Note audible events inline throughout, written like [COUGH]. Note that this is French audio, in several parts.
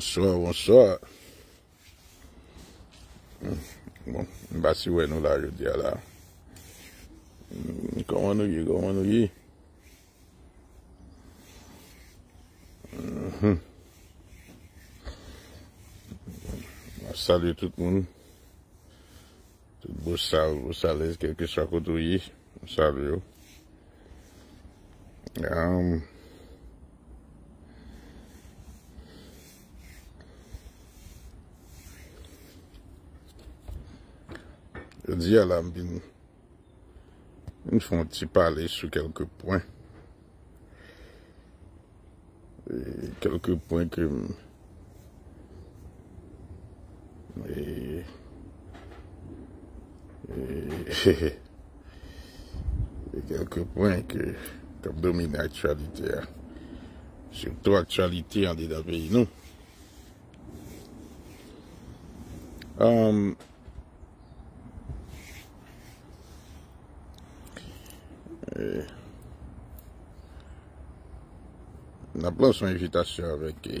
Wan so a, wan so a. Hmm. Bon, mbasi wè nou la, jouti a la. Gò hmm, man nou yi, gò man nou yi. Wan hmm. sali tout moun. Tout bous sali, bous sali. Kè kè chò koutou yi. Wan sali yo. Wan sali yo. Yon di alam bin nou. Yon fwant si pale sou kelke pwant. E kelke pwant ke... E... E... [LAUGHS] E kelke pwant ke... Kamp domine aktualite a. Soutou aktualite a di dabe yon nou. E... na plos an evitasyon avek e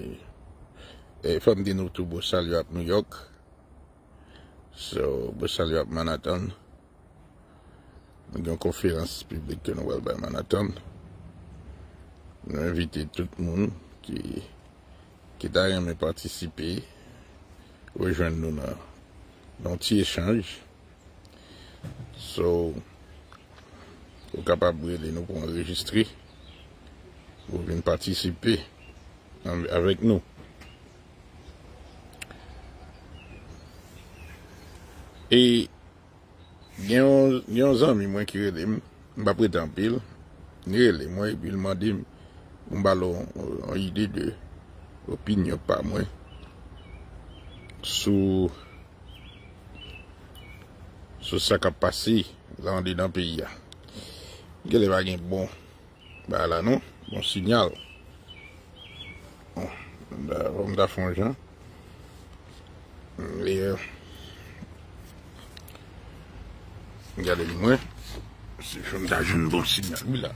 e fam di nou tou bo salyo ap New York so bo salyo ap Manhattan nou gen konferans publik te nou el bay Manhattan nou evite tout moun ki ki dayan me patisipi wejwen nou nan ti echange so ou kapap brele nou pou enregistri pou vin patisipe avèk nou. E nyon zan mi mwen kirele mba pretampil nirele mwen, bil e mandim mba lò an ide de opin yo pa mwen sou sou sa kapasi rande dan peyi ya. Gye de bagen bon Ba la nou, bon sinyal On da fon jan Gye de mwen Se jom da joun bon sinyal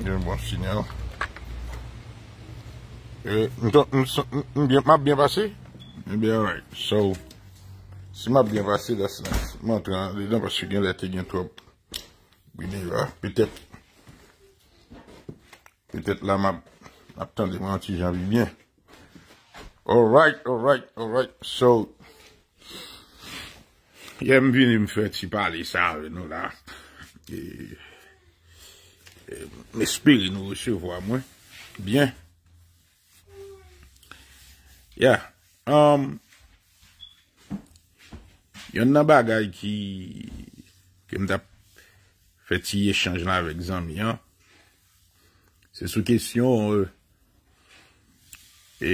Gye bon sinyal Mab bien pase? Mab bien pase? Si m ap di yon vase, das nan. M an tou an, di nan vase gen lete gen troub. Bine yon, ah, petet. Petet la m ap, ap tan di man ti jan vi myen. All right, all right, all right. So, yon m vin yon m fè ti pale sa, yon e nou la. E, e, m espir yon nou, m espir yon nou, m espir yon nou, m espir yon nou, Yon nan bagay ki kem da feti yechang la vek zan mi an. Se sou kesyon e, e,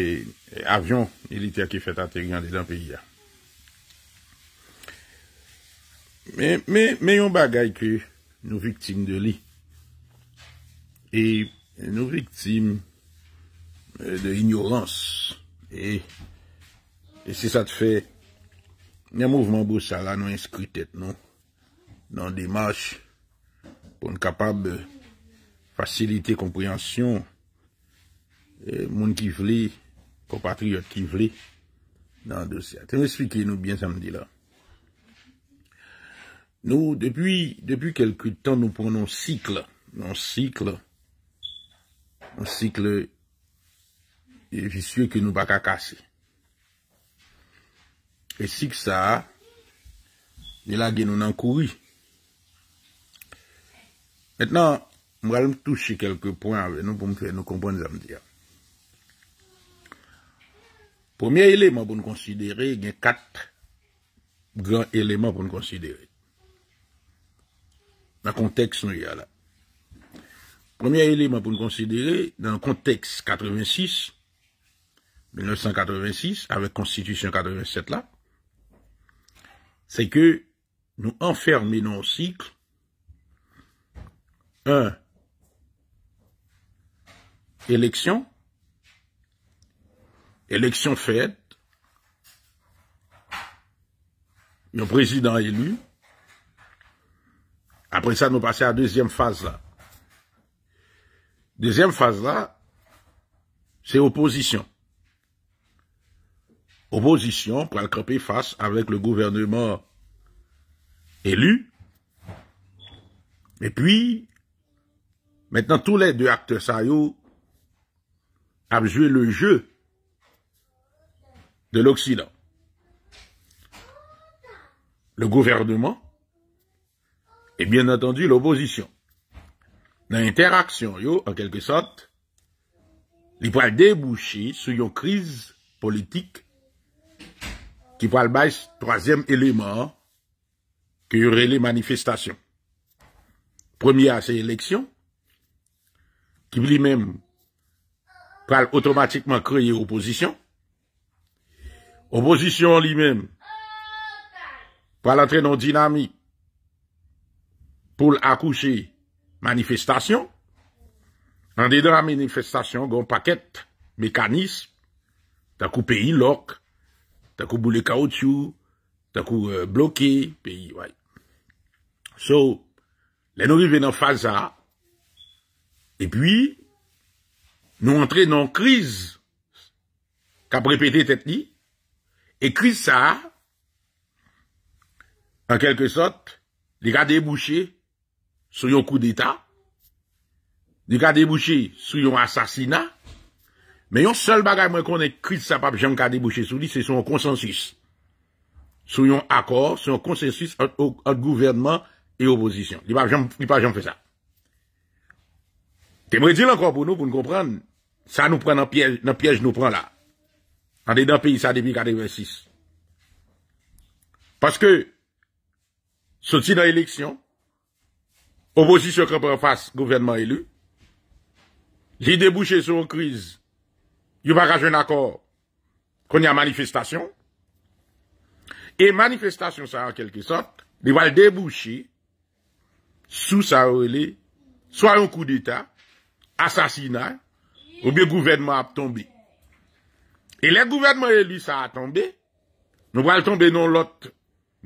avyon ilite a ke fet a te gande dan pi ya. Me yon bagay ke nou viktim de li. E nou viktim e, de ignorans. E se sa te fe Nè mouvment bousala nou inskri tèt nou nan demache pou n'kapab euh, fasilite kompryansyon euh, moun ki vle, kompatriot ki vle nan dosyat. Tè m'esplike nou bien samdi la. Nou, depi kelkou tan nou pon nou sikl, nou sikl, nou sikl e visye ki nou baka kase. E sik sa, ni la gen nou nan koui. Mètnen, mwa al m touche kelke poin, ve nou pou m kwe, nou kompon zan m diya. Premier eleman pou m konsidere, gen kat gran eleman pou m konsidere. Nan konteks nou ya la. Premier eleman pou m konsidere, nan konteks 86, 1986, avek konstitusyon 87 la, c'est que nous enfermons dans cycle, un, élection, élection faite, le président élu, après ça, nous passons à la deuxième phase là. Deuxième phase là, c'est opposition opposition pour le camper face avec le gouvernement élu. Et puis, maintenant, tous les deux acteurs ça a joué le jeu de l'Occident. Le gouvernement et bien entendu l'opposition. Dans l'interaction, en quelque sorte, il va déboucher sur une crise politique ki pal base troazem eleman ki yurele manifestasyon. Premier a se eleksyon, ki li men pal otomatikman kreye oposisyon. Oposisyon li men pal atre non dinami pou l akouche manifestasyon. An de dan a manifestasyon gon paket, mekanism, da koupe yi lok takou boule kaoutsyou, takou euh, bloké, peyi, wè. So, lè nou vive nan faza, e pi, nou antre nan kriz, ka prepe te tèt ni, e kriz sa, an kelke sot, li ga debouché sou yon kou d'Etat, li ga debouché sou yon asasina, Mais yon seul bagay mwen konen crise sa pap jan ka debouche sur lui, c'est son consensus. Sou accord, akor, se un konsensus entre gouvernement e oposisyon. Li pap jan fe sa. Te mwen di nous, pou nou pou nou kompran, sa nou pren nan piège, nan pièj nou pren la. An de dan peyi sa depi kade 26. Paske, soti nan eleksyon, oposisyon quand fas gouvernement élu, j'ai débouché sur une crise yo va gaje un akor konye an manifestasyon, e manifestasyon sa an kelke sot, li wal debouchi sou sa ou li, sou an kou d'Etat, asasina, ou bi gouverman ap tombe. E le gouverman e li sa a tombe, nou wal tombe nou lot,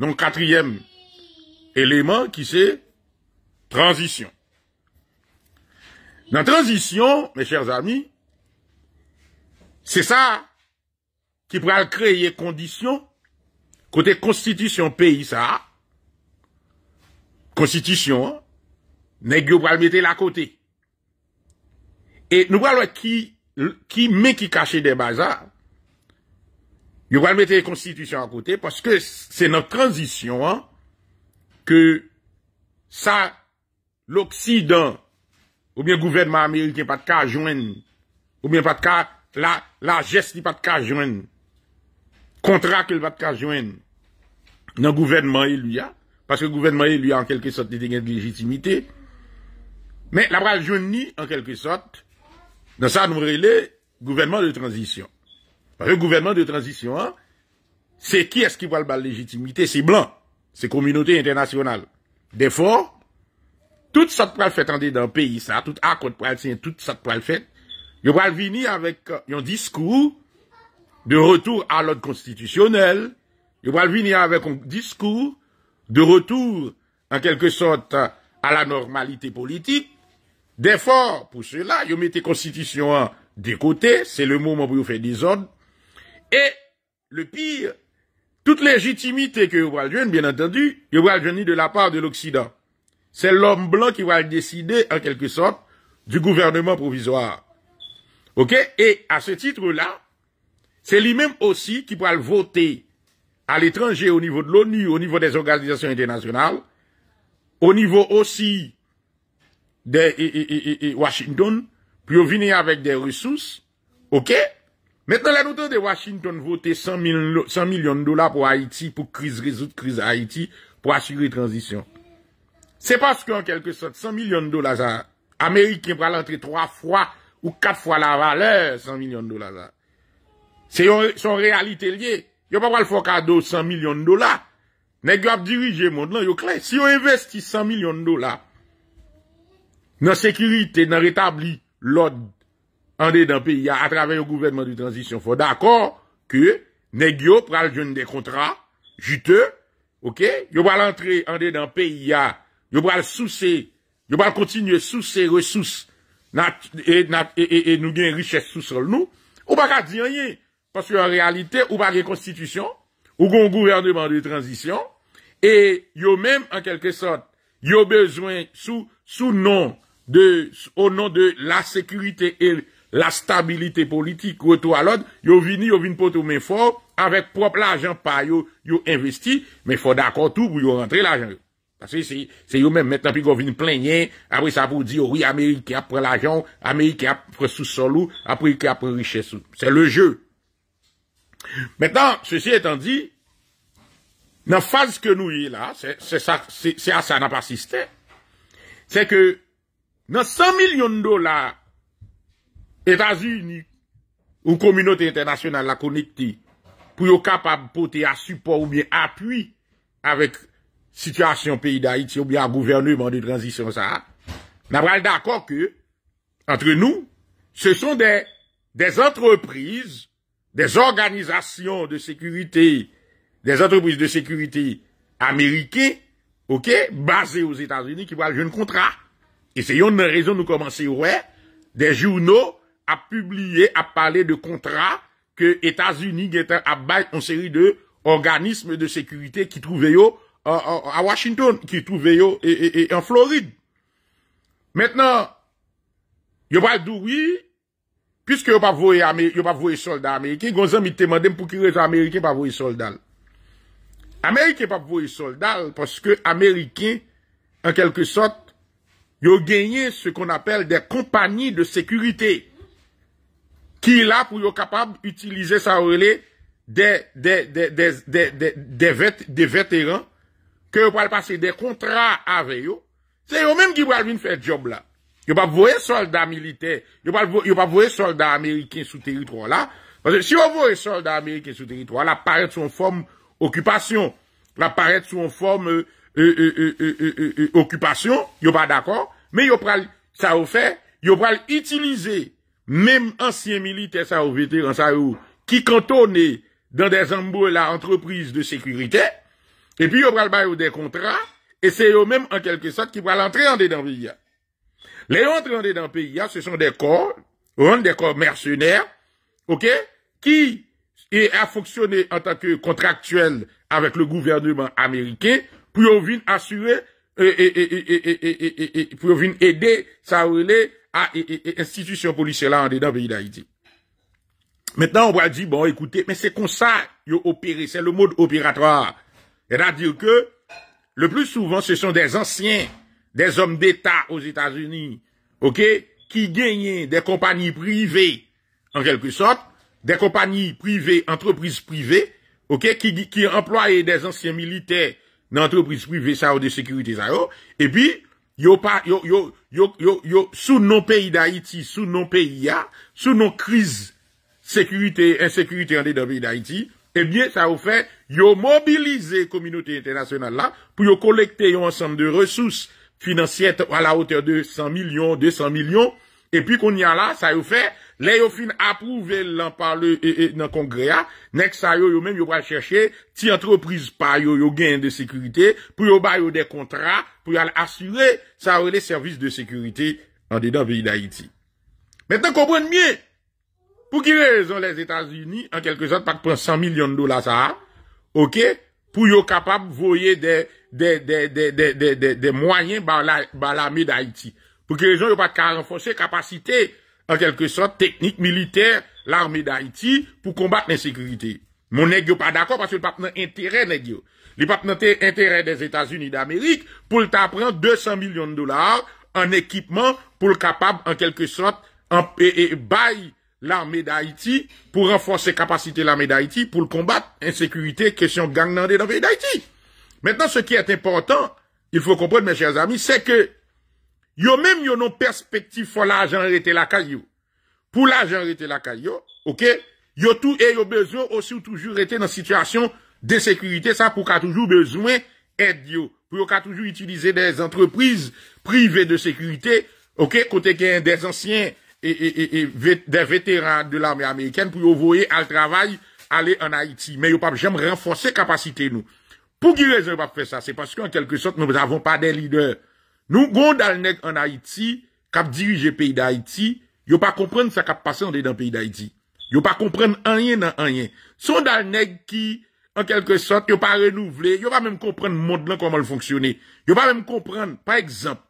nou katriyem eleman ki se, transisyon. Nan transisyon, me chers amis, Se sa ki pral kreye kondisyon, kote konstitusyon peyi sa, konstitusyon, nek yo pral mette la kote. E nou pral wak ki, ki men ki kache de baza, yo pral mette konstitusyon a kote, paske se nan tranzisyon, yo pral mette la kote, ke sa l'Oksidan, ou bien gouvenman, ou bien patka, ou bien patka, la jeste li pat ka jwen, kontra ke li pat ka jwen, nan gouvenman e luy a, paske gouvenman e luy a en kelke sot li degen de legitimite, men la pral jwen ni en kelke sot, nan sa anourele, gouvenman de transition. Paske gouvenman de transition, se ki eski val bal legitimite, se blan, se kominote internasyonal. Defon, tout sat pral fete ande dan peyi sa, tout akot pral fete, Il va venir avec un euh, discours de retour à l'ordre constitutionnel. Il va venir avec un discours de retour en quelque sorte, à la normalité politique. D'effort pour cela, il mette Constitution constitution de côté. C'est le moment pour faire des ordres. Et le pire, toute légitimité que yo pral bien entendu, yo pral venir de la part de l'Occident. C'est l'homme blanc qui va décider, en quelque sorte, du gouvernement provisoire. OK Et à ce titre-là, c'est lui-même aussi qui pourra le voter à l'étranger au niveau de l'ONU, au niveau des organisations internationales, au niveau aussi de Washington, puis venir avec des ressources, ok? Maintenant, la note de Washington voter 100, 100 millions de dollars pour Haïti, pour crise, résoudre crise à Haïti, pour assurer transition. C'est parce qu'en quelque sorte, 100 millions de dollars américains va l'entrer trois fois Ou kat fwa la valeur 100 milyon dola la. Se yon son realite liye, yo pa pral fwa kado 100 milyon dola. Negyo ap dirije, moun de lan, yo kle. Si yon investi 100 milyon dola, nan sekirite, nan retabli, l'od an de dan peyi ya, a travè yon gouvenman di transisyon, fwa d'akor ke negyo pral joun de kontra, jute, yo pral antre an de dan peyi ya, yo pral sousse, yo pral kontinye sousse resousse, et e, e, e, nou gen richesse sou sol nou, ou baka diyen ye, paswe an realite, ou baka gen konstitusyon, ou gon gouverne ban de transisyon, e yo menm an kelke sot, yo bezwen sou, sou non de, ou non de la sekurite et la stabilite politik yo vini, yo vini potou men fò, avèk prop l'ajan pa yo yo investi, men fò d'akotou pou yo rentre l'ajan yo. Asi, se yo men, metan pi gò vin plènyen, apre sa pou di, owi, Amerik apre l'ajon, Amerik apre sou solou, apre Amerik apre richè sou. Se le jè. Metan, se si etan di, nan faz ke nou yè la, se sa nan pasiste, se ke nan 100 milyon dolar Etats-Unis ou kominote internasyonal la konik ti, pou yo kapab pote a support ou mi apwi avèk situation pays d'Haïti ou bien gouvernement de transition ça, n'a pas d'accord que, entre nous, ce sont des, des entreprises, des organisations de sécurité, des entreprises de sécurité américaines, ok, basées aux États-Unis qui valent un contrat. Et c'est une raison de commencer, ouais, des journaux à publier, à parler de contrats que États-Unis, à en série de organismes de sécurité qui trouvaient A Washington ki touve yo e, e, e en Floride Mètnen wi, Yo pa douwi Piske yo pa vouye soldat Amerike Gonzen mi temande m pou kire Amerike pa vouye soldat Amerike pa vouye soldat Poske Amerike Yo genye se kon apel De kompani de sekurite Ki la pou yo kapab Utilize sa rele De De De veteran ke yo pral pase de kontra ave yo, se yo menm ki pral vin fè job la, yo pral vwoye solda milite, yo pral vwoye solda ameriken sou teritro la, si yo vwoye solda ameriken sou teritro la, la paret sou en forme okupasyon, la paret sou en forme okupasyon, yo pral d'akor, men yo pral sa ou fè, yo pral itilize, menm ansyen milite sa ou vete, ki kantone dan de zembo la entreprise de sekurite, Et puis, ils bailler des contrats, et c'est eux-mêmes, en quelque sorte, qui vont l'entrer en dedans pays. Les entrées en dedans pays, ce sont des corps, des corps mercenaires, ok, qui a fonctionné en tant que contractuel avec le gouvernement américain, pour venir assurer, et, pour venir aider, ça relais à, institution policière là en dedans pays d'Haïti. Maintenant, on va dire, bon, écoutez, mais c'est comme ça, ils opéré, c'est le mode opératoire c'est-à-dire que, le plus souvent, ce sont des anciens, des hommes d'État aux États-Unis, qui gagnent des compagnies privées, en quelque sorte, des compagnies privées, entreprises privées, ok, qui, qui employaient des anciens militaires entreprises privées, ça, ou de sécurité, ça, oh. et puis, pas, sous nos pays d'Haïti, sous nos pays, sous nos crises, sécurité, insécurité en dans pays d'Haïti, eh bien, ça vous fait yo mobilize kominote internasyonal la, pou yo kolekte yo ansam de resous finansyet a la oteur de 100 milyon, 200 milyon, e pi kon nyan la, sa yo fe, le yo fin aprouve l'anpale e nan kongrea, nek sa yo yo men yo wale chershe ti antreprise pa yo yo gen de sekurite, pou yo bayo de kontra, pou yo al asyre sa wale servis de sekurite an dedan ve yi da iti. Metan kompon mye, pou ki le zon les Etats-Unis, an kelke zot pak pon 100 milyon dola sa a, ok, pour yo capable de voyer des, des, des, des, des, moyens par l'armée d'Haïti. Pour que les gens n'aient pas qu'à renforcer capacité, en quelque sorte, technique militaire, l'armée d'Haïti, pour combattre l'insécurité. Mon n'est pas d'accord parce que le pape intérêt, nèg yo. Le pas intérêt des États-Unis d'Amérique pour t'apprendre 200 millions de dollars en équipement pour le capable, en quelque sorte, en, et, et, bail l'armée d'Haïti pour renforcer capacité l'armée d'Haïti pour le combattre insécurité, question gang dans le pays d'Haïti. Maintenant, ce qui est important, il faut comprendre, mes chers amis, c'est que yo même yo non perspective pour l'argent arrêter la caillou. Pour l'argent arrêter la caillou, ok, yo tout et yo besoin aussi toujours été dans situation de sécurité, ça pour qu'a toujours besoin aide yo. Pour qu'a toujours utiliser des entreprises privées de sécurité, ok, côté qu'il des anciens et, et, et, des vétérans de l'armée américaine pour envoyer voyez à travail aller en Haïti. Mais y'a pas j'aime renforcer capacité nous. Pour qui raison pas faire ça? C'est parce qu'en quelque sorte, nous n'avons pas des leaders. Nous, Gondalnek en Haïti, cap diriger pays d'Haïti, y'a pas comprendre ça capacité passer dans dedans pays d'Haïti. Yo pas comprendre rien dans rien. Son qui, en quelque sorte, y'a pas renouvelé, yo pas même comprendre le monde là comment le fonctionner. Yo pas même comprendre, par exemple,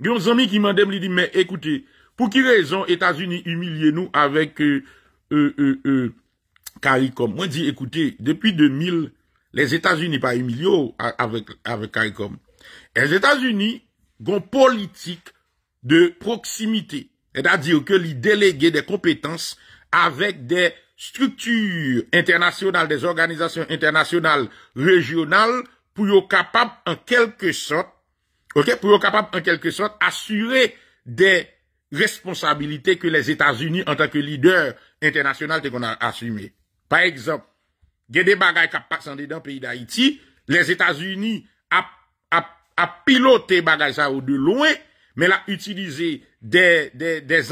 yon ami qui m'a dit, mais écoutez, Pou ki rezon Etats-Unis umilye nou avèk Karikom. Euh, euh, euh, Mwen di, ekoute, depi 2000, les Etats-Unis pa umilye ou avèk Karikom. Les Etats-Unis gon politik de proksimite. Etat di ou ke li delege de kompetans avèk de strukture internasyonal, de zorganizasyon internasyonal rejyonal pou yo kapap an kelke sot pou yo kapap an kelke sot asyre de responsabilité que les États-Unis en tant que leader international ont assumé. Par exemple, il y a des bagages qui passent dans le pays d'Haïti, les États-Unis a, piloté les ça de loin, mais l'a utilisé des,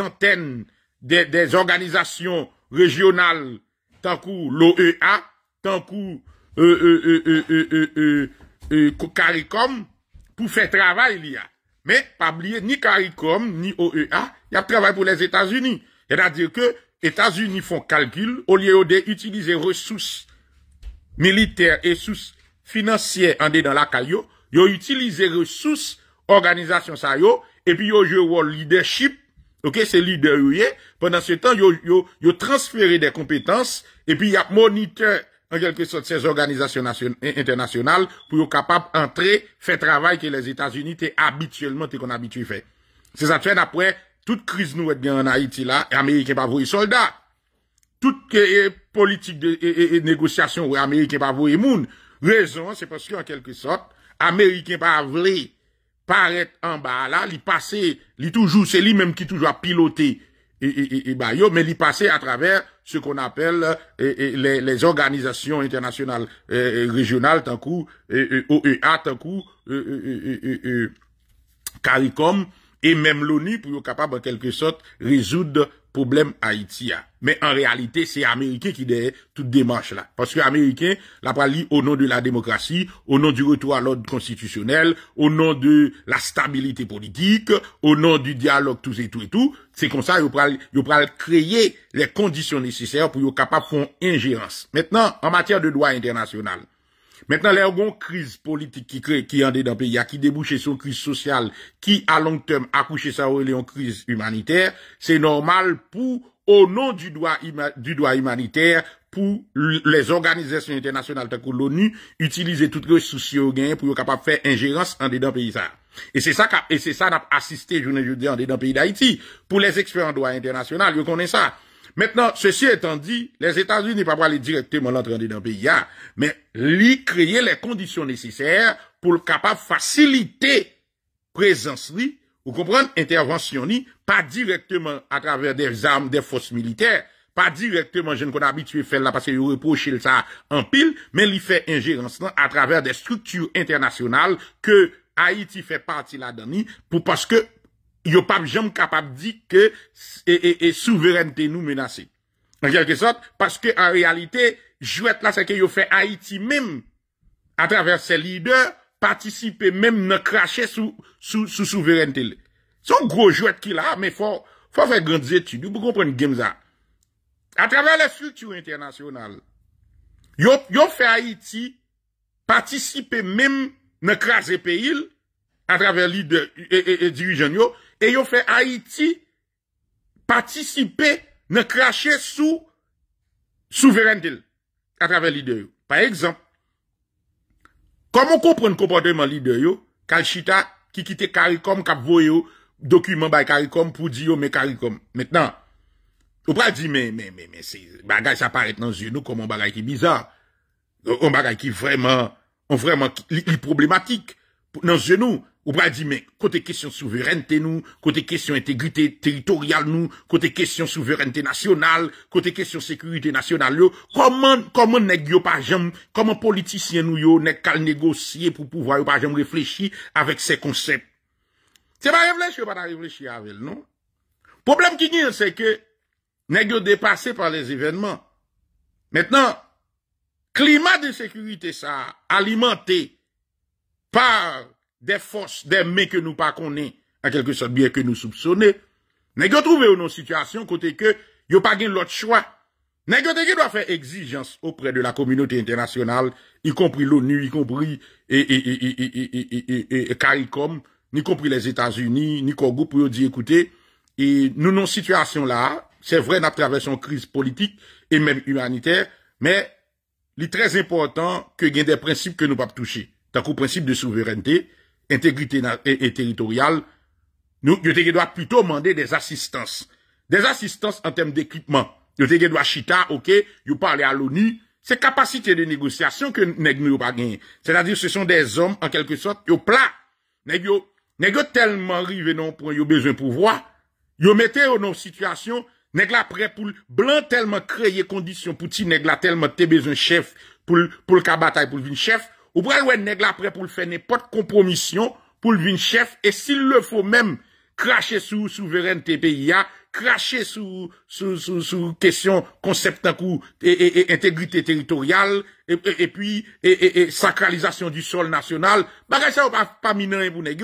antennes, des, organisations régionales, tant que l'OEA, tant que euh, euh, euh, CARICOM, pour faire travail, il y a. Mais, pas oublier, ni CARICOM, ni OEA, y a travail pour les États-Unis. C'est-à-dire que, États-Unis font calcul, au lieu d'utiliser ressources militaires et ressources financières en dedans la CAIO, ils ont utilisé ressources, organisation ça et puis ils ont le leadership, ok, c'est leader, pendant ce temps, ils ont transféré des compétences, et puis ils a moniteur en quelque sorte ces organisations internationales pour être capables d'entrer, faire travail que les États-Unis étaient habituellement qu'on habitué fait. C'est ça fait après toute crise nous est bien en Haïti là, et américains pas voué soldats. Toute politique de et, négociation où américains pas voué moun. Raison, c'est parce qu'en quelque sorte, américains pas voulu paraître en bas là, il passer, il toujours c'est lui même qui toujours a piloté et, et, et, bah, yo, mais il passer à travers ce qu'on appelle euh, les, organisations internationales euh, régionales, tant coup, OEA, tant coup, euh, CARICOM, et même l'ONU pour être capable en quelque sorte résoudre problème Haïti. Mais en réalité, c'est Américain qui derrière toute démarche là. Parce que Américain, la parlé au nom de la démocratie, au nom du retour à l'ordre constitutionnel, au nom de la stabilité politique, au nom du dialogue, tout et tout et tout. C'est comme ça, il va créer les conditions nécessaires pour être capable de faire ingérence. Maintenant, en matière de droit international, Mètenan lè yon kriz politik ki kre, ki yon de dan peyi a, ki debouche sou kriz sosyal, ki a long term akouche sa ou lè yon kriz humanitèr, se normal pou, ou nou du doi humanitèr, pou lè zorganizasyon internasyonal takou l'ONU, utilize tout le souci ou gen pou yo kapap fè ingerans an de dan peyi sa. E se sa nap asiste, jounen jounen, an de dan peyi d'Haïti, pou lè zeks fè an doi internasyonal, yo konen sa. Maintenant, ceci étant dit, les États-Unis ne peuvent pas aller directement l'entrée dans le pays, hein. mais lui créer les conditions nécessaires pour le capable faciliter présence lui, vous comprenez, intervention ni, pas directement à travers des armes, des forces militaires, pas directement, je ne connais habitué faire là parce qu'il reproche ça en pile, mais il fait ingérence à travers des structures internationales que Haïti fait partie là-dedans, pour parce que a pas jamais capable de dire que la e, e souveraineté nous menace. En quelque sorte, parce que en réalité, jouette là, c'est que yo fait Haïti même, à travers ses leaders, participer même ne cracher sous, sous, sous souveraineté. un gros jouet qu'il a, mais faut, faut faire grandes études, vous comprenez game ça. À travers les structures internationales, yo, yo fait Haïti participer même ne craser pays, à travers les et, et, et dirigeants, et ont fait Haïti participer, ne cracher sous souveraineté à travers leader. Par exemple, comment comprendre le comportement leader Kalchita qui quitte CARICOM, qui voyé document by CARICOM pour dire mais CARICOM. Maintenant, on pas dire mais mais mais mais c'est bagage ça paraît dans yeux nous comme un bagage qui bizarre. Un bagage qui vraiment vraiment qui, problématique dans yeux nous ou pas dit, mais, côté question souveraineté nous, côté question intégrité territoriale nous, côté question souveraineté nationale, côté question sécurité nationale comment, comment nèg yo pas comment politicien nous yo, qu'à négocier pour pouvoir yo pas réfléchir avec ces concepts. C'est pas réfléchir, pas réfléchir avec, non? Problème qui vient, c'est que, nèg dépassé par les événements. Maintenant, climat de sécurité ça, alimenté par des forces, des mains que nous pas connaissons, en quelque sorte, bien que nous nous avons trouvé une situation côté que n'avons pas gain l'autre choix. avons doit faire exigence auprès de la communauté internationale, y compris l'ONU, y compris et, et, et, et, CARICOM, y compris les États-Unis, ni Congo pour dire écoutez, et nous non situation là, c'est vrai nous traversons une crise politique et même humanitaire, mais il est très important que y ait des principes que nous pas toucher. Tant qu'au principe de souveraineté, intégrité et, territoriale, nous, yo te doit plutôt demander des assistances. Des assistances en termes d'équipement. Yo te doit chita, ok, yo parler à l'ONU, c'est capacité de négociation que nèg nous pas gagné. C'est-à-dire ce sont des hommes en quelque sorte yo plat. Nèg yo nèg tellement rivé non point yo besoin pouvoir. Yo mettez yo dans situation nèg la prêt pour blanc tellement créer conditions pour ti nèg la tellement besoin chef pour pour le bataille pour vin chef ou pral ouais, nèg la prêt pour le faire n'importe compromission pour le chef et s'il le faut même cracher sous souveraineté pays cracher sous sous sous question concept coup et, et, e, intégrité territoriale et, e puis et, e, sacralisation du sol national bah ça pas pas minant pour nèg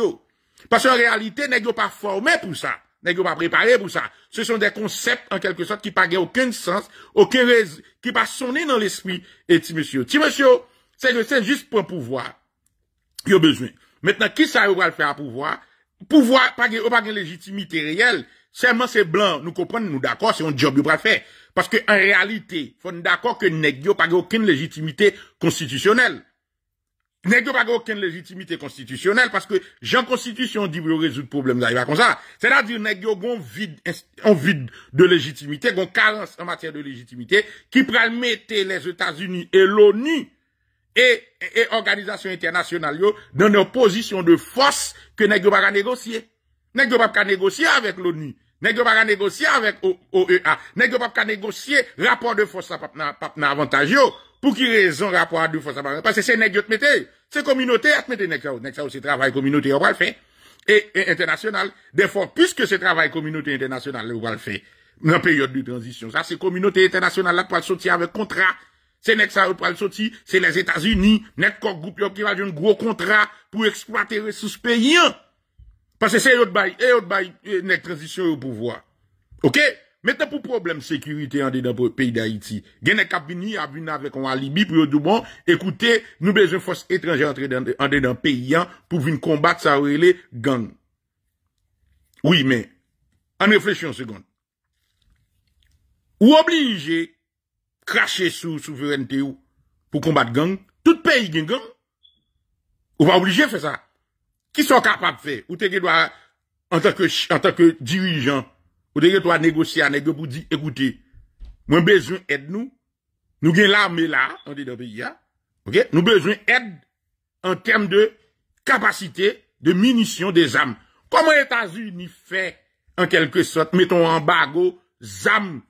parce qu'en réalité nèg pas formé pour ça nèg pas préparé pour ça ce sont des concepts en quelque sorte qui pas aucun sens aucun qui pas sonner dans l'esprit et ti monsieur ti monsieur c'est c'est juste pour pouvoir. Il a besoin. Maintenant, qui ça va le faire à pouvoir? Pouvoir, pas de légitimité réelle. Seulement c'est blanc. Nous comprenons, nous d'accord, c'est un job qu'il faire. Parce que, en réalité, faut nous d'accord que nèg pas aucune légitimité constitutionnelle. Nèg pas aucune légitimité constitutionnelle parce que, j'en Constitution dit, vous résoudre le problème d'arriver comme ça. C'est-à-dire, nèg yo un vide, un vide de légitimité, un carence en matière de légitimité, qui permettait les États-Unis et l'ONU et, et organisation internationale yo, dans une position de force que nèg pas négocier. Nèg pas négocier avec l'ONU. Nèg pas négocier avec OEA. Nèg pas négocier rapport de force à avantage yo. Pour qui raison rapport de force à Parce que c'est nèg yo te C'est communauté à te nèg travail communauté on va le faire. Et, international, des fois plus ce travail communauté internationale on va le faire. Dans période de transition, ça c'est communauté internationale là pour sortir avec contrat c'est nek ça le sorti, c'est les États-Unis, net corps groupe qui va un gros contrat pour exploiter les ressources pays. Parce que c'est autre bail, et autre bail transition au pouvoir. OK Maintenant pour problème sécurité en hein, dedans pour pays d'Haïti, gen nek vini avec un alibi pour dire bon, écoutez, nous besoin force étrangère entrer en dedans pays hein, pour venir combattre ça les gang. Oui, mais en réfléchissant une seconde. Ou obligé cracher sous souveraineté ou pour combattre gang, tout pays gagne gang. On va obligé de faire ça. Qui sont capables de faire? Ou t'es doit, en tant que, en tant que dirigeant, ou t'es doit négocier négocier pour dire, écoutez, moi besoin d'aide. nous, nous gagnons l'armée là, on dit dans le pays, hein. ok? Nous besoin d'aide en termes de capacité de munitions des armes. Comment les États-Unis fait, en quelque sorte, mettons embargo, âmes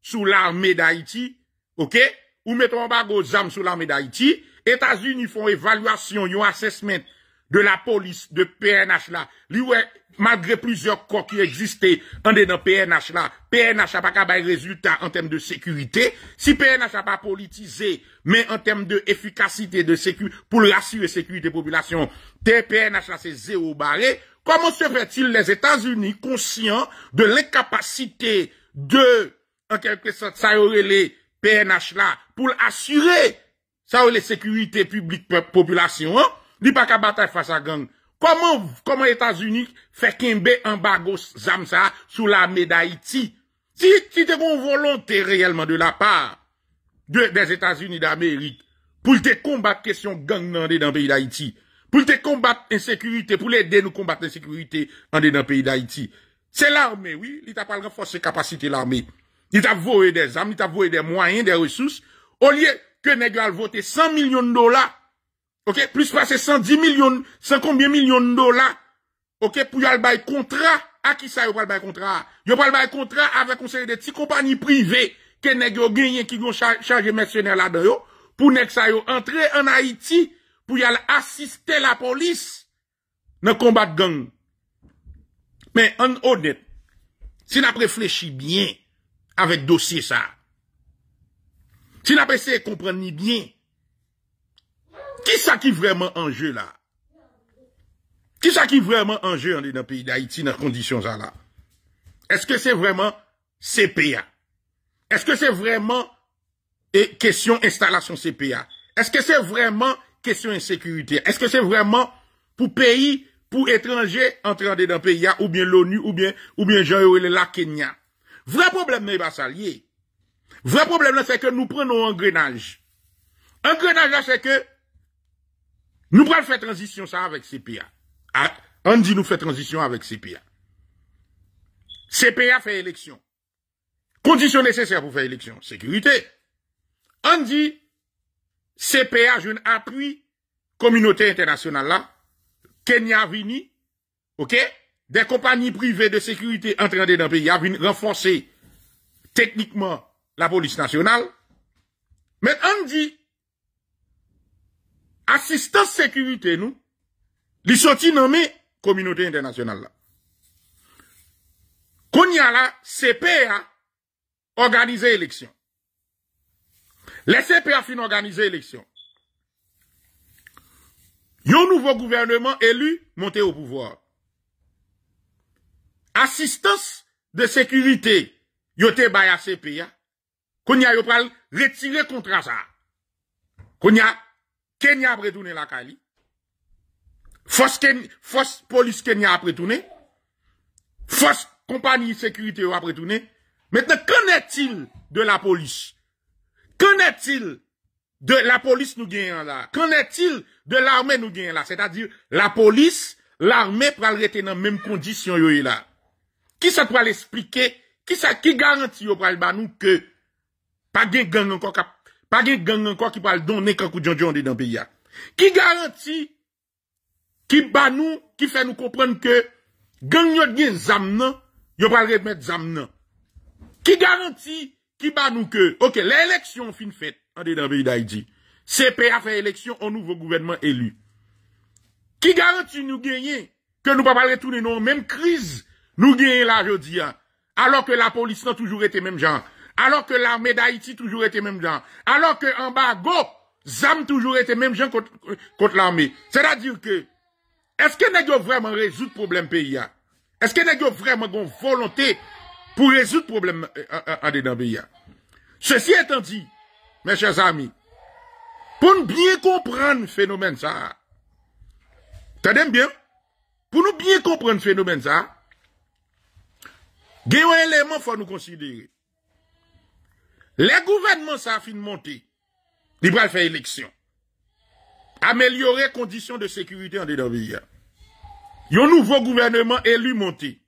sous l'armée d'Haïti, OK Ou mettons en aux armes sous l'armée d'Haïti, États-Unis font évaluation, yon assessment de la police de PNH là. malgré plusieurs corps qui existaient en dedans PNH là, PNH n'a pas des résultat en termes de sécurité. Si PNH n'a pas politisé, mais en termes de efficacité de sécurité, pour rassurer sécurité population, PNH là c'est zéro barré. Comment se fait-il les États-Unis conscients de l'incapacité de, en quelque sorte, ça les PNH là, pour assurer, ça les sécurité publique, population, hein? a pas qu'à bataille face à gang. Comment, comment États-Unis fait qu'un embargo ça... sous l'armée d'Haïti? Si, si t'es une volonté réellement de la part des États-Unis d'Amérique, pour te combattre question gang dans le pays d'Haïti, pour te combattre insécurité, pour l'aider nous combattre l'insécurité dans le pays d'Haïti, c'est l'armée, oui, il t'a pas renforcé capacité l'armée. Il t'a voué des armes, il t'a voué des moyens, des ressources. Au lieu que nègre a voté 100 millions de dollars, ok, plus passer 110 millions, 100 combien millions de dollars, ok, pour y aller contrat, à qui ça y pas le contrat? Y pas le contrat avec conseil de petites compagnies privées, que nègre ont gagné, qui ont chargé mercenaires là-dedans, pour nègre ça entrer en Haïti, pour y aller assister la police, dans le combat de gang. Mais, en honnête, si n'a réfléchi bien, avec dossier ça. Si la pas essayé ni bien, qui ça qui vraiment en jeu là? Qui ça qui vraiment en jeu dans le pays d'Haïti dans conditions là? Est-ce que c'est vraiment CPA? Est-ce que c'est vraiment et question installation CPA? Est-ce que c'est vraiment question insécurité? Est-ce que c'est vraiment pour pays, pour étrangers entrer dans le pays ou bien l'ONU ou bien, ou bien jean et la Kenya? Vrai problème mais pas Vrai problème c'est que nous prenons un grenage. Un grenage, là, c'est que nous prenons faire transition ça avec CPA. On ah, dit nous fait transition avec CPA. CPA fait élection. Condition nécessaire pour faire élection. Sécurité. On dit CPA, je appui, communauté internationale là. Kenya Vini. OK? des compagnies privées de sécurité entraînées dans le pays, a renforcé techniquement la police nationale. Mais on dit, assistance sécurité, nous, li sorti nommés communauté internationale là. Qu'on y a là, CPA, organiser élection. Les CPA fin organiser élection. un nouveau gouvernement élu monté au pouvoir. asistans de sekurite yote bayase pe ya, konya yo pral retire kontra sa, konya, kenya apretounen la kali, fos polis kenya apretounen, fos kompani sekurite yo apretounen, mètnen konè til de la polis, konè til de la polis nou genyen la, konè til de l'armè nou genyen la, sè ta di la polis, l'armè pral reti nan mèm kondisyon yo e la, Ki sa to al esplike, ki sa ki garanti yo pral banou ke pa gen gen gen kwa ki pral don ne kakou djan djan an de dan beya. Ki garanti ki banou ki fe nou kompran ke gen gen gen zam nan, yo pral remet zam nan. Ki garanti ki banou ke, ok, l'eleksyon fin fete an de dan beya da idji. Se pe a fe eleksyon an nouvo gouvenman elu. Ki garanti nou genye ke nou pa balre tou den nou an menm kriz nous gagnons là, je hein. alors que la police n'a toujours été même genre, alors que l'armée d'Haïti toujours été même genre, alors que go, ZAM toujours été même genre contre, contre l'armée. C'est-à-dire que, est-ce que nous vraiment résoudre problème pays, hein? Est-ce que nous vraiment volonté pour résoudre le problème euh, euh, en dedans pays, hein? Ceci étant dit, mes chers amis, pour nous bien comprendre le phénomène ça, t'as bien, pour nous bien comprendre le phénomène ça, il élément faut nous considérer. Les gouvernements, ça a fini de monter. Ils vont faire élection. Améliorer les conditions de sécurité en dedans. Le un hein. nouveau gouvernement élu monté.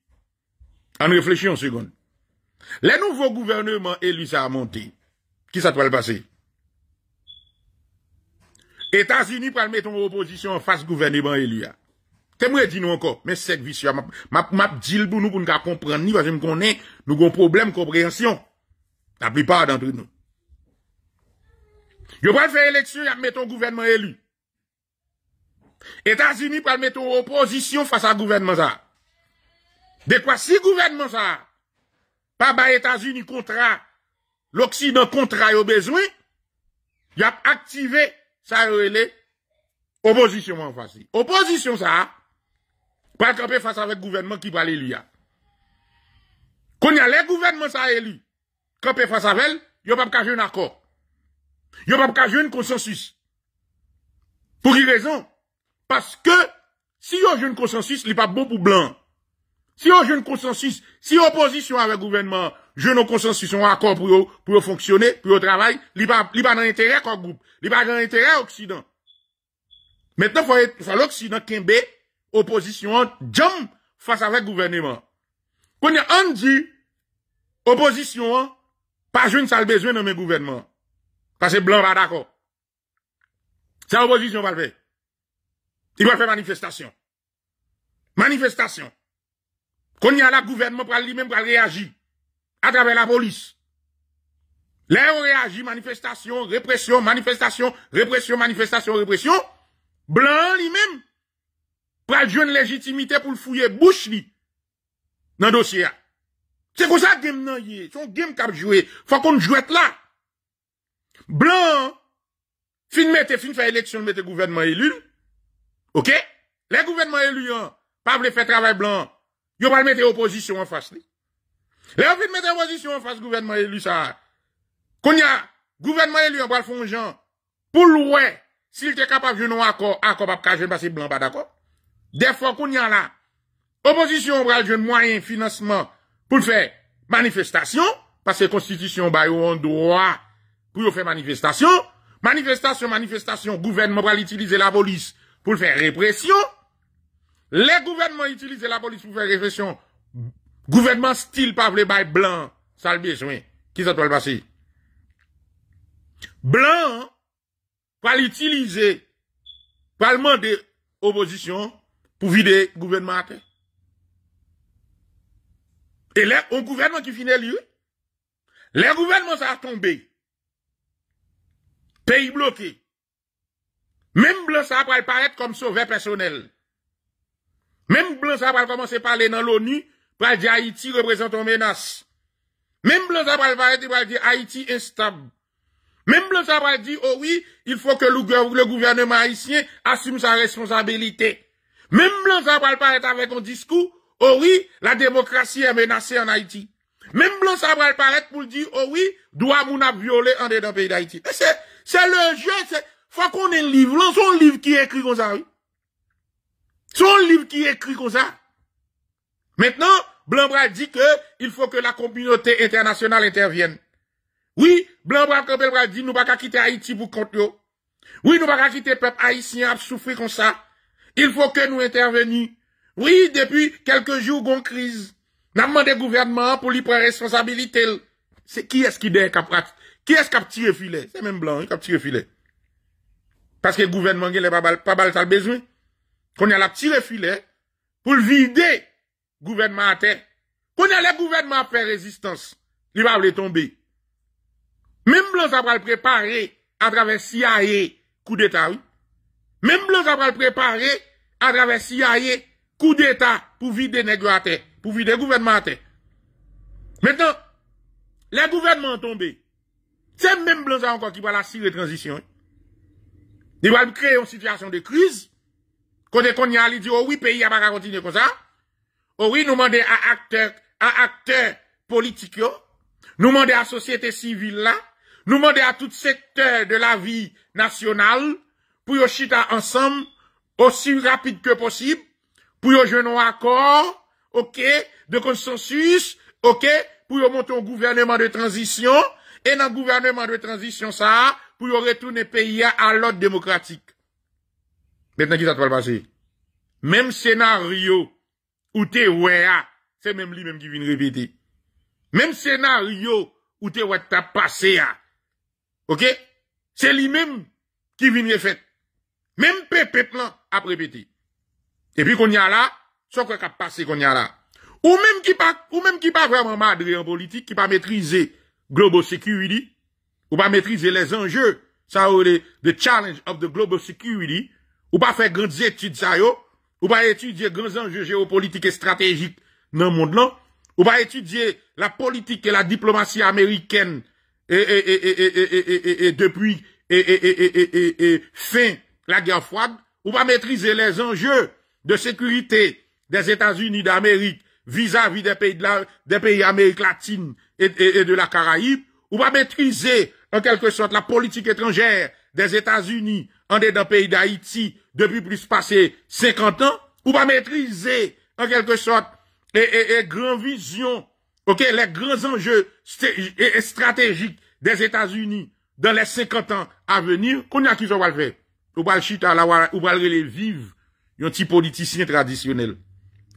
En réfléchissant en seconde. Les nouveaux gouvernements élus, ça a monté. Qui ça va le passer? États-Unis pour mettre en opposition en face gouvernement élu. Hein. Te mwè di nou anko. Mè sèk visya. Mè ap dil pou nou pou nou ka kompren ni. Vazim konen nou kon problem komprensyon. Ta plipa adan trin nou. Yo pwè fè eleksyon, yap meton gouvenman elu. Etas-Uni pwè meton oposisyon fasa gouvenman sa. De kwa si gouvenman sa, pa ba Etas-Uni kontra l'Oksidon kontra yo bezwi, yap aktive sa yo ele oposisyon man fasi. Oposisyon sa a, Pas camper face avec gouvernement qui va élu. Quand y a les gouvernements ça élu, camper face avec elle, il n'y a pas de un accord. Il n'y a pas de un consensus. Pour quelle raison? Parce que, si il y a un consensus, il n'est pas bon pour blanc. Si y a un consensus, si opposition avec gouvernement, je un consensus, un accord pour, pour fonctionner, pour travailler, il n'y a pas d'intérêt comme groupe. Il n'y a pas d'intérêt Occident. Maintenant, il faut, faut l'Occident qu'un opposition jam face avec gouvernement. Qu'on on dit, opposition, pas jeune le besoin de mes gouvernement. Parce que blanc va d'accord. C'est opposition va le faire. Il va faire manifestation. Manifestation. Qu'on y a la gouvernement pour lui-même pour réagir. À travers la police. Là, on réagit, manifestation, répression, manifestation, répression, manifestation, répression. Blanc lui-même jouer une légitimité pour le fouiller bouche li dans le dossier. C'est comme ça game nan yé. Son game cap jouer. Faut qu'on joue là. Blanc, fin mette, fin faire élection, mette gouvernement élu. OK? Les gouvernements élu, hein, pas voulu faire travail blanc. Yo pas mettre opposition en face li. Les mettre opposition en face gouvernement élu ça. Qu'on y a, gouvernement élu, on va faire Pour l'oué, s'il est capable de jouer un accord, accord pas parce que blanc pas d'accord. Des fois qu'on y a là, opposition va le moyen financement pour faire manifestation, parce que la constitution bah un droit pour faire manifestation. Manifestation, manifestation, gouvernement va utiliser la police pour faire répression. Les gouvernements utilisent la police pour faire répression. Gouvernement style pas les bail blanc, ça le besoin. Qui ça doit le passer? Blanc, va hein, l'utiliser, pour demander opposition, pour vider le gouvernement Et là, un gouvernement qui finit lieu, Le gouvernement ça a ça Pays Même Même paraître comme comme sauveur personnel. personnel. ça blanc va pas commencer à parler dans l'ONU, dire Haïti représente une menace. Même blanc ça va va va dire Haïti instable. Même Blanc va dire, oh oui, il faut que le gouvernement haïtien assume sa responsabilité. Même blanc ça va avec un discours, oh oui, la démocratie est menacée en Haïti. Même blanc ça va paraître pour dire, oh oui, doit moun a violé en dedans pays d'Haïti. C'est, c'est le jeu, c'est, faut qu'on ait un livre, son livre qui est écrit comme ça, oui. Son livre qui est écrit comme ça. Maintenant, Blanc dit que il faut que la communauté internationale intervienne. Oui, Blanc dit nous pas quitter Haïti pour compte. Oui, nous pas quitter peuple haïtien à souffrir comme ça. Il faut que nous intervenions. Oui, depuis quelques jours, on crise. N'a demandé gouvernement pour lui prendre responsabilité. C'est qui est-ce qui capable Qui est-ce qui a tiré filet? C'est même blanc, hein, qui a tiré filet. Parce que le gouvernement, il pas pas besoin. Qu'on a la tiré filet pour le vider, gouvernement à terre. Qu'on a le gouvernement à faire résistance. Il va aller tomber. Même blanc, ça va préparer à travers CIA, coup d'état, oui. Mèm blonza pa l'prepare a drave si ya ye kou d'Etat pou vide denegro a te, pou vide gouvernement a te. Mèntan, lè gouvernement an tombe, tè mèm blonza ankon ki wala si re-transisyon. Di wale kreye an situasyon de kriz, kote kon nye alidze owi peyi a baka kontine kon sa, owi nou mande a akter politikyo, nou mande a sosyete sivil la, nou mande a tout sektèr de la vi nasyonal, pou yo chita ansam osi rapide ke posib, pou yo jenon akor, ok, de konsensus, ok, pou yo monton gouverneman de transisyon, e nan gouverneman de transisyon sa, pou yo retoune peyi a alot demokratik. Metnen ki sa to albasi, mem senaryo ou te we a, se mem li mem ki vin repiti, mem senaryo ou te weta pase a, ok, se li mem ki vin refet, Même pépé plan a répété. Et puis qu'on y a là, ce qu'on a passé qu'on y a là. Ou même qui pas, ou même qui pas vraiment madré en politique, qui pas maîtriser global security, ou pas maîtriser les enjeux, ça ou les, the challenge of the global security, ou pas faire grandes études ça yo, ou pas étudier grands enjeux géopolitiques et stratégiques dans le monde là, ou pas étudier la politique et la diplomatie américaine et, depuis et, et, et, et, et, fin la guerre froide, ou va maîtriser les enjeux de sécurité des États-Unis d'Amérique vis-à-vis des pays de la, des pays Amérique latine et, de la Caraïbe, ou va maîtriser en quelque sorte la politique étrangère des États-Unis en dedans pays d'Haïti depuis plus passé 50 ans, ou va maîtriser en quelque sorte et, et, et grand vision, ok, les grands enjeux stratégiques des États-Unis dans les 50 ans à venir, qu'on a qui va le faire. Ou pa l chita la ou pa l rele vive yon ti politisyen tradisyonel.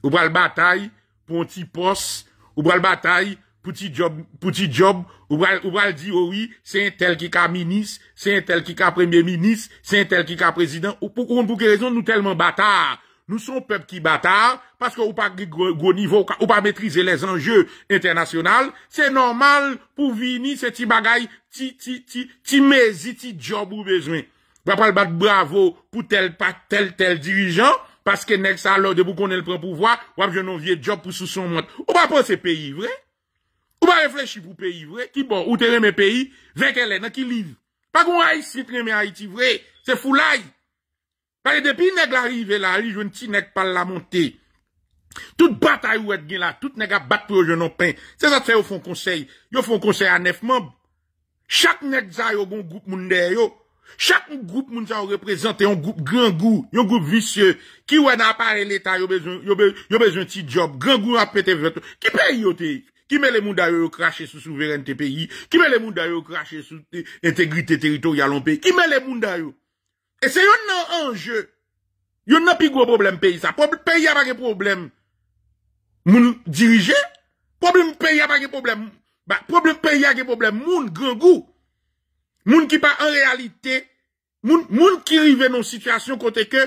Ou pa l batay pou ti pos, ou pa l batay pou ti job, ou pa l di oh oui, se yon tel ki ka minis, se yon tel ki ka premye minis, se yon tel ki ka prezident, ou pou kon pou ke rezon nou telman batar. Nou son pep ki batar, paske ou pa gweni voka, ou pa metrize les anjeu internasyonal, se normal pou vini se ti bagay, ti mezi, ti job ou bezwen. Wapal bat bravo pou tel pat tel tel dirijan Paske nek sa lor debou konel pran pou wap Wap jenon vie job pou sou son mont Wapan se peyi vre Wapan reflechi pou peyi vre Ki bon, ou tere me peyi Vekele, nek iliv Pak mwen a yi sit neme a yi ti vre Se fulay Pake depi nek la rive la Yi jwen ti nek pal la monte Tout bat a yi wet gen la Tout nek a bat pou jenon pen Se sa te yo fon konsey Yo fon konsey anefman Chak nek zay yo goun gout moun dey yo Chak moun goup moun sa ou reprezenten yon goup gran goup Yon goup visye Ki wè nan pare l'Etat Yon bez yon ti job Gran goup apete vetou Ki peyi yo tey Ki me le moun dayo yo krashe sou souveren te peyi Ki me le moun dayo yo krashe sou te integrite teritori alon peyi Ki me le moun dayo E se yon nan anje Yon nan pi gwo problem peyi sa Problem peyi apake problem Moun dirije Problem peyi apake problem Problem peyi apake problem Moun gran goup Moun ki pa en realite, moun ki rive nou situasyon kote ke,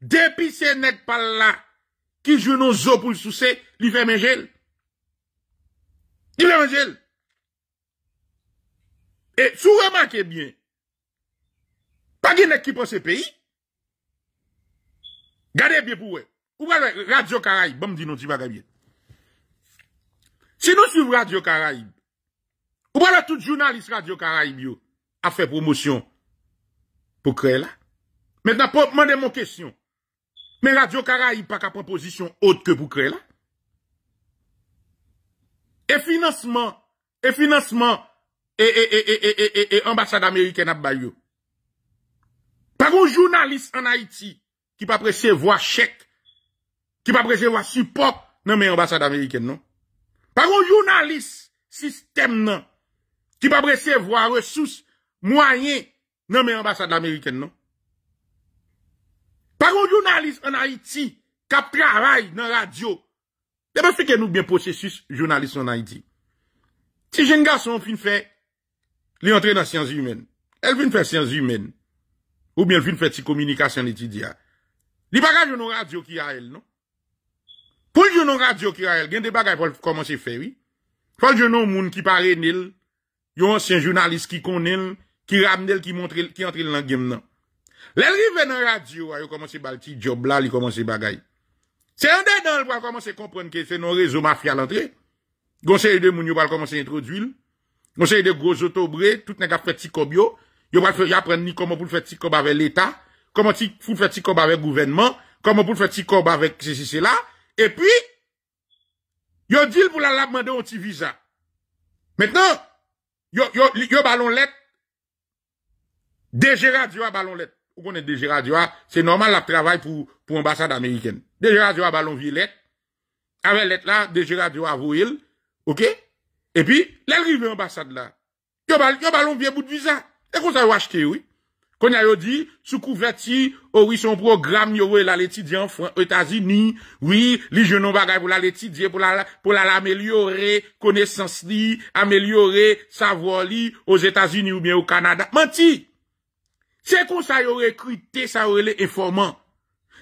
depi se nek pal la ki joun nou zo pou sou se, li vremenjel. Li vremenjel. E sou reman kebyen, pagi nek ki po se peyi, gadebyen pou we. Ou wala, Radio Karaib, bom di nou ti bagabyen. Si nou sou Radio Karaib, ou wala tout jounalist Radio Karaib yo, a fè promosyon pou kre la. Mèd nan pou mèdè mon kesyon, mè Radio Karayi pa ka proposisyon ot ke pou kre la. E financeman, e financeman, e, e, e, e, e, e, e, ambasade Ameriken ap bayo. Parou jounalist an Haiti ki pa presè vwa chèk, ki pa presè vwa support, nan mè ambasade Ameriken nan. Parou jounalist sistem nan, ki pa presè vwa resouss, Mwanyen nan men ambasade l'Ameriken, non? Paron jounalist an Haiti Kapri a ray nan radyo Debe fike nou bin posesis jounalist an Haiti Ti jen gason fin fe Li entre nan siyans yumen El fin fe siyans yumen Ou bin fin fe ti komunikasyon li ti diya Li bagay jounon radyo ki a el, non? Pon jounon radyo ki a el Gen de bagay fol komanse fe, oui Fol jounon moun ki pare nel Yon ansyen jounalist ki kon nel ki ramnel, ki entre l langim nan. Lèlri vè nan radyo, a yo komanse bal ti job la, li komanse bagay. Se yon dè nan l wak komanse kompren ki fè nan rezo mafya l antre, gonsè yon dè moun yo bal komanse introdwil, gonsè yon dè grozotobre, tout nè gap fè ti kob yo, yo bal fè ya pren ni koman pou fè ti kob ave l etat, koman ti fè ti kob ave gouvenman, koman pou fè ti kob ave kse sise la, e pi, yo dil pou la labman de ontivisa. Mètenan, yo balon let, DG Radio à ballon lettre. Vous connaissez DG Radio c'est normal la travail pour, pour ambassade américaine. DG Radio à ballon violette. Avec lettre là, DG Radio à vous, OK? Et puis, l'arrivée ambassade là. Yo ballon vieux bout de visa. Et qu'on ça yo acheté, oui? Qu'on a yo dit, sous couverture, oh oui, son programme, yo, la l'étudiant aux États-Unis, oui, li jeunes non bagay pour la l'étudier, pour la, pour la, l'améliorer, connaissance li, améliorer, savoir li, aux États-Unis ou bien au Canada. Menti! Se kon sa yo rekwite, sa yo rele informant.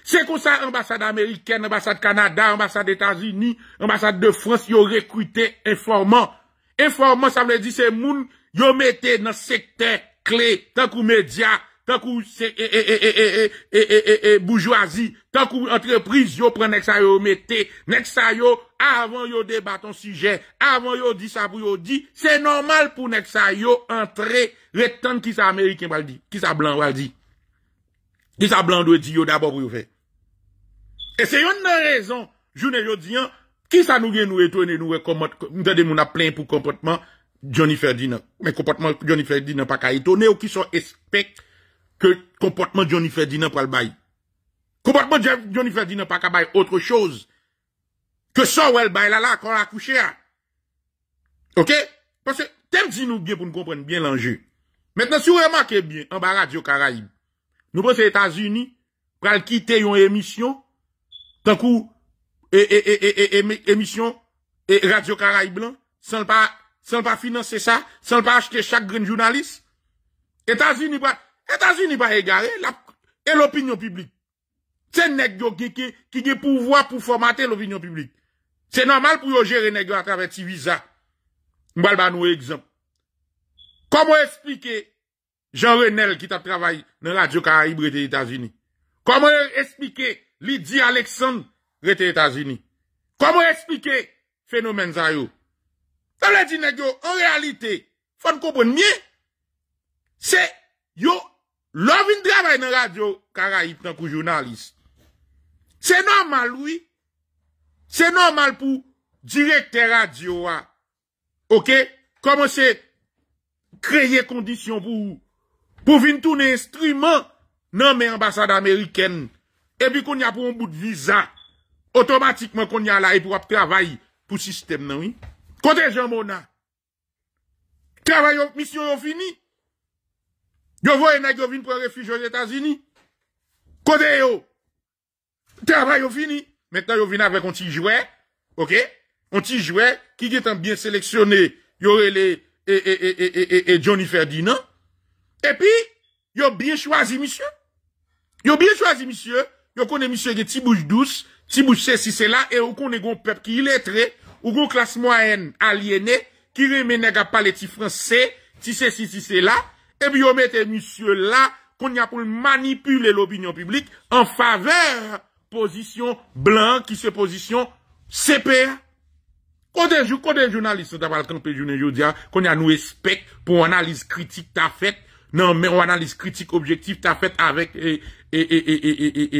Se kon sa ambasade Ameriken, ambasade Kanada, ambasade Etats-Unis, ambasade de France, yo rekwite informant. Informant sa mwen di se moun yo mette nan sekte kle tankou medya. tan kou se e e e e e e e e e e e e boujouazi, tan kou entreprise yo prene sa yo mete, nek sa yo avon yo debaton sije, avon yo disa pou yo di, se normal pou nek sa yo entre, retan ki sa Amerikien wale di, ki sa Blan wale di, ki sa Blan wale di yo dabo pou yo fe. E se yon nan rezon, jounen yo diyan, ki sa nou gen nou eto, ne nou rekommand, mwen a plen pou kompotman, Johnny Ferdinand, men kompotman Johnny Ferdinand pa kaito, ne ou ki son espek, que comportement Johnny Ferdinand pour le bail. Comportement Johnny Ferdinand pas bail autre chose que ça ou elle bail là là quand a couché. OK Parce que tel dit nous bien pour nous comprendre bien l'enjeu. Maintenant si vous remarquez bien en bas radio Caraïbes, nous pensons aux États-Unis pour quitter une émission tant coup émission et Radio Caraïbes sans pas sans pas financer ça, sans pas acheter chaque de journaliste. États-Unis États-Unis pas égaré, et l'opinion publique. C'est nèg qui qui le pouvoir pour formater l'opinion publique. C'est normal pour gérer nèg à travers vais visa. M'bal nous exemple. Comment expliquer Jean Renel qui t'a travaillé dans Radio Caraïbe des États-Unis Comment expliquer Lydie Alexandre des États-Unis Comment expliquer phénomène ça yo Ça veut dire en réalité, faut comprendre mieux. C'est yo L'homme travaille dans la radio Caraïbe journaliste. C'est normal, oui. C'est normal pour directeur radio. OK Comment c'est créer conditions pour pour venir tourner instrument dans mes ambassade américaine et puis qu'on y a pour un bout de visa automatiquement qu'on y a là et pour travailler pour système non oui. Côté Jean Mona. Travail mission fini. finie. Yo voye nèg yo vin pour refuge aux États-Unis. Côté yo. Travail yo fini. Maintenant yo vin avec un petit jouet. OK? Un petit jouet qui est bien sélectionné. Yo relé et, et, et, et, Johnny Ferdinand. Et puis, yo bien choisi monsieur. Yo bien choisi monsieur. Yo connaît monsieur qui petit bouche douce, petit bouche ceci c'est là et on connaît gon peuple qui est illettré ou gon classe moyenne aliénée qui remet pas à petit français, ti ceci si c'est là. Ebi yo mette monsie la kon ya pou manipule l'opinyon publik An faveur posisyon blan ki se posisyon sepe Konde jounaliste tabal kanpe jounen yo diya Kon ya nou espèk pou analise kritik ta fèt Nan men, ou analise kritik objektif ta fèt Avèk e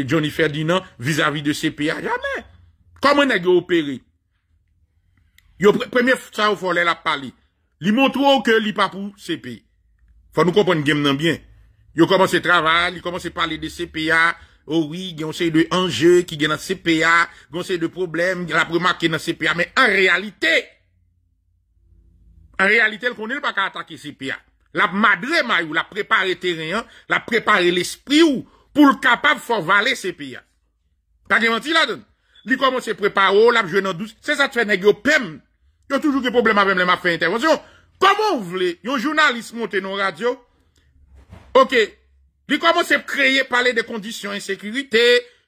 Johnny Ferdinand vis-à-vis de sepe Jamè, koman e ge opere Yo premye sa ou folè la pali Li montrou ou ke li pa pou sepe Faut nous comprendre bien. nan bien. Yo commencé travail, ils commencé parler de CPA, oh oui, il y a un de enjeu qui gagne dans CPA, il y de problèmes, il y a remarqué dans CPA, mais en réalité, en réalité, le connaît pas qu'à attaquer CPA. La madre maillou, la préparer terrain, la préparer l'esprit ou, pour le capable faire valer CPA. Pas de menti là-dedans. Li commence à préparer, la jouer dans douce, C'est ça que fait nèg yo pem. a toujours des problèmes avec les m'a intervention. Koman ou vle, yon jounaliste monte nou radio, ok, li koman se f kreye pale de kondisyon ensekirite,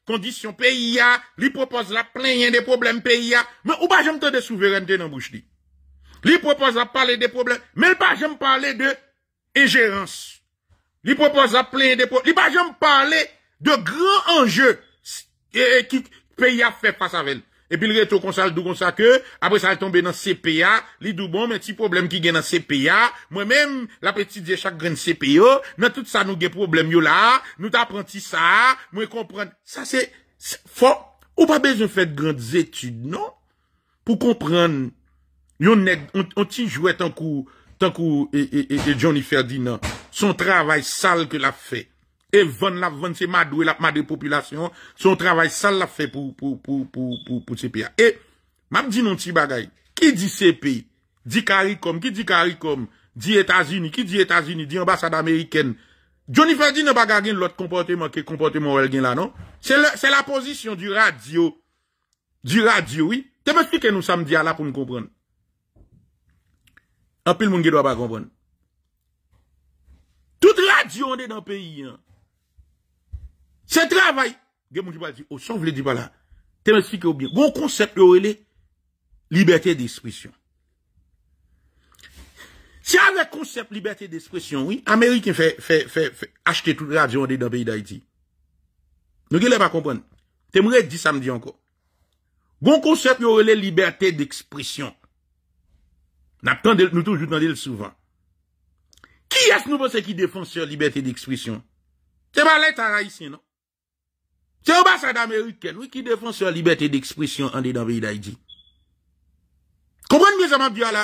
kondisyon PEIA, li propos la pleyen de problem PEIA, men ou pa jom te de souveren de nan bouch li. Li propos la pale de problem, men pa jom pale de ejerans. Li propos la pleyen de problem, li pa jom pale de gran anje ki PEIA fe fasa vel. et puis le retour comme ça, que, après ça, il tombe dans CPA, il dou bon, mais petit problème qui gagne dans CPA, moi-même, la petite de chaque grain de CPA, dans tout ça, nous gagne problème, yo là, nous t'apprenti ça, moi comprendre, ça c'est, fort, ou pas besoin de faire de grandes études, non? Pour comprendre, yon on, on t'y jouait tant coup, tant que et Johnny Ferdinand, son travail sale que l'a fait. Et vendre la c'est la madre population. Son travail sale l'a fait pour, pour, pour, pour, pour, pour CPA. Et, m'a dit non petit bagaille. Qui dit Qui Dit CARICOM. Qui dit CARICOM? Dit États-Unis. Qui dit États-Unis? Dit ambassade américaine. Johnny Ferdinand n'a l'autre comportement que comportement elle là, non? C'est la position du radio. Du radio, oui. T'es pas expliqué nous samedi à là pour me comprendre. Un le monde qui doit pas comprendre. Toute radio on est dans le pays, hein. Se travay, gen moun di ba oh, di, ou son vle di ba la, te mwen si ke oubyen. Gon konsep yo rele, libertè d'esprisyon. Se anè konsep libertè d'esprisyon, oui, Ameri ki fè, fè, fè, fè, fè, fè, achete tout la diwande dan peyi d'Aiti. Nou gen lè pa kompon. Te mwen re di samdi anko. Gon konsep yo rele libertè d'esprisyon. Nap tande, nou toujou tande lè souvan. Ki yas nou bose ki defon se libertè d'esprisyon? Te mwen lè ta ray si, non? Se ambassade Ameriken, wè ki defanse libetè d'ekspresyon an di dan vè yi da yi di. Komwen mè zaman bi alè?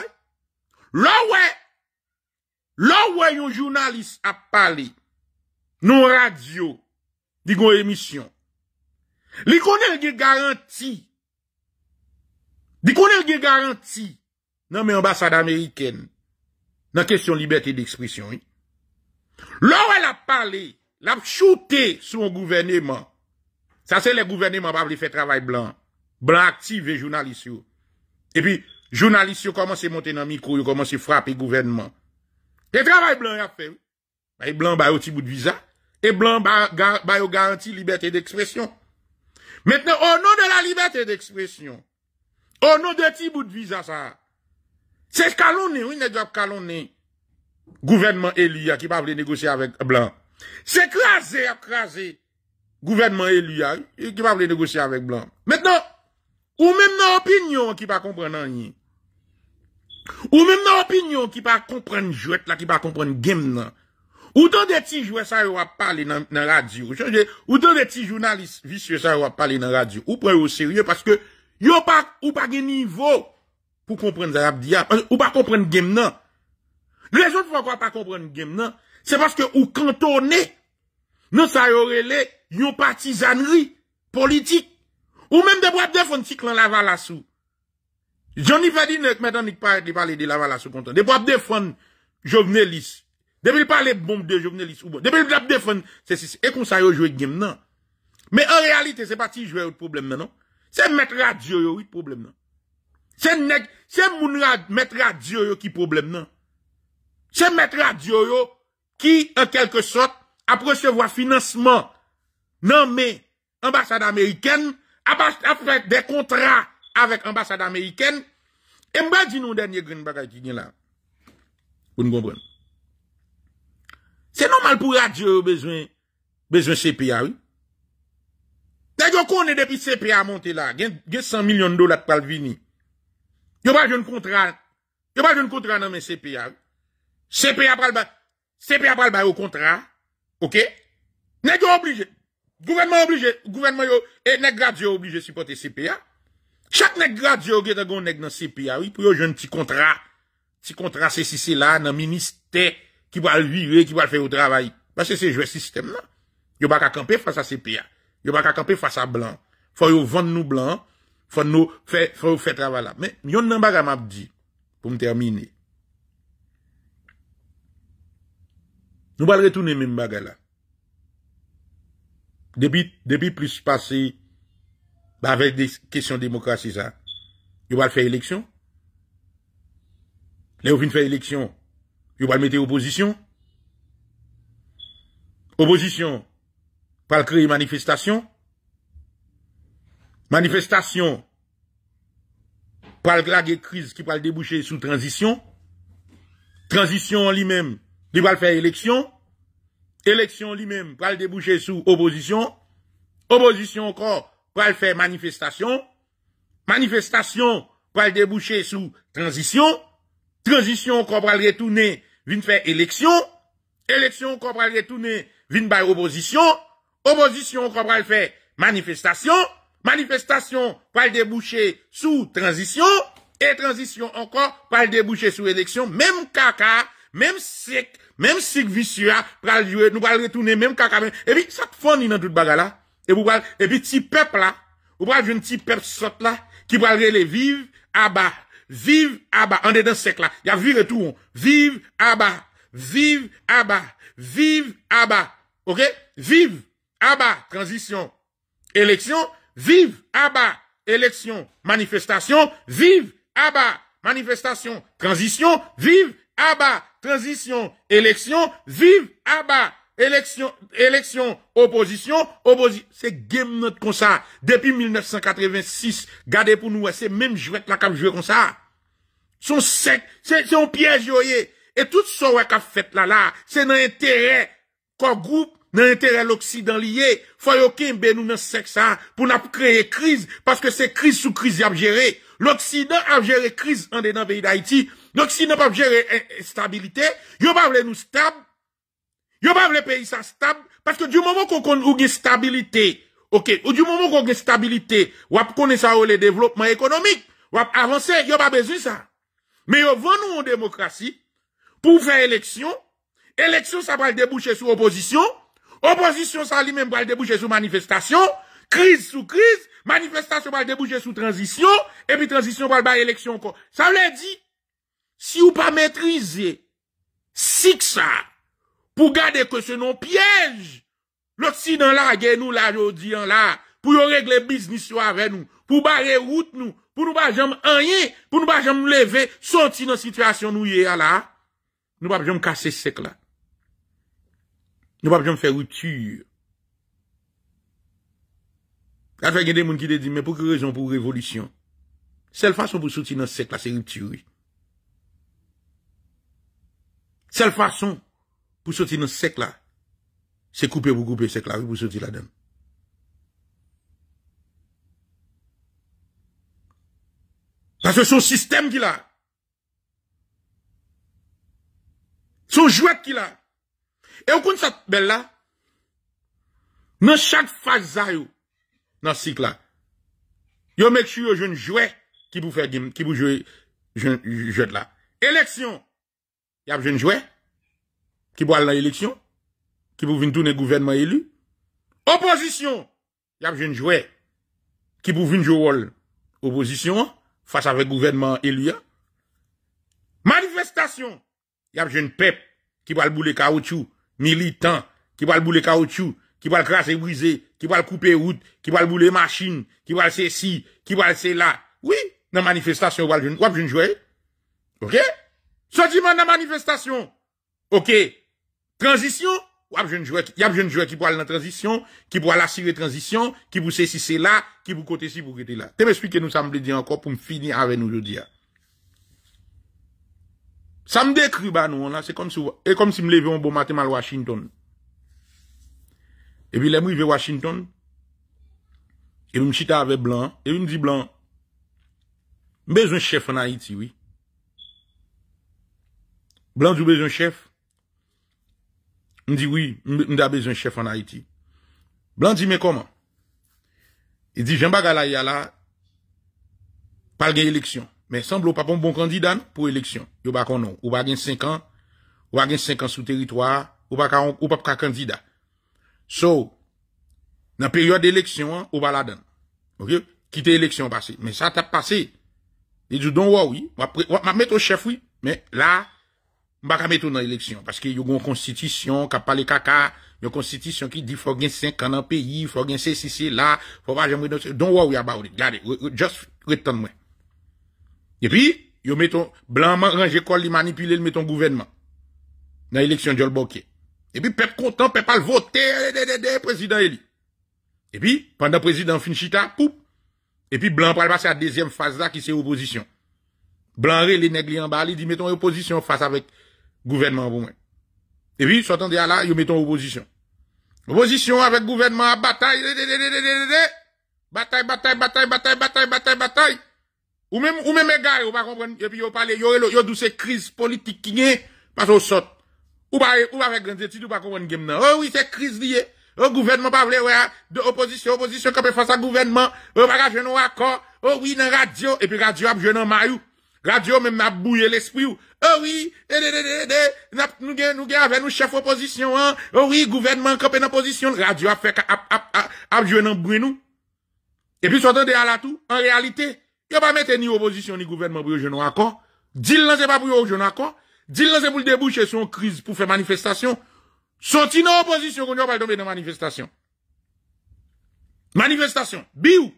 Lò wè, lò wè yon jounalist ap pale, non radio, di gwen emisyon. Li konen yon garanti, di konen yon garanti nan mè ambassade Ameriken, nan kesyon libetè d'ekspresyon yi. Lò wè l'ap pale, l'ap choute sou yon gouveneman, Ça, c'est le gouvernement qui a fait travail blanc. Blanc et journaliste. Et puis, journaliste commence à monter dans le micro, commence à frapper le gouvernement. Le travail blanc a fait. Bah, blanc, bah, petit bout de visa. Et blanc, bah, bah, la liberté d'expression. Maintenant, au nom de la liberté d'expression, au nom de petit bout de visa, ça, c'est calonné, oui, n'est pas calonné. Gouvernement élu hein, qui va négocier avec blanc. C'est crasé, crasé gouvernement élu, qui va vouloir négocier avec Blanc. Maintenant, ou même dans l'opinion qui va comprendre rien. Ou même dans l'opinion qui va comprendre jouet là, qui va comprendre game là. Ou dans des petits joueurs ça va parler dans la radio. Ou dans de petits journalistes vicieux ça va parler dans la radio. Ou prenez au sérieux parce que yo pas ou pas niveau pour comprendre ça ou pas comprendre game là. Les autres fois pas comprendre game là, c'est parce que ou cantonné non ça aurait les yon partisanerie politique. Ou même des boîtes de fond clan Lavalassou. Johnny Ferdinand, maintenant, il parle de Lavalassou content. De boîtes de fond Jovenelis. Depuis il parle bombe de Jovenelis ou bon. Depuis il parle de fond, c'est si. Et qu'on ça yo jouer game, non. Mais en réalité, c'est pas si jouer le problème, non. C'est mettre radio, yo, oui, problème, non. C'est nek, c'est moun mettre radio, yo, qui problème, non. C'est mettre radio, yo, qui, en quelque sorte, a recevoir financement non mais ambassade américaine a fait des contrats avec ambassade américaine et m'a dit nous dernier green bagage qui là vous ne comprenez c'est normal pour radio besoin besoin CPA oui que qu'on est depuis CPA monté là, gen, 100 millions de dollars pour venir. Yo pas un contrat. Yo pas un contrat dans mes CPA. CPA pral ba, CPA pral ba au contrat. OK? N'est obligé. Gouvernement oblige, gouvernement yo, e nek grad yo oblige supporte CPA, chak nek grad yo ge de gon nek nan CPA, wipou yo jen ti kontra, ti kontra se si se la nan minister ki bal vire, ki bal fe yo travay. Bas se se jwe sistem la. Yo baka kampe fasa CPA, yo baka kampe fasa blan, fwa yo vande nou blan, fwa yo fwe travay la. Men, yon nan baga map di, pou m termine. Nou bal retoune men baga la. Depuis, depuis plus passé, bah avec des questions de démocratie, ça, va le faire élection. Là, on faire élection. va va mettre opposition. Opposition, pas créer manifestation. Manifestation, pas la crise qui va déboucher sous transition. Transition en lui-même, il va faire élection élection lui-même le déboucher sous opposition, opposition encore le faire manifestation, manifestation le déboucher sous transition, transition encore le retourner, faire élection, élection encore le retourner, vin par opposition, opposition encore le faire manifestation, manifestation le déboucher sous transition, et transition encore le déboucher sous élection, même caca Mem sik, mem sik visya, pral jwe, nou pral retounen, mem kakabè. Ewi, sat fon ni nan tout baga la. Ewi e ti pep la, ou pral jwen ti pep sot la, ki pral rele, vive Aba. Vive Aba. An de dan sik la, ya vive retounen. Vive Aba. Vive Aba. Vive Aba. Ok? Vive Aba. Transisyon. Eleksyon. Vive Aba. Eleksyon. Manifestasyon. Vive Aba. Manifestasyon. Transisyon. Vive Aba. transition, élection, vive à bas. Élection, élection, opposition, opposition. C'est game note comme ça. Depuis 1986, gardez pour nous, c'est même jouet la cam, jouer comme ça. Son sec, c'est un piège, Et tout ce qu'on a fait là, là, c'est dans l'intérêt qu'un groupe dans l'intérêt l'Occident lié, faut y nous dans ça, pour nous créer crise, parce que c'est crise sous crise à gérer. L'Occident a géré crise en dedans pays d'Haïti. L'Occident pas géré stabilité. Yo pas voulu nous stable. Yo pas voulu pays ça stable. Parce que du moment qu'on a une stabilité, ok, ou du moment qu'on a stabilité, ou connaît ça le développement économique, ou avancer, yo pas besoin ça. Mais yo vend nous en démocratie, pour faire élection, élection ça va déboucher sur opposition, Oposisyon sa li menm wale debouche sou manifestasyon, kriz sou kriz, manifestasyon wale debouche sou transisyon, epi transisyon wale baye leksyon kon. Sa wle di, si ou pa metrize, sik sa, pou gade ke se non pyej, l'Oksidon la gen nou la jodi an la, pou yo regle biznis yo avè nou, pou baye route nou, pou nou pa jom anye, pou nou pa jom leve, soti nan situasyon nou ye ala, nou pa jom kase seklat. Nous pas pouvons de faire rupture. Il y a des gens qui te disent, mais pour quelle raison pour révolution? la façon pour soutenir dans ce secte, c'est rupture. la façon pour soutenir dans ce secte, c'est couper pour couper ce secte, pour soutenir la dedans Parce que son système qu'il a, son jouet qu'il a, E ou koun sat bel la? Nan chak fasa yo nan sik la. Yo mèk chou yo joun jwè ki pou fè gim, ki pou jwè jwè la. Eleksyon yap joun jwè ki pou al nan eleksyon ki pou vin toune gouvenman elu. Oposisyon yap joun jwè ki pou vin jouol oposisyon fasa ve gouvenman elu ya. Manifestasyon yap joun pep ki pou al boule kaoutchou militants qui va le bouler caoutchouc, qui va le crasser briser, qui va le couper route, qui va le bouler machine, qui va le ceci, qui va le cela. Oui, dans la manifestation, on va le jouer. OK? Sentiment dans la manifestation. OK. Transition, il y a un joueur qui pour aller dans transition, qui pour assurer transition, qui pour si c'est là, qui vous côté ci, vous côté là. T'es m'expliquer nous, ça me dit encore pour me finir avec nous aujourd'hui. Sa m dekri ba nou an la, se kon sou, e kon si m leve yon bon maten mal Washington. E vi lem wive Washington, e vi m chita ave blan, e vi m di blan, m bezon chef an Haiti, oui. Blan di ou bezon chef, m di oui, m da bezon chef an Haiti. Blan di me koman, e di jen baga la yala, palge eleksyon. Men semble bon, bon non. ou pa pou m bon kandidan pou eleksyon. Yo ba kon nou. Ou ba gen 5 an. Ou ba gen 5 an sou teritoir. Ou pa pou ka kandida. So, nan peryode eleksyon, ou ba la dan. Ok? Kite eleksyon pase. Men sa ta pase. Di di don wawoui. Ma met ou chef woui. Men la, ma ka met ou nan eleksyon. Paske yo gon konstitisyon, ka pale kaka. Yo konstitisyon ki di fò gen 5 an nan peyi. Fò gen 6-6-6 la. Fò wajan mwen don wawoui about it. Gade, just retan mwen. Et puis, yo metton blanc range col, li manipuler, le metton gouvernement. Dans l'élection de Et puis, peuple content, peuple pas le voter, président élu. Et puis, pendant président Finchita, poup. Et puis, blanc pral passer à la deuxième phase là, qui c'est opposition. Blanc les négligents en bas, dit, mettons opposition face avec gouvernement Et puis, soit à là, yo mettons opposition. Opposition avec gouvernement à bataille, bataille, bataille, bataille, bataille, bataille, bataille, bataille. Ou même, ou même gars, ou pas comprendre, et puis vous parlez, vous avez douce crise politique qui est, parce qu'on saute. Ou pas, ou pas avec grandes études, ou pas comprendre game Oh oui, c'est crise liée. Au oh, gouvernement pas vrai de opposition, opposition qui face à gouvernement, ou oh, pas je un accord. Oh oui, dans radio, et puis radio a joué dans Radio même n'a bouillé l'esprit ou. Oh oui, et eh, eh, eh, nous gagnons, nous avec nous chef opposition, hein. Oh oui, gouvernement campé dans position. Radio a fait, a, a, a, a joué dans bruit Et puis, s'entendez à la tout, en réalité, Yo pas mettre ni opposition ni gouvernement pour un accord. Dil là c'est pas pour un accord. Dil là c'est pour déboucher sur une crise pour faire manifestation. sont dans opposition qu'on pas tomber dans manifestation. Manifestation. Biou.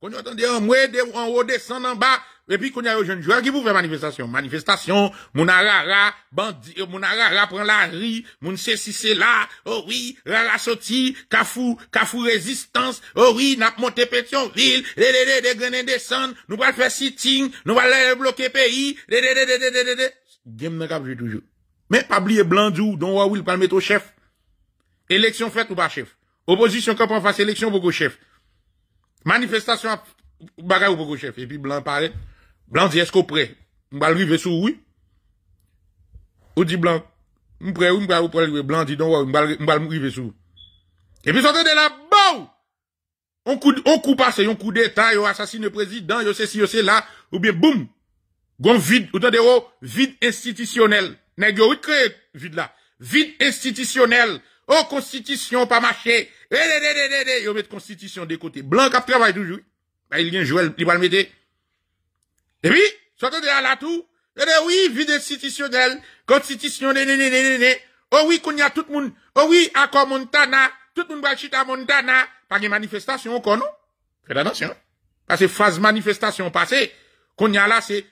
Qu'on entend en haut descendre en bas depuis puis, quand il y a un jeune joueur qui pouvait manifestation. Manifestation, mon arara, bandit, euh, mon arara prend la rue, mon si c'est là, oh oui, la sorti, kafou, kafou résistance, oh oui, n'a pas monté pétion. les, les, les, les, descendent, nous pas faire sitting, nous pas bloquer bloquer pays, les, les, les, game n'a pas toujours. Mais pas oublier doux dont Wawil, oui, pas le mettre au chef. Élection faite ou pas chef. Opposition, quand on fasse élection, beaucoup chef. Manifestation, bagarre pour beaucoup chef. Et puis, blanc paraît. Blan di esko pre, mbal rive sou, ou di blan, mpre ou mbal rive, blan di don waw, mbal rive sou. Epi sote de la, bou, on kou passe, yon kou deta, yon asasine prezident, yose si, yose la, ou bi boom, goun vide, ou tade ou, oh, vide institisyonel. Ne gyo wite kre vide la, vide institisyonel, ou oh, konstitisyon pa mache, eh, eh, eh, e de de de de, yon met konstitisyon de kote. Blan kap travay toujou, ba il gen jwel, li bal mette. Et puis, soit de la tout. Et eh oui, vide institutionnelle, constitution, né, né, né, né, Oh oui, qu'on y a tout le monde. Oh oui, encore Montana. Tout le monde va chita Montana. Pas de manifestation encore, non? la attention. Parce que phase manifestation passée, qu'on y a là, c'est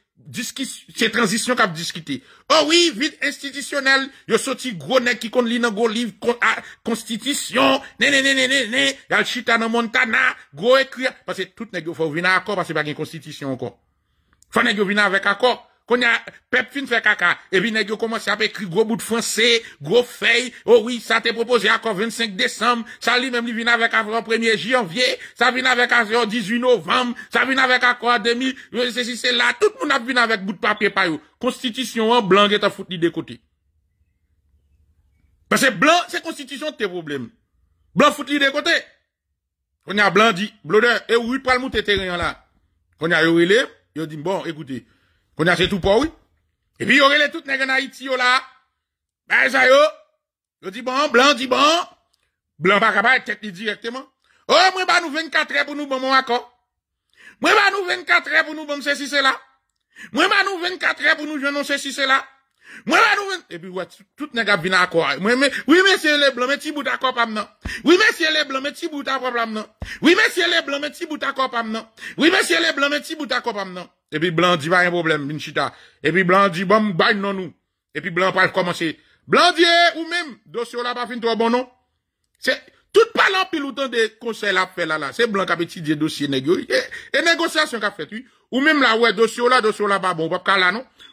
c'est transition qu'a discuté. Oh oui, vide institutionnel, yo sorti gros nez qui kon li nan gros livre ah, constitution, né né né né né né, yal chita Montana, gros écrit parce que tout nèg yo faut venir accord parce que pas une constitution encore. Fon nèg yo vin avec accord. Qu'on a pep fin fait caca et puis nèg a commencé à écrire gros bout de français, gros feuille. Oh oui, ça t'est proposé accord 25 décembre, ça lui même li vin avec accord 1er janvier, ça vin avec accord 18 novembre, ça vin avec accord 2000. si c'est là, tout le monde a vin avec bout de papier pa yo. Constitution en blanc est en foutu de côté. Parce que blanc, c'est constitution tes problèmes. Blanc fout de côté. On a blanc dit, blodeur, et oui, pas le terrain là. On a eu Yo dit, bon, écoutez, on a fait tout pour, oui. Et puis, yo relè tout nèg en Haïti, yo là. Ben, ça, yo. Yo dit, bon, blanc, dit bon. Blanc pas capable, tête directement. Oh, moi, bah, nous 24 heures pour nous, bon, mon accord. Moi, bah, nous 24 heures pour nous, bon, ceci, cela. Moi, bah, nous 24 heures pour nous, je non, ceci, cela. Mwen la nou ven, epi wè, tout nè gap vina akwa Mwen men, wè men sè lè blan, men ti bouta kop am nan Wè men sè lè blan, men ti bouta kop am nan Wè men sè lè blan, men ti bouta kop am nan Wè men sè lè blan, men ti bouta kop am nan Epi blan di wè yon problem, bin chita Epi blan di, bom, bay nan nou Epi blan pal komanse Blandiè, eh, ou mèm, dosyo la pa fin to bon non Toute palan piloutan de konsey la pe la la Sè blan ka peti diye dosye negyo E eh, eh, negosyasyon ka feti Ou mèm la wè, dosyo la, dosyo la pa bon Wè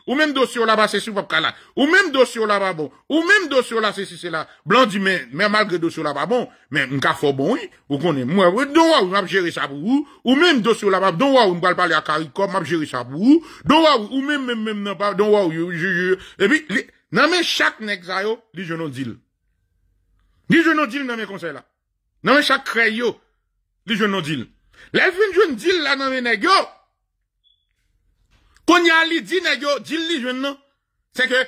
ou même dossier là-bas, c'est sûr, pas là, ou même dossier là-bas, bon, ou même dossier là, c'est c'est là, blanc dit, mais, mais malgré dossier là-bas, bon, mais, m'ka fort bon, ou qu'on est, moi, ou don, ou m'a géré ça pour vous, ou même dossier là-bas, don, ou m'a parler à Caricom, m'a géré ça pour vous, don, ou même, même, même, non, pas, don, ou, et puis, nan men chak je zayo, li je dil. Li non dil nan je, konsey là Nan je chak je je non dil. je je jenon dil là nan men negyo, Konya li di negyo, di li jwen nan, se ke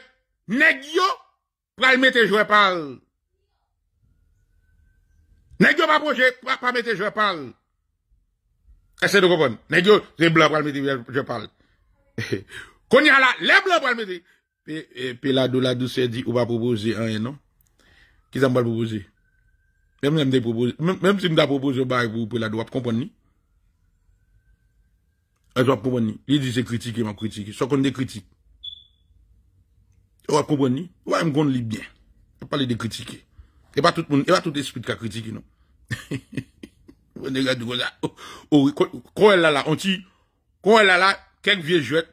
negyo pral mette jwe pal. Negyo pa proje, pral mette jwe pal. Ese de kopon, negyo, le blan pral mette jwe pal. [LAUGHS] Konya la, le blan pral mette jwe pal. E, pe la do la do se di, ou pa propoze an enan. Kisa mbal propoze. Mem si mda propoze, ou pa la do ap kompon ni. Avec la comprendre. Il dit c'est critique, il m'a critique. Soit qu'on des critiques. Vous comprenez? Vous me connaissez bien. Vous parle de critiquer. Et pas tout le monde, et pas tout esprit qui a critiqué, non? Vous regardez comme ça. Quand elle a là, on dit, quand elle a là, quelques vieux jouets,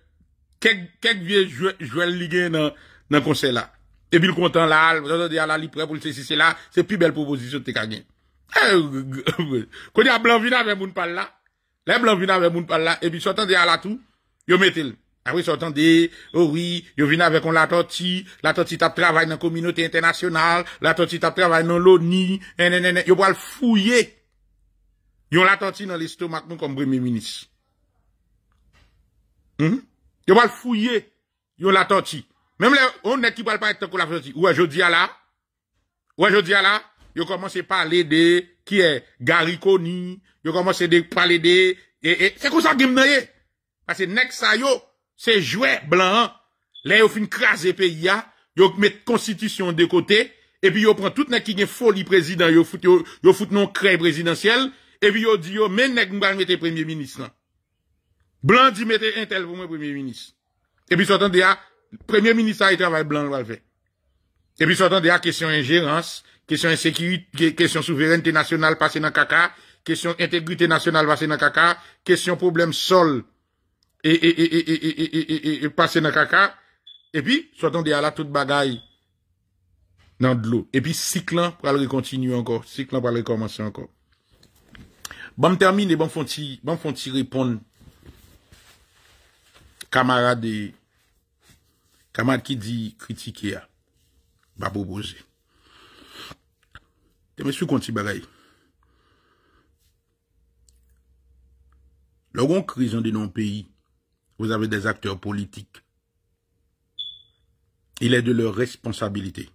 quelques quelques vieux jouets ligués dans, dans le conseil là. Et puis le content là, vous attendez à la libre pour le CCC là, c'est plus belle proposition que tu as gagné. Quand il y a blanc vin avec mon parle là, les blancs viennent avec moun par là, et puis s'entendent à la tout, Ils mettent Après ah sortant s'entendent. oh oui, ils viennent avec on la torti, la tortille tap travail dans la communauté internationale, la tortille tap travail dans l'ONU, yo pral fouiller. ont la torti dans l'estomac nous comme premier ministre. Ils hmm? Yo pral fouiller, ont la torti. Même les, on est qui pral pas être la torti. Ouais, je dis à la... Ouais, je dis à ne Yo commence à parler de qui est Gary Conny, yo commencé de parler de, et, c'est comme ça que m'naye. Parce que next ça yo, c'est jouet blanc, là yo fin craser pays a, yo la constitution de côté, et puis yo prend tout nèg qui gen folie président, yo fout, yo, yo fout non crée présidentiel, et puis yo dit yo, mais nèg m'ba mettre premier ministre, Blanc dit mettez un tel pour moi premier ministre. Et puis s'entendez à, premier ministre a travail blanc va le faire. Et puis s'entendez à question ingérence, Kèsyon souverèntè nasyonal pase nan kaka, kèsyon entègrité nasyonal pase nan kaka, kèsyon problem sol e pase nan kaka, epi, sotan de ala tout bagay nan d'lo. Epi, siklan pral re-kontinu anko, siklan pral re-komanse anko. Ban termine, ban fonti ban fonti repon kamara de kamara ki di kritike ya, ba boboze. Te mè sou konti baray. Logon krizon de nan peyi, wèz avè des akteur politik, ilè de lè responsabilite.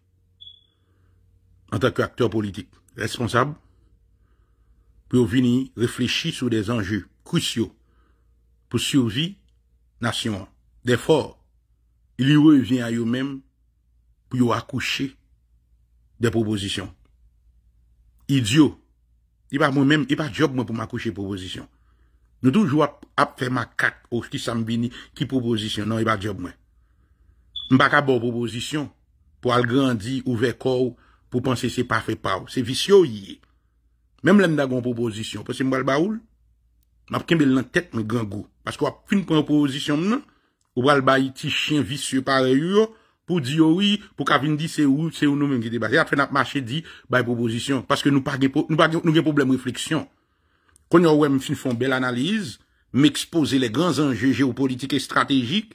An tak akteur politik responsab, pou yo vini reflechi sou des anjou kousyo pou survi nasyon. Defò, il yon vini a yo mèm pou yo akoushi de proposisyon. Idyo. Iba mwen men, iba diob mwen pou makouche proposisyon. Nou tou jwa ap fè ma kat ou fki sam bini ki proposisyon. Nan, iba diob mwen. Mbak ap bo proposisyon pou al grandi, ouve kou, pou panse se pafe pa ou. Se visyo yi. Men mwen dagon proposisyon. Pwese mwal ba oul, map kembe lantet mwen gangou. Pwese mwan fin proposisyon mnen, wwal bayi ti chen visyo pare yu yo. pou diyo oh wè, pou ka vin di se ou, se ou nou men gè debat. E atre nap mache di bay proposisyon, paske nou gen problem refleksyon. Kon yo wè m fin fon bel analize, m ekspose le genz anje geopolitikè strategik,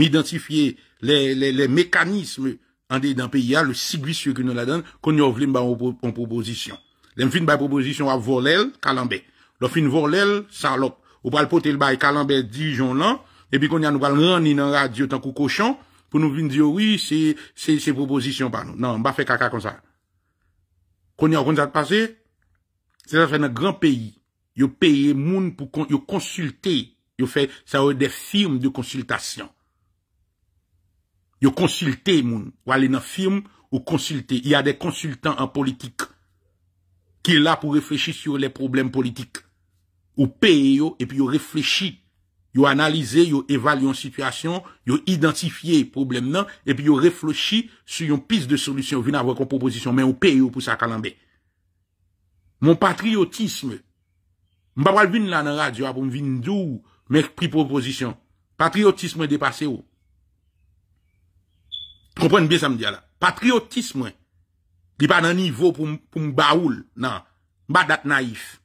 m identifiye le mekanisme ande dan pe ya, le sibisye ki nou la den, kon yo vlim bay an proposisyon. Lè m fin bay proposisyon wè vo lèl kalambè. Lò fin vo lèl salop. Ou pal potel bay kalambè dijon lan, e bi kon jan wè lèl nan radio tankou koshan, pour nous venir dire oui, c'est, c'est, c'est proposition par nous. Non, on va faire caca comme ça. Qu'on y a, qu'on passé, c'est ça, c'est un grand pays. Yo payé moun pour, yo consulter. Yo fait, ça a euh, des firmes de consultation. Yo consulter moun. Ou aller dans firme, ou consulter. Il y a des consultants en politique qui est là pour réfléchir sur les problèmes politiques. Ils pays et puis ont réfléchit yo analize, yo eval yon situasyon, yo identifiye problem nan, epi yo refloshi su yon pis de solusyon vina vwa kon proposisyon, men ou pe yo pou sa kalanbe. Mon patriotisme, mba pal vin la nan radyo apon vin djou, men pri proposisyon, patriotisme depase yo. Komprende be sa mdia la. Patriotisme, di pa nan nivou pou mba oul nan, mba dat naif.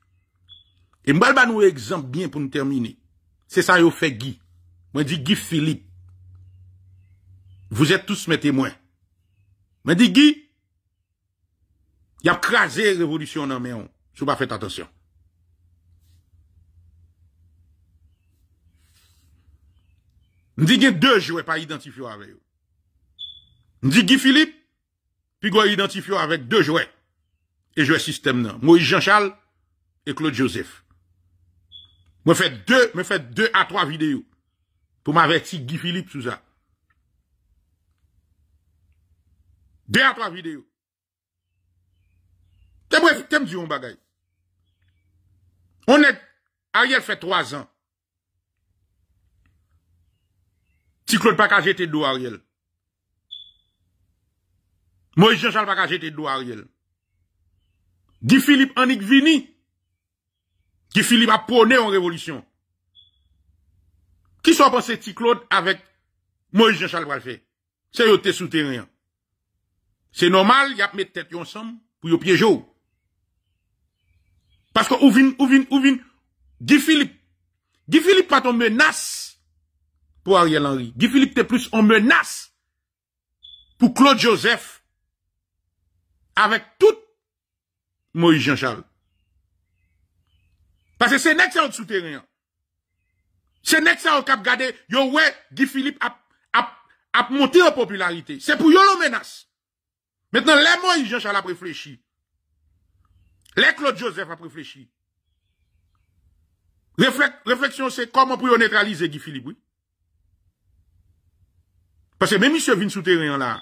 E mbal ban ou ekzamp bien pou nou termine, Se sa yo fe Ghi. Mwen di Ghi Fili. Vou zè tous mè temwen. Mwen di Ghi. Y ap krasè revolution nan mè yon. Chou pa fèt atensyon. Mwen di Ghi de jwe pa identifyo avè yo. Mwen di Ghi Fili. Pi gwa identifyo avè de jwe. E jwe sistem nan. Moïse Jean-Charles et Claude Joseph. Je fais deux, à trois vidéos. Pour m'avertir Guy Philippe sous ça. Deux à trois vidéos. T'es bref, t'es un bagage. On est, Ariel fait trois ans. Si Claude pas était jeter Ariel. Moi, Jean-Charles pas qu'à jeter d'eau, Ariel. Guy Philippe, Anik Vini. Gifilip ap pone an revolutyon. Ki so ap anseti Claude avèk Moïse Jean-Charles Walfè. Se yo te souten rien. Se normal, yap met tèt yo ansèm pou yo pye jo. Paske ouvin, ouvin, ouvin. Gifilip, Gifilip paton menas pou Ariel Henry. Gifilip te plus, an menas pou Claude Joseph avèk tout Moïse Jean-Charles. Parce que c'est que ça au souterrain. Hein. C'est que ça au cap gade, yo ouais Guy Philippe a, a, monté en popularité. C'est pour yo le menace. Maintenant, les moi, Jean-Charles a réfléchi. Les Claude Joseph a réfléchi. Réflexion, c'est comment pour neutraliser Guy Philippe, oui. Parce que même monsieur vient souterrain là.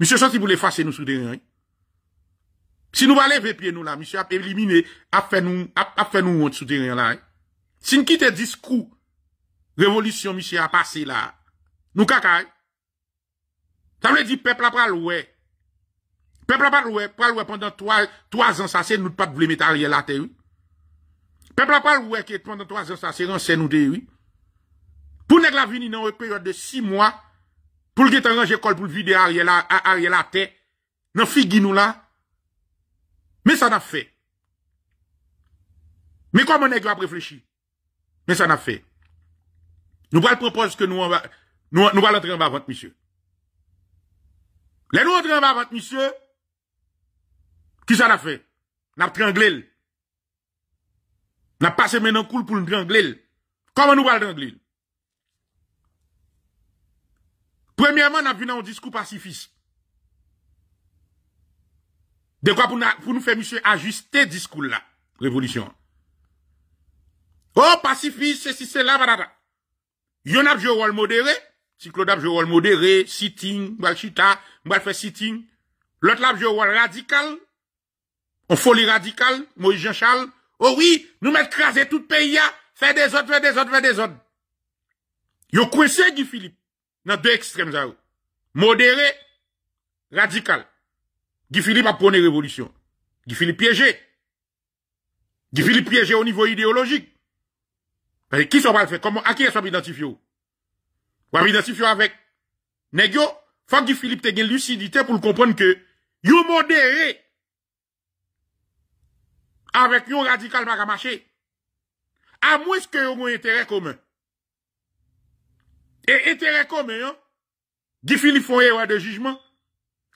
Monsieur Santi pour effacer nous souterrain. oui. Hein. Si nous voulons lever pied nous là, monsieur a éliminé, a fait nous, a, fait nous honte souterrain là. Hein. Si nous quitte discours, révolution monsieur a passé là. Nous cacaille. Ça veut dire peuple a pas ouais. Peuple a pas ouais, le pendant trois, trois ans ça c'est nous pas voulons mettre la terre. Peuple a pas ouais que pendant trois ans ça c'est renseigné nous de oui. Pour nous, la venir dans une période de six mois, pour le en ranger col pour le vider Ariel la, Ariel la terre. Dans nous là, mais ça n'a fait. Mais comment on a réfléchi? Mais ça n'a fait. Nous pas proposer que nous, on va, nous, nous allons entrer en votre monsieur. Les nous entrer en avant, monsieur, qui ça n'a fait? N'a trianglé. N'a passé maintenant cool pour nous triangler. Comment nous allons trangler Premièrement, n'a vu un discours pacifiste. De quoi pour, nous faire, monsieur, ajuster discours là. Révolution. Oh, pacifiste, ceci, cela, y Yon a joué rôle modéré. Si Claude a joué rôle modéré, sitting, m'bal chita, fait sitting. L'autre a joué rôle radical. En folie radicale, Moïse Jean-Charles. Oh oui, nous mettre craser tout le pays là. Hein. Faire des autres, faire des autres, faire des autres. Yo coincé Guy Philippe. Dans deux extrêmes, ça. Modéré, radical. Guy Philippe a prôné révolution. Guy Philippe piégé. Guy Philippe piégé au niveau idéologique. qui sont pas le faire? Comment, à qui est-ce qu'on identifie? On identifier avec, il faut que Philippe ait une lucidité pour comprendre que, yon modéré, avec yon radical pas marché. À moins que yon un intérêt commun. Et intérêt commun, hein? Guy Philippe font erreur de jugement.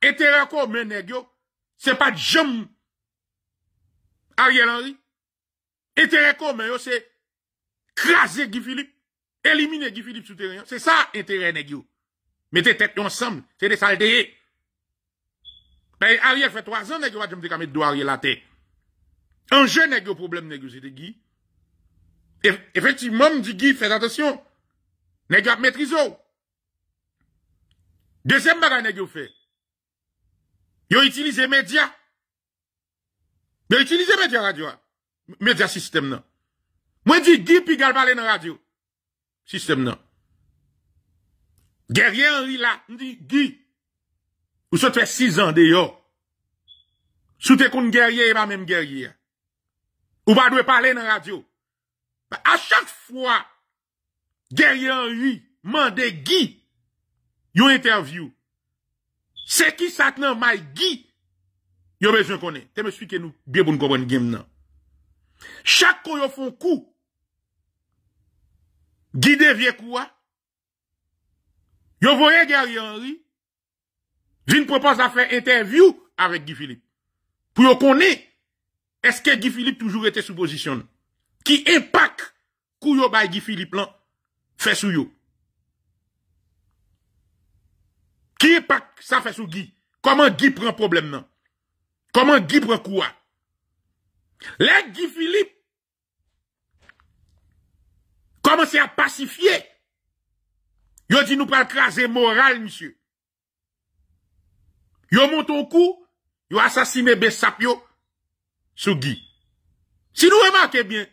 E te reko men negyo, se pa jom a rye lanri. E te reko men yo se krasi Gifilip, elimine Gifilip sou teren. Se sa enteren negyo. Mete tet yon sam, se de saldeye. Ben a rye fe toazan negyo, waj jom de kamet do a rye late. Anje negyo problem negyo, se te gi. E, efektivman di gi, fèd atasyon. Negyo ap metrizo. Desem bagan negyo fè. Yo utilisé médias. Yo utilisé médias radio. Hein. Médias système non. Moi dis Guy Pigal parler dans radio. Système non. Guerrier Henri là, dit Guy. Vous ça fait six ans d'ailleurs. Sous tes comptes guerrier et pas même guerrier. Ou pas doit parler dans radio. Bah, à chaque fois, guerrier Henri mande Guy une interview. Se ki sat nan may gi, yo bezon kone. Te me spike nou, biye bon kobwen genm nan. Chak kon yo fon kou, gide vie kouwa, yo voye garye anri, vin propos a fe interview avèk Gifilip. Pou yo kone, eske Gifilip toujou ete sou posisyon nan. Ki impak kou yo bay Gifilip lan fe sou yo. Qui pas ça fait sous Guy? Comment Guy prend problème non? Comment Guy prend quoi? Les Guy Philippe commence à pacifier. Yo dit nous pas craser moral, monsieur. Yo monté au coup, yo assassiné Bessapio sous Guy. Si nous remarquez bien,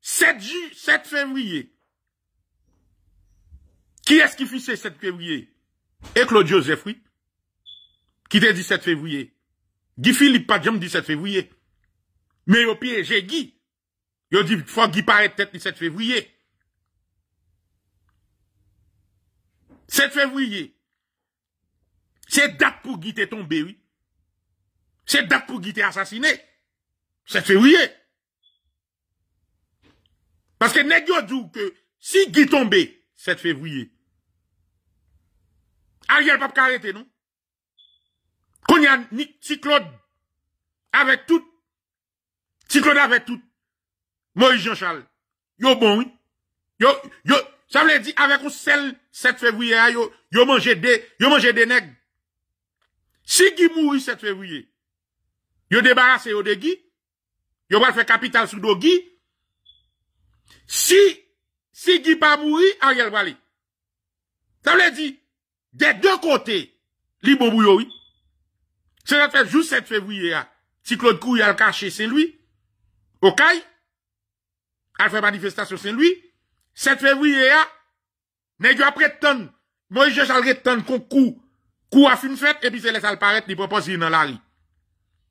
7 juillet, 7 février. Qui est-ce qui fiche 7 février? et Claude Joseph, oui, qui était 17 février. Guy Philippe, pas de 17 février. Mais au pied, j'ai Guy. Il a dit, faut Guy paraît tête 17 février. 7 février. C'est date pour Guy t'est tombé, oui. C'est date pour Guy t'est assassiné. 7 février. Parce que nest que si Guy tombé 7 février, Ariel pas arrêter non Qu'on y a Claude avec tout. Claude avec tout. Moïse Jean-Charles. Yo bon, oui. Yo, yo, ça veut dire avec un sel, 7 février, yo, yo mange des, yo mange des nègres. Si qui mourit 7 février, yo débarrassé yo de Guy, yo va faire capital sous do Si, si Guy pas mourir, Ariel va aller. Ça veut dire, des deux côtés, li bon C'est la fête, juste 7 février, si Claude Couille a le caché Saint-Louis, ok, Elle fait manifestation Saint-Louis, 7 février, nest après temps. moi, je j'allais tonne qu'on coup, coup à fin fête, et puis c'est laissé le paraître, il propose dans la rue.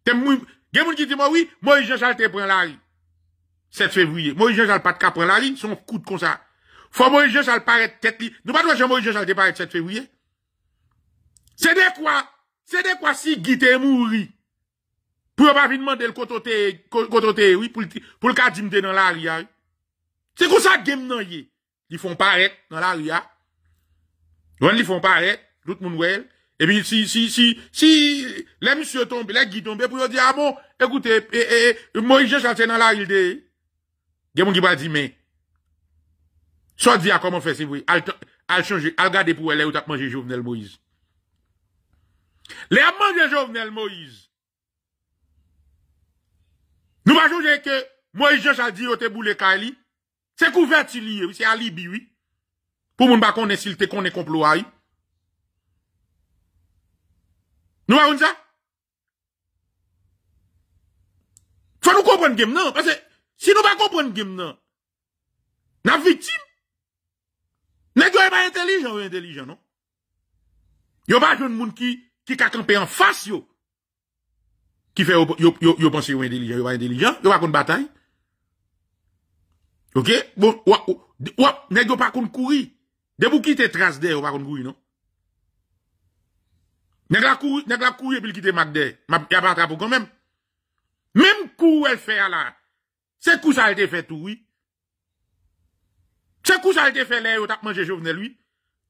T'es qui dit moi oui, moi, je j'allais te prendre la rue. 7 février, moi, je j'allais pas de cas prendre la rue, son coup de comme ça. Faut moi, je j'allais paraître tête li, nous pas de moi, je j'allais te 7 février. C'est de quoi? C'est de quoi si Guité mouri? Pour pas venir demander le côté, côté, oui, pour le, pour cas dans la ria. C'est comme ça, game non, yé. Ils font arrêt dans la ria. ils font pas tout le monde, Et puis, si, si, si, si, les monsieur tombent, les Guy tombent, pour yon dire, ah bon, écoutez, eh, et, moi, j'ai chassé dans la ria, il dé. Game qui va dire, mais, soit dit, à comment faire, c'est oui, al, change, changer, al gade pour elle, ou t'as mangé Jovenel Moïse. Les amants de Jovenel Moïse. Nous va juger que Moïse a dit au boule Kali. C'est couvert sur lié, c'est alibi, oui. Pour moun pas connait s'il te ne complot Nous va ça? Faut nous comprendre game, non? Parce que si nous pas comprendre game, non? La victime? N'est-ce pas intelligent ou intelligent, non? Yo pas jeune monde qui qui a campé en face, yo, qui fait, yo, yo, yo, yo pense yo intelligent, yo pas intelligent, yo pas contre bataille. Ok? Bon, wa, ou, nèg pas contre courir. De vous quitter trace d'air, yo pas contre courir, non? Nèg la courir, nèg la courir, puis quitter Mac d'air. Y a pas capot quand même. Même coup, elle fait à la, c'est coup ça a été fait tout, oui. C'est coup ça a été fait là, yo tap manger Jovenel, lui.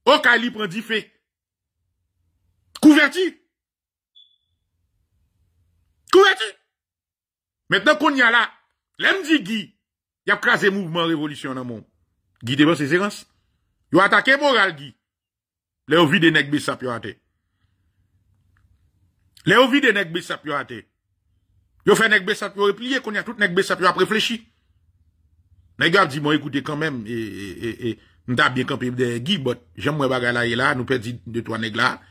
Au il prend 10 faits. Couverti. Couverti. Maintenant qu'on y a là, l'aime dit Guy, il a crasé mouvement révolution dans mon. Guy devant ses séances. Il a attaqué moral Guy. Le ouvi de nèg bisap yo ate. Le ouvi de nèg bisap yo Yo fait nèg besap yo replié qu'on y a tout nèg besap yo a réfléchi. Nèg a dit moi écoutez quand même et et et, bien campé de Guy J'aime moi bagala là là nous perdit de trois nèg là.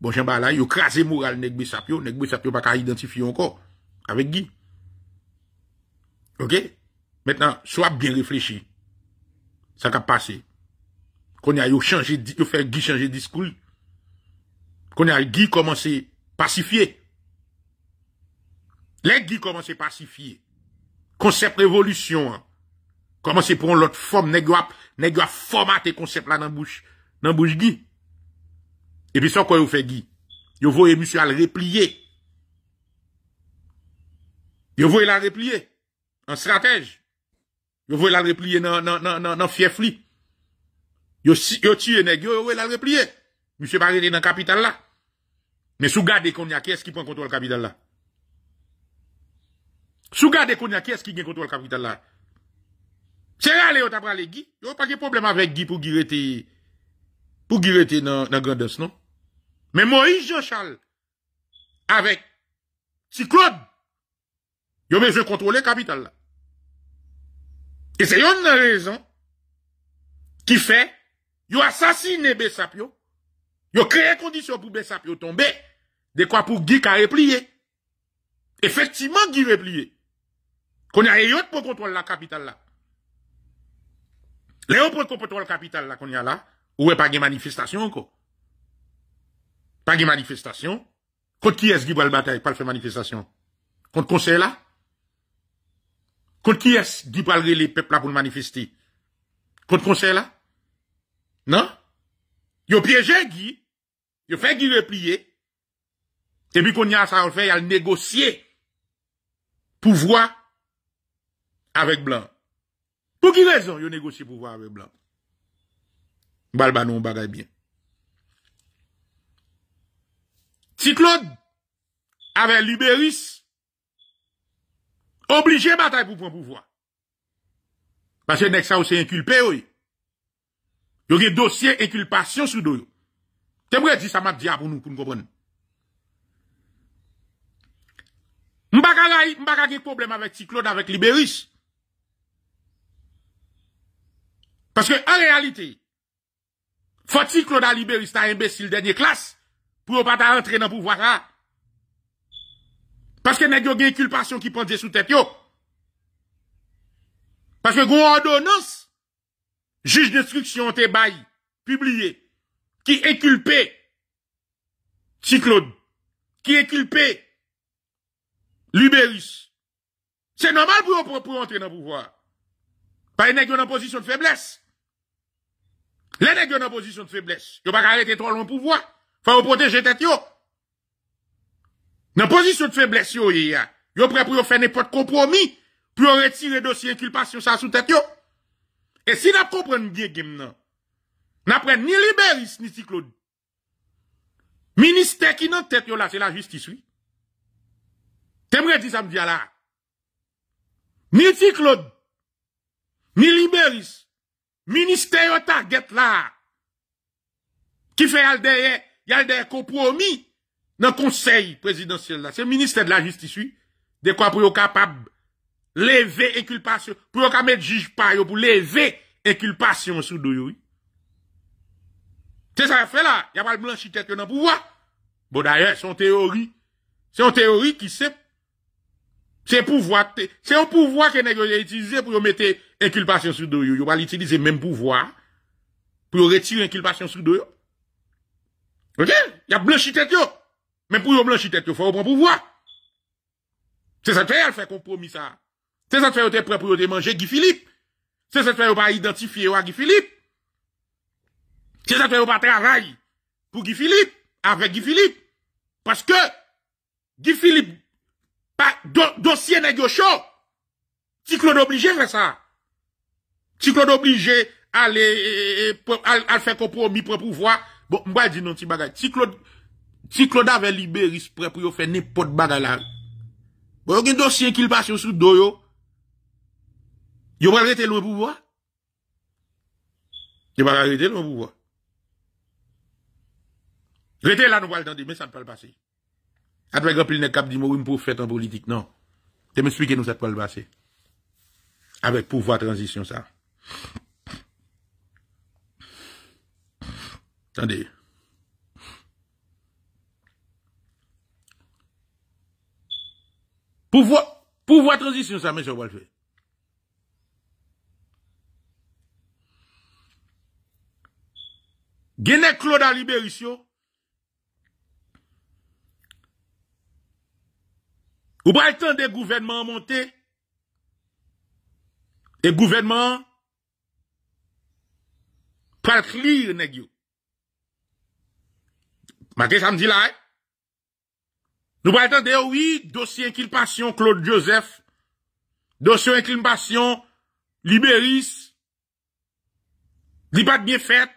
Bon, j'en là, yo crasé moral nèg il n'y a pas qu'à identifier encore avec Guy. OK Maintenant, soit bien réfléchi. Ça qu'a passé. Qu'on a yo changé, yo fait Guy changer discours. Qu'on a Guy commencé pacifier. Les Guy commencé pacifier. Concept révolution. Hein. Commencé pour l'autre forme nèg yo formater formaté concept là dans bouche dans bouche Guy. Et puis, ça quoi vous faites, Guy, vous voyez monsieur à le replier. Vous voyez la replier. En stratège. Vous voyez la replier dans, dans, dans, Vous tuez vous voyez la replier. Monsieur Barré dans la capitale là. Mais sous garde qu'on y a, qui est-ce qui prend contrôle de la là? Sous garde qu'on a, qui est-ce qui gagne contrôle de la là? C'est là, les autres après les Guy. Vous pas de problème avec Guy pour guérir pour guérir dans, la non? Mais Moïse Jean-Charles, avec Cyclone, il a besoin de contrôler capital là. Et c'est une raison qui fait, qu'il a assassiné Bessapio, Il a créé conditions pour Bessapio tomber, de quoi pour Guy a replié. Effectivement, Guy replié. Qu'on a eu pour contrôler la capitale là. Léon pour contrôler la capitale là qu'on y a là, ou est pas de manifestation encore. Pa ge manifestasyon. Kote ki es ge bal batay? Pal fe manifestasyon. Kote konsey la? Kote ki es ge bal re le pepla pou le manifesti? Kote konsey la? Nan? Yo pyeje ge. Yo fe ge repliye. Te pi kon ya sa anfey al negosye. Pouvoi. Avek blan. Po ki rezon yo negosye pouvoi avek blan? Bal banon bagay bien. Claude, avec Libéris, obligé bataille pour prendre pouvoir. Parce que nek ça aussi inculpé, oui. Il y a un dossier inculpation sous doyo. T'aimerais dire ça m'a dit pour nous, pour nous comprendre. M'baka de problème avec Claude, avec Libéris. Parce que, en réalité, faut Claude à Libéris, un imbécile dernier classe pour pas rentrer dans le pouvoir là. Parce que a yo une inculpation qui prend sous tête yo. Parce que une ordonnance juge d'instruction te bail publié qui inculpé Cyclone qui inculpé l'Uberus, C'est normal pour pour, pour entrer dans le pouvoir. Pas nèg yo une position de faiblesse. Les nèg yo en position de faiblesse, yo pas arrêter trop pour pouvoir. Faut protéger tête yo. Dans position de faiblesse yo hier, yo prêt pour faire n'importe compromis pour retirer dossier inculpation ça sous tête yo. Et si n'a comprendre bien game non n'a ni Libéris ni Claude. Ministère qui n'a tête yo là, c'est la justice oui. T'aimerais dire ça me dit là. Ni Claude, ni Libéris, ministère yo target là. Qui fait al derrière il y a des compromis dans le conseil présidentiel là. C'est le ministère de la justice, De quoi pour capable lever inculpation, pour capable mettre juge par pour lever inculpation sous le C'est ça fait là. Il y a pas le blanchi tête dans le pouvoir. Bon d'ailleurs, une théorie, c'est en théorie qui sait c'est pouvoir, c'est un pouvoir que n'est utilisé pour mettre inculpation sur deux. pas va l'utiliser même pouvoir pour retirer inculpation sur deux. Ok Il y a blanchi tête, yo. Mais pour yon blanchi tête, yo, faut prendre pouvoir. C'est ça que fait, elle fait compromis, ça. C'est ça que fait, elle prêt pour yon manger Guy Philippe. C'est ça que fait, pas identifié Guy Philippe. C'est ça que fait, pas travail pour Guy Philippe, avec Guy Philippe. Parce que, Guy Philippe, pas, dossier n'est Tu Si Claude obligé faire ça. Si Claude obligé, aller, faire compromis pour pouvoir, Bon, m'bwa dire non si Claude, ti Claude avait libéré, prêt pour yo faire n'importe il là. Bon, aucun dossier qu'il passe sous do yo. va pas arrêté le pouvoir. Yo pas arrêté le pouvoir. Rete là, nous voyons le mais ça ne peut pas passer. Après, grand pile n'est cap dit, moi, pour faire en politique, non. Tu m'expliquer nous, ça ne peut pas passer. Avec pouvoir transition, ça. Attendez. Pouvoir, pouvoir transition, ça, monsieur, vais le faire. Claude à Libération. Oh. Ou pas temps des gouvernements monter. Et gouvernement, pas clear, nèg Matè chanm di la e? Nou pa etende, eh oui, dosye inkilpasyon Claude Joseph, dosye inkilpasyon Libéris, Libat Bienfait,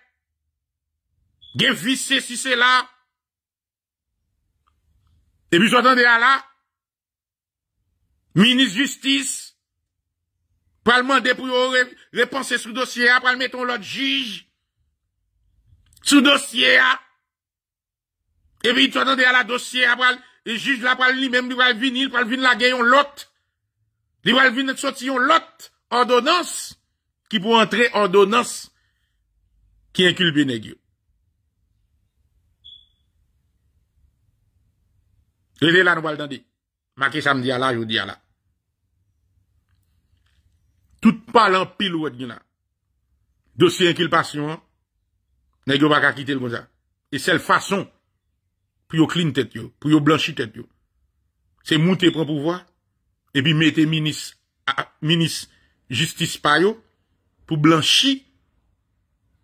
Guevissé si se la, et puis j'atende a eh, la, Ministre Justice, pralman depou repanse sou dosye a, pralmeton lot juj, sou dosye a, Evitonande a la dosye, apal, e juj la apal li mem, li wal vin il, pal vin la gen yon lot, li wal vin net soti yon lot, an donans, ki pou entre an donans, ki inkulbe negyo. E le lan waldande, maki samdi ala, yon di ala. Tout palan pil wad yon la. Dosye inkilpasyon, negyo bak akite lmoza. E sel fason, pou yo klini tèt yo, pou yo blanchi tèt yo. Se moun te pran pou vwa, e bi mette minis justice pa yo, pou blanchi,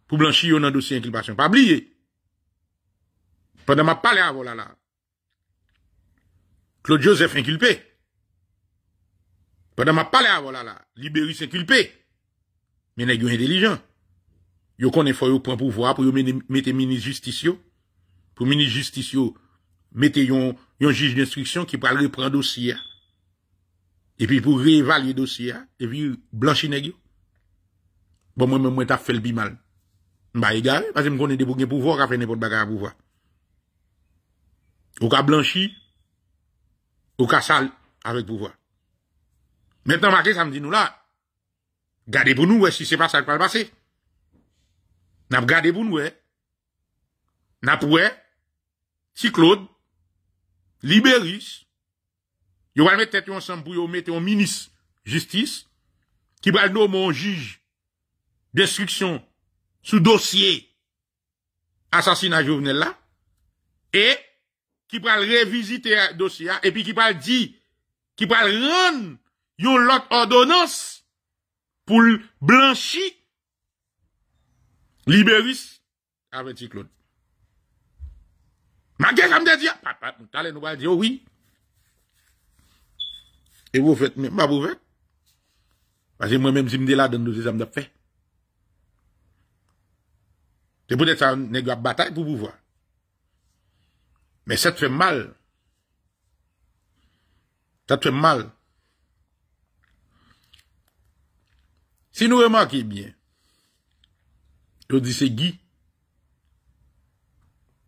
pou blanchi yo nan dosye inkubasyon. Pa bliye, pa dam ap pale avol ala. Claude Joseph inkulpe, pa dam ap pale avol ala. Libéry s'inkulpe, menè gyo indelijan. Yo konen fò yo pran pou vwa, pou yo mette minis justice yo, pour ministre de justice, mettez un, juge d'instruction qui va reprendre le dossier. Et puis pour réévaluer le dossier, et puis blanchir les Bon, moi, moi, moi, t'as fait le bimal. Bah, égal, parce que je connais des pouvoirs, voir faire n'importe quoi à pouvoir. Ou qu'à blanchi, ou qu'à sale, avec pouvoir. Maintenant, marqué, ça me dit, nous là, gardez pour nous, si ce c'est pas ça qui va passer. Nous pas gardé pour nous, Nous N'a pas, ouais si Claude, Libéris, il va mettre tête ensemble pour mettre un ministre justice, qui va nommer un juge d'instruction sous dossier assassinat Jovenel là, et qui va révisiter le dossier, et puis qui va dire, qui va rendre une autre ordonnance pour blanchir Libéris avec Claude. Marquez comme des dieux. T'allez nous dire oui. Et vous faites, mais pas vous faites. Parce que moi-même, si je me dis là, dans nous, ça me fait. C'est peut-être ça, n'est une bataille pour pouvoir. Mais ça te fait mal. Ça te fait mal. Si nous remarquons bien, je dis c'est Guy,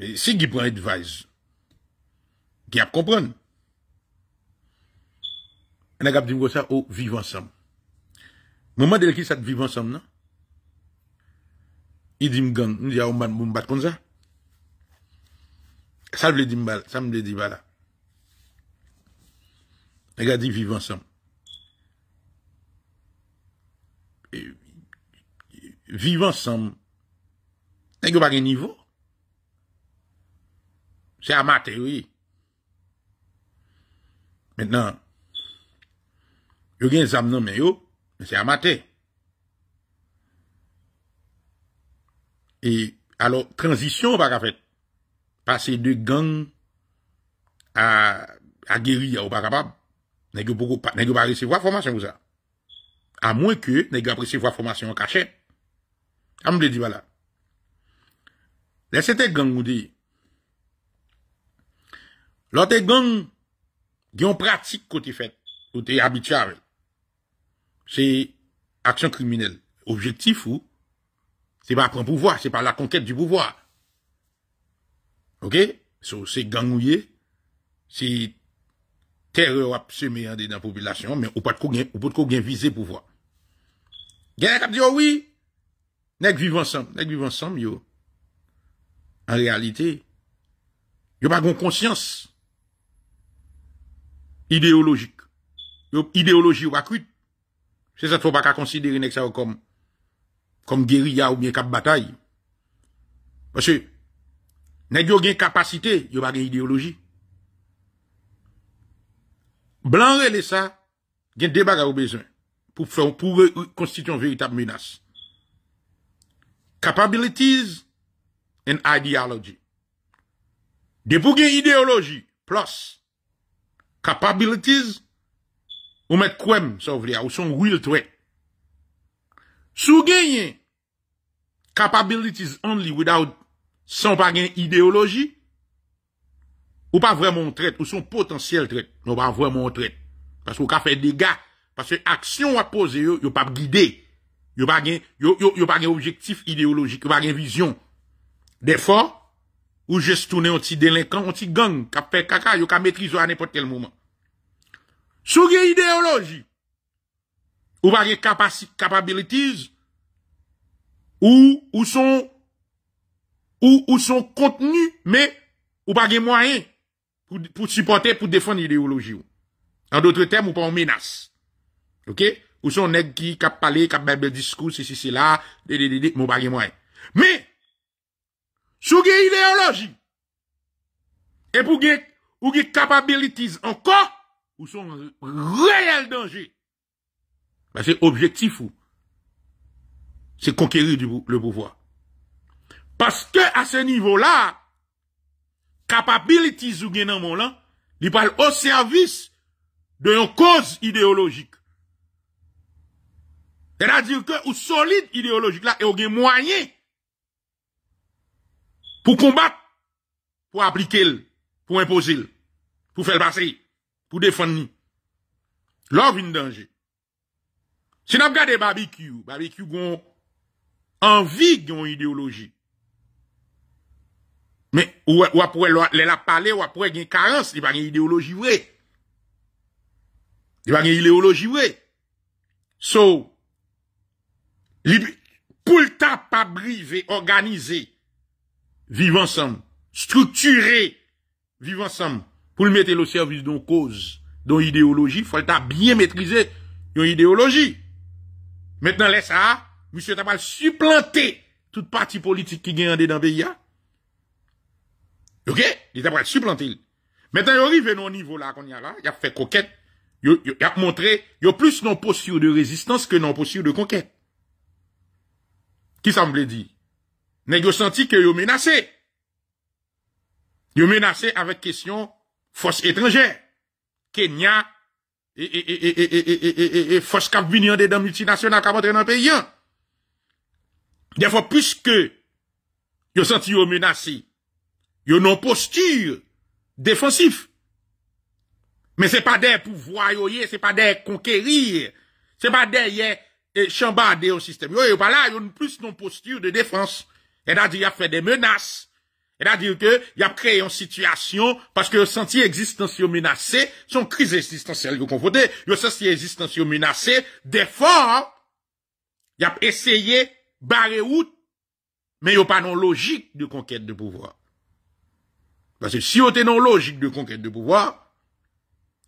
E si oh, ki pran edvise, ki ap kompran, an agap dim gwa sa ou vivan sam. Mouman del ki sat vivan sam nan? I dim gan, nou di a ouman moum bat kon za? Salve le dim bal, salve le di bala. An agap di vivan sam. E, e, vivan sam, an agap agen nivou, Se amate, ouye. Mwenen, yon gen zam nan men yo, se amate. E, alo, tranzisyon wak a fet, pase de gang a geri wak a bab, ne ge bari se vwa fomasyon waza. A mwen ke, ne ge apre se vwa fomasyon wak a chen. A mwen de di wala. Lesete gang mwou deyi, Lote gang gen pratik kote fet, kote habichave. Se aksyon kriminelle. Objektif ou, se pa kon pouvoi, se pa la konket du pouvoi. Ok, so se gang ouye, se terro ap seme yande dan popolasyon, men ou pot kogen vize pouvoi. Gen akap di yo oh wii, nek viv ansam, nek viv ansam yo. An realite, yo pa gon konsyans. idéologique. Idéologie ou C'est ça qu'il faut pas considérer comme, comme guérilla ou bien comme bataille. Parce que, y yo gen capacité, yo pas gen idéologie. Blanc ça, gen des au besoin pour faire, pour constituer une véritable menace. Capabilities and ideology. De ideologie idéologie, plus, kapabilites, ou met kouem sa ouvriya, ou son will tret. Sou genyen, kapabilites only without, san pa gen ideologi, ou pa vremen tret, ou son potensiel tret, nou pa vremen tret, paskou ka fè dega, paskou aksyon a pose yo, yo pa gide, yo pa gen objektif ideologik, yo pa gen vizyon defor, ou juste tourner un petit délinquant, un petit gang, qui fait caca, qui maîtriser à n'importe quel moment. Sous une idéologie, ou pas capabilities, ou, ou sont ou, ou sont contenus, mais, ou pas moyen pour, pour supporter, pour défendre l'idéologie. En d'autres termes, ou pas en menace. OK? Ou son nèg qui cap parler, cap bel discours, ceci, cela, là, de, de, de, de, mais sous gen idéologie, et pour gen, ou gen capabilities encore ou son réel danger. Ba c'est objectif ou. conquérir conquérir le pouvoir. Parce que à ce niveau-là, capabilities ou gen nan mon là, il parle au service de cause idéologique idéologique à la que ou solide idéologique là et au moyen Pou kombat, pou aplike l, pou impose l, pou fel basi, pou defon ni. Lòv yon denje. Se nan v gade babikyou, babikyou goun anvi goun ideologi. Men, wap wè lè la pale, wap wè gen karens, li bagen ideologi wè. Li bagen ideologi wè. So, pou lta pa brive, organize, vivre ensemble, structurer, vivre ensemble, pour le mettre au service d'une cause, d'une idéologie, faut bien maîtriser une idéologie. Maintenant, laisse ça, monsieur pas supplanté toute partie politique qui gagne dans le pays. Hein. Ok? Il pas supplanté. Maintenant, il arrive au niveau là qu'on y a là, il a fait conquête, il a montré, il a plus non posture de résistance que non posture de conquête. Qui ça me dit? Nèg yo senti que yo menacé. Yo menacé avec question force étrangère. Kenya et, et, et, et force cap vini dedans multinationales cap entrer dans pays. Hein. Des fois plus que yo senti yo menacé. Yo non posture défensif. Mais c'est pas des pouvoir ce n'est pas des conquérir, c'est pas des eh, eh, chambarder au système. Yo, yo pas là, plus non posture de défense. E da di y ap fè non de menas. E da di y ap kreye yon situasyon paske yo senti existensyon menasè son kriz existensyon yo konvode. Yo senti existensyon menasè defan y ap eseye bare ou men yo pa nan logik de konkèd de pouvoi. Basè si yo te nan logik de konkèd de pouvoi,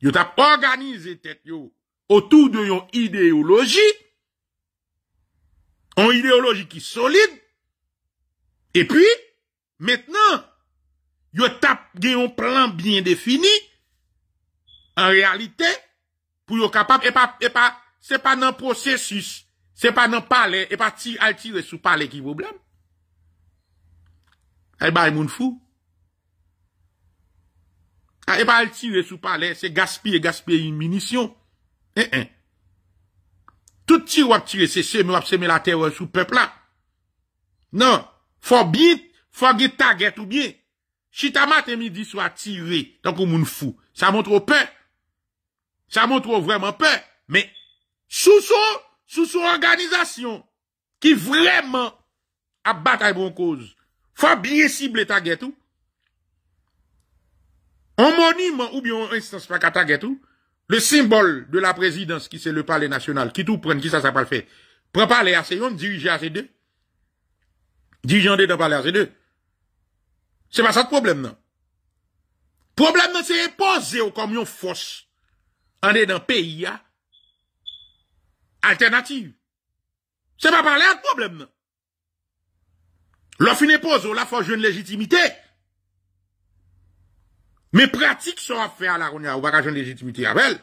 yo tap organize tet yo otou de yon ideologi yon ideologi ki solide Et puis, maintenant, yo tap gen yon plan bien défini, en réalité, pou yo kapap, se pa nan prosesus, se pa nan pale, e pa al tire sou pale ki voblèm. El eh ba yon moun fou. Ah, e pa al tire sou pale, se gaspil, gaspil yon munisyon. E, eh, e. Eh. Tout tire wap tire, se seme wap seme la terre wap sou pepla. Non. Non. Faut bien, faut get target ou bien. Chita matin midi soit tiré, tant qu'on moun fou. Ça montre peur. Ça montre vraiment peur. Mais, sous son, sous organisation, qui vraiment, a bataille pour cause, faut bien cibler target ou. Un monument ou bien une instance pas target tout. Le symbole de la présidence, qui c'est le palais national, qui tout prenne, qui ça, ça pas le fait. Prend pas à c'est un, diriger à ces deux. Dirigeant de parler à ces deux. C'est pas ça le problème, non. Problème, non, c'est imposer comme une force. On est dans un pays, hein? alternative. C'est pas parler à problème, non. L'offre pose, la force une légitimité. Mais pratiques sont à faire à la ronde, ou pas une légitimité avec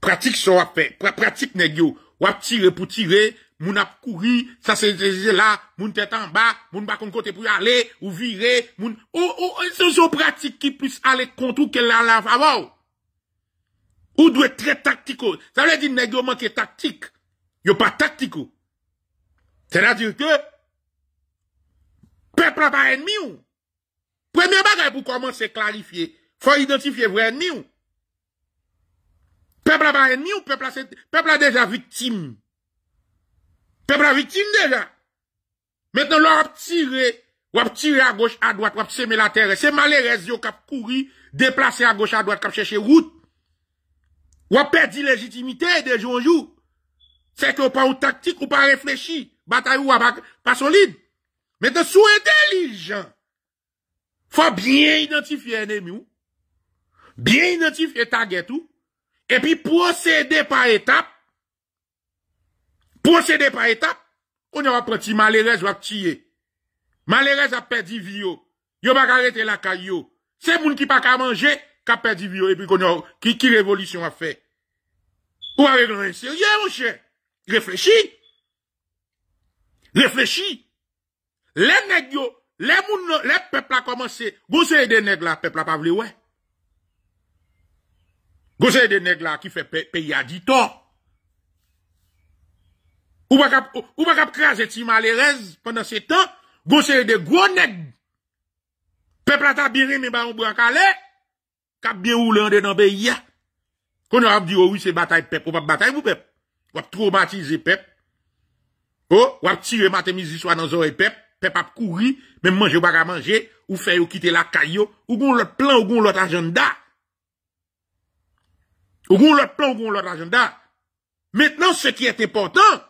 Pratique sont à faire, pratique n'est ou à tirer pour tirer, moun a couru, ça c'est là, moun tête en bas, moun pa kon kote pou aller ou virer, moun ou ou son pratique qui plus aller contre ou qu'elle la faveur. Ou doit très tactico. Ça veut dire nèg qui est tactique. a pas tactico. C'est-à-dire que peuple pas ennemi ou. Premier bagarre pour commencer à clarifier, faut identifier vrai ennemi ou. Peuple pas ennemi ou peuple a, peuple a déjà victime. Pebra vitim deja. Metan lor ap tire, wap tire a goch a doat, wap seme la terre. Seman le rezio kap kouri, deplase a goch a doat, kap cheche gout. Wap perdi legitimite de jonjou. Seke ou pa ou taktik, ou pa reflechi, batay ou wap pa son lid. Metan sou intelijan. Fa bien identifiye enemi ou. Bien identifiye taget ou. E pi prosede pa etap, Prosede pa etap, ou nye wap prati, malerez wak tiye. Malerez ap perdi vyo, yo bak arete la kayo. Se moun ki pa ka manje, ka perdi vyo, epi ki revolisyon a fe. Ou a reglemane serye, moun chè. Reflechi. Reflechi. Le neg yo, le moun, le pepla komanse, goseye de neg la, pepla pa vle wè. Goseye de neg la, ki fe peyi aditon. Ou bak ap kras eti malerez Pendan se tan Gose bon de gwo neg Pep la tabire mi ba yon brankale Kap bien ou lande nan beya Kon yo ap di yo oh Ou se batay pep Ou pap batay vou pep Wap traumatize pep Wap oh, tire matemizi swa nan zore pep Pep ap kouri Men manje waka manje Ou feyo kite la kayo Ou gon lot plan ou gon lot agenda Ou gon lot plan ou gon lot agenda Metnan se ki eti portan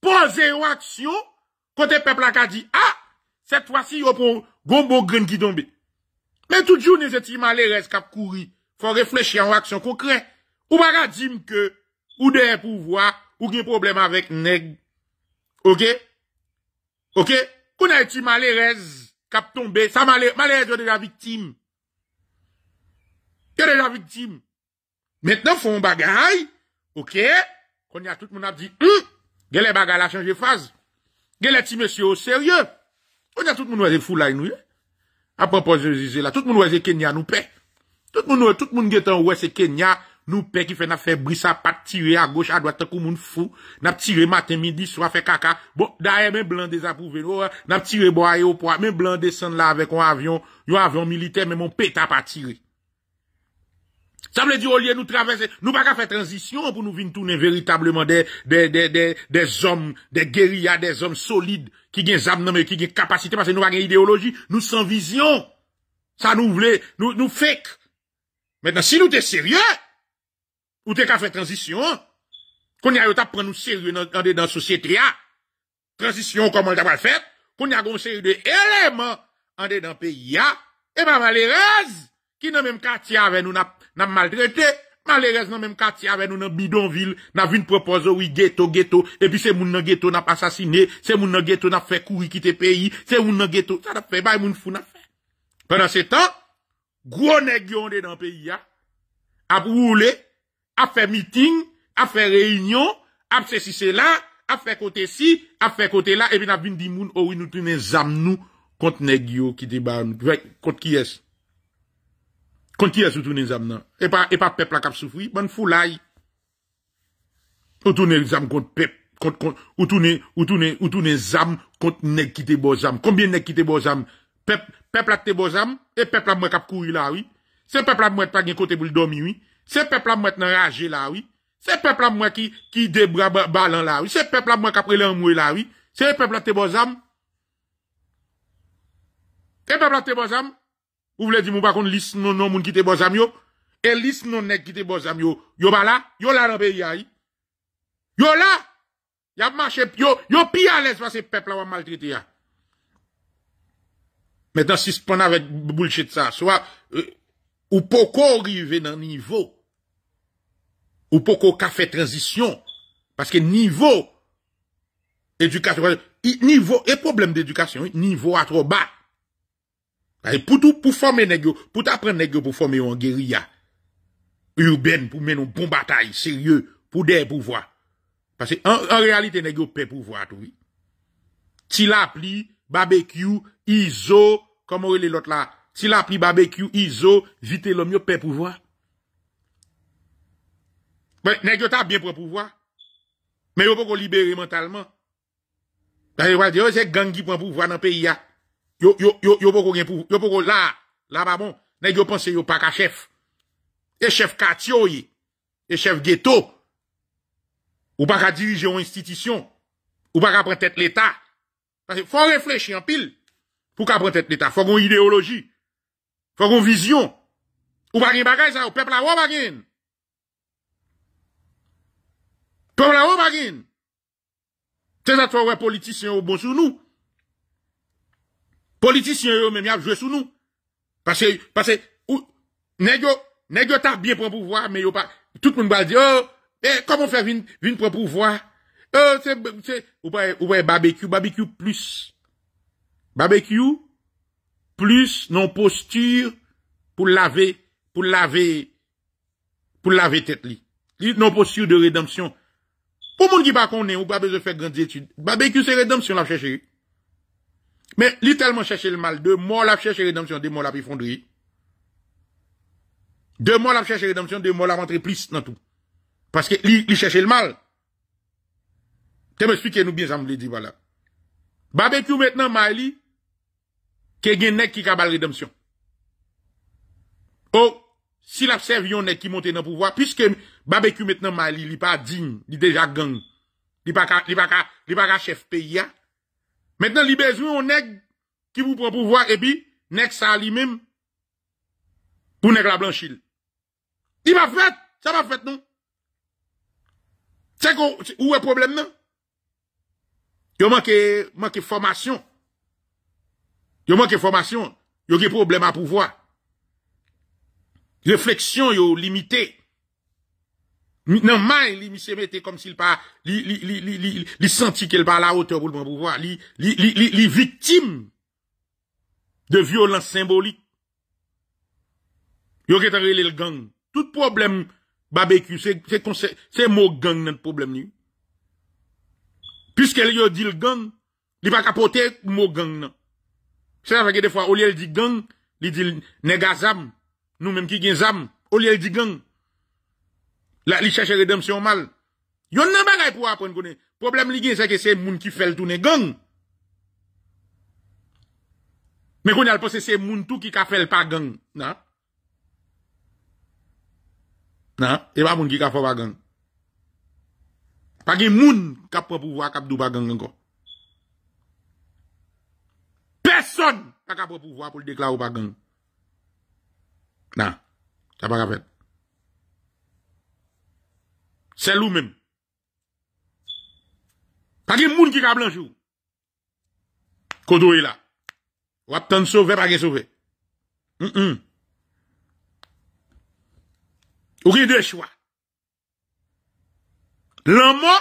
poser une action, côté peuple a dit, ah, cette fois-ci, On pour gombo Gren qui tombe. Mais tout nous étions malheureux cap courir. Faut réfléchir en action concrète. Ou pas dire que, ou de pouvoir, ou un problème avec neg. OK? OK? Qu'on a été qui cap tombé, ça malheureux, de la victime. Yon de la victime. Maintenant, font un bagarre OK? Qu'on y a tout le monde a dit, hum, Gele bagay la chanje faz. Gele ti monsi ou serye. Ou nye tout moun wèze fou la inouye. A propos de zize la. Tout moun wèze Kenya nou pe. Tout moun wèze Kenya nou pe. Ki fè na fe brisa pat tire a goche a doa. Takou moun fou. Nap tire maten midi. So eh, eh. a fe kaka. Bon. Da e men blan de zapou ve nou. Nap tire bo a yo po a. Men blan de san la ave kon avyon. Yo avyon militer men moun peta pat tire. Sa vle di ou liye nou travese, nou pa ka fe transisyon pou nou vin toune veritableman de, de, de, de, de zom, de geriya, de zom solide, ki gen zab nanme, ki gen kapasite, mase nou pa gen ideologi, nou san vizyon, sa nou vle, nou, nou fek. Mèndan, si nou te serye, ou te ka fe transisyon, kon y a yo ta pranou serye an de dan sosyetria, transisyon kon man ta pal fet, kon y a kon serye de eleman an de dan peya, e pa eh malerez, Ki nan menm kati avè nou nan maldretè, malèrez nan menm kati avè nou nan bidonvil, nan vin propòzò wè gètò, gètò, epi se moun nan gètò nan pasasinè, se moun nan gètò nan fè kouri kite peyi, se moun nan gètò, sa da fè bay moun foun nan fè. Pendan se tan, gwo negyon de nan peyi ya, ah, ap roule, ap fè miting, ap fè reynyon, ap fè si se la, ap fè kote si, ap fè kote la, epi nan vin di moun, owi oh, nou tounen zam nou, kont negyon kite bay moun, kont kyes, Konti es ou toune zam nan? E, e pa pep la kap soufri? Man foulay. Ou toune zam konti pep? Ou toune zam konti nek ki te bo zam? Kombien nek ki te bo zam? Pep la te bo zam? E pep la mwen kap koui la? Se pep la mwen pa gen kote bou l domi? Se pep la mwen nan reage la? Se pep la mwen ki de bra balan la? Se pep la mwen kap ele mwe la? Se pep la te bo zam? E pep la te bo zam? Vous voulez dire, mon par l'is non, non, moun qui te bon yo? Et liste non, nek qui te bon amio. Yo ba là, yo là dans le pays, Yo là! Y a marché, yo, yo pi à l'aise parce que peuple a maltraité, ya. Maintenant, si ce avec bullshit ça, soit, euh, ou poko arriver dans niveau, ou poko ka fait transition, parce que niveau, éducation, e niveau, et problème d'éducation, niveau à trop bas. Pour tout, pour former négro pour t'apprendre négro pour former une guérilla urbaine, pour mener une bonne bataille, sérieux, pour des pouvoirs. Parce que, en, en réalité, négro peut pouvoir, tout, oui. Tilapli, barbecue, ISO, comment est l'autre là? Tilapli, barbecue, ISO, vite l'homme, mieux peut pouvoir. Mais, ben, nègre bien pour pouvoir. Mais, yo pas libérer mentalement. Ben, D'ailleurs, oh, c'est gang qui prend pouvoir dans le pays, là. Yo, yo, yo, yo poko gen pou, yo poko la, la ba bon, Nèg yo pense yo pa ka chef. E chef e chef ghetto, ou pas ka diriger une institution, ou pa ka tête que Faut réfléchir en pile. pou ka tête l'État. Faut gon ideologi, faut gon vision, ou pa gen pepla wò peuple la wò bagay. Se c'est politicien ou bon sur nous. Politis yon yon men mi ap jwe sou nou. Pase, pase, ou, negyo, negyo ta bie pou an pouvwa, me yon pa, tout moun bal di, oh, e, koman fe vin pou an pouvwa? Oh, se, se, ou pa e, ou pa e, babekyu, babekyu plus. Babekyu, plus nan postur pou lave, pou lave, pou lave tet li. Nan postur de redemsyon. Ou moun ki pa konen, ou pa beze fèk grand zétude. Babekyu se redemsyon la chèche yon. Mais lui tellement le mal, de mort l'a cherché rédemption, de mois l'a effondré. deux mort l'a cherché rédemption, de mois l'a rentré plus dans tout. Parce que lui, il cherchait le mal. Tu m'expliquez nous bien ça me dit voilà. Barbecue maintenant Mali que un nek qui la rédemption. Oh, si la servi un nek qui monte dans pouvoir puisque barbecue maintenant Mali il pas digne, il déjà gang. Il pas il pas il pas chef pays Mètenan li bezwen ou neg ki pou pou wak epi, neg sa li mèm pou neg la blanchil. Di pa fèt, sa pa fèt nou. Se kon, ou e problem nou? Yo manke, manke formasyon. Yo manke formasyon, yo ki problem apou wak. Refleksyon yo limitè. non mais il se mettait comme s'il pas il senti qu'il pas à la hauteur pour le pouvoir il est victime de violence symbolique yo qui le gang tout problème barbecue c'est c'est c'est mot gang notre problème ni puisque yo dit le gang il pas capoter mot gang non c'est dire que des fois au lieu de dire gang il dit négazam nous même qui gagne zam au lieu de dire gang La li chache redem si yon mal. Yon nan bagay pou apwen kone. Problem li gen se ke se moun ki fel toune gang. Men kone al pose se moun tou ki ka fel pa gang. Nan? Nan? E ba moun ki ka fel pa gang. Pagye moun kap pou pouvoa kap dou pa gang enko. Peson! Pagye moun kap pou pouvoa pou dekla ou pa gang. Nan? Sa pa ka fel. Se lou mèm. Pa gen moun ki kable anjou. Kodo e la. Wap tan sove pa gen sove. M m. Ou gen de e chwa. Lan mò.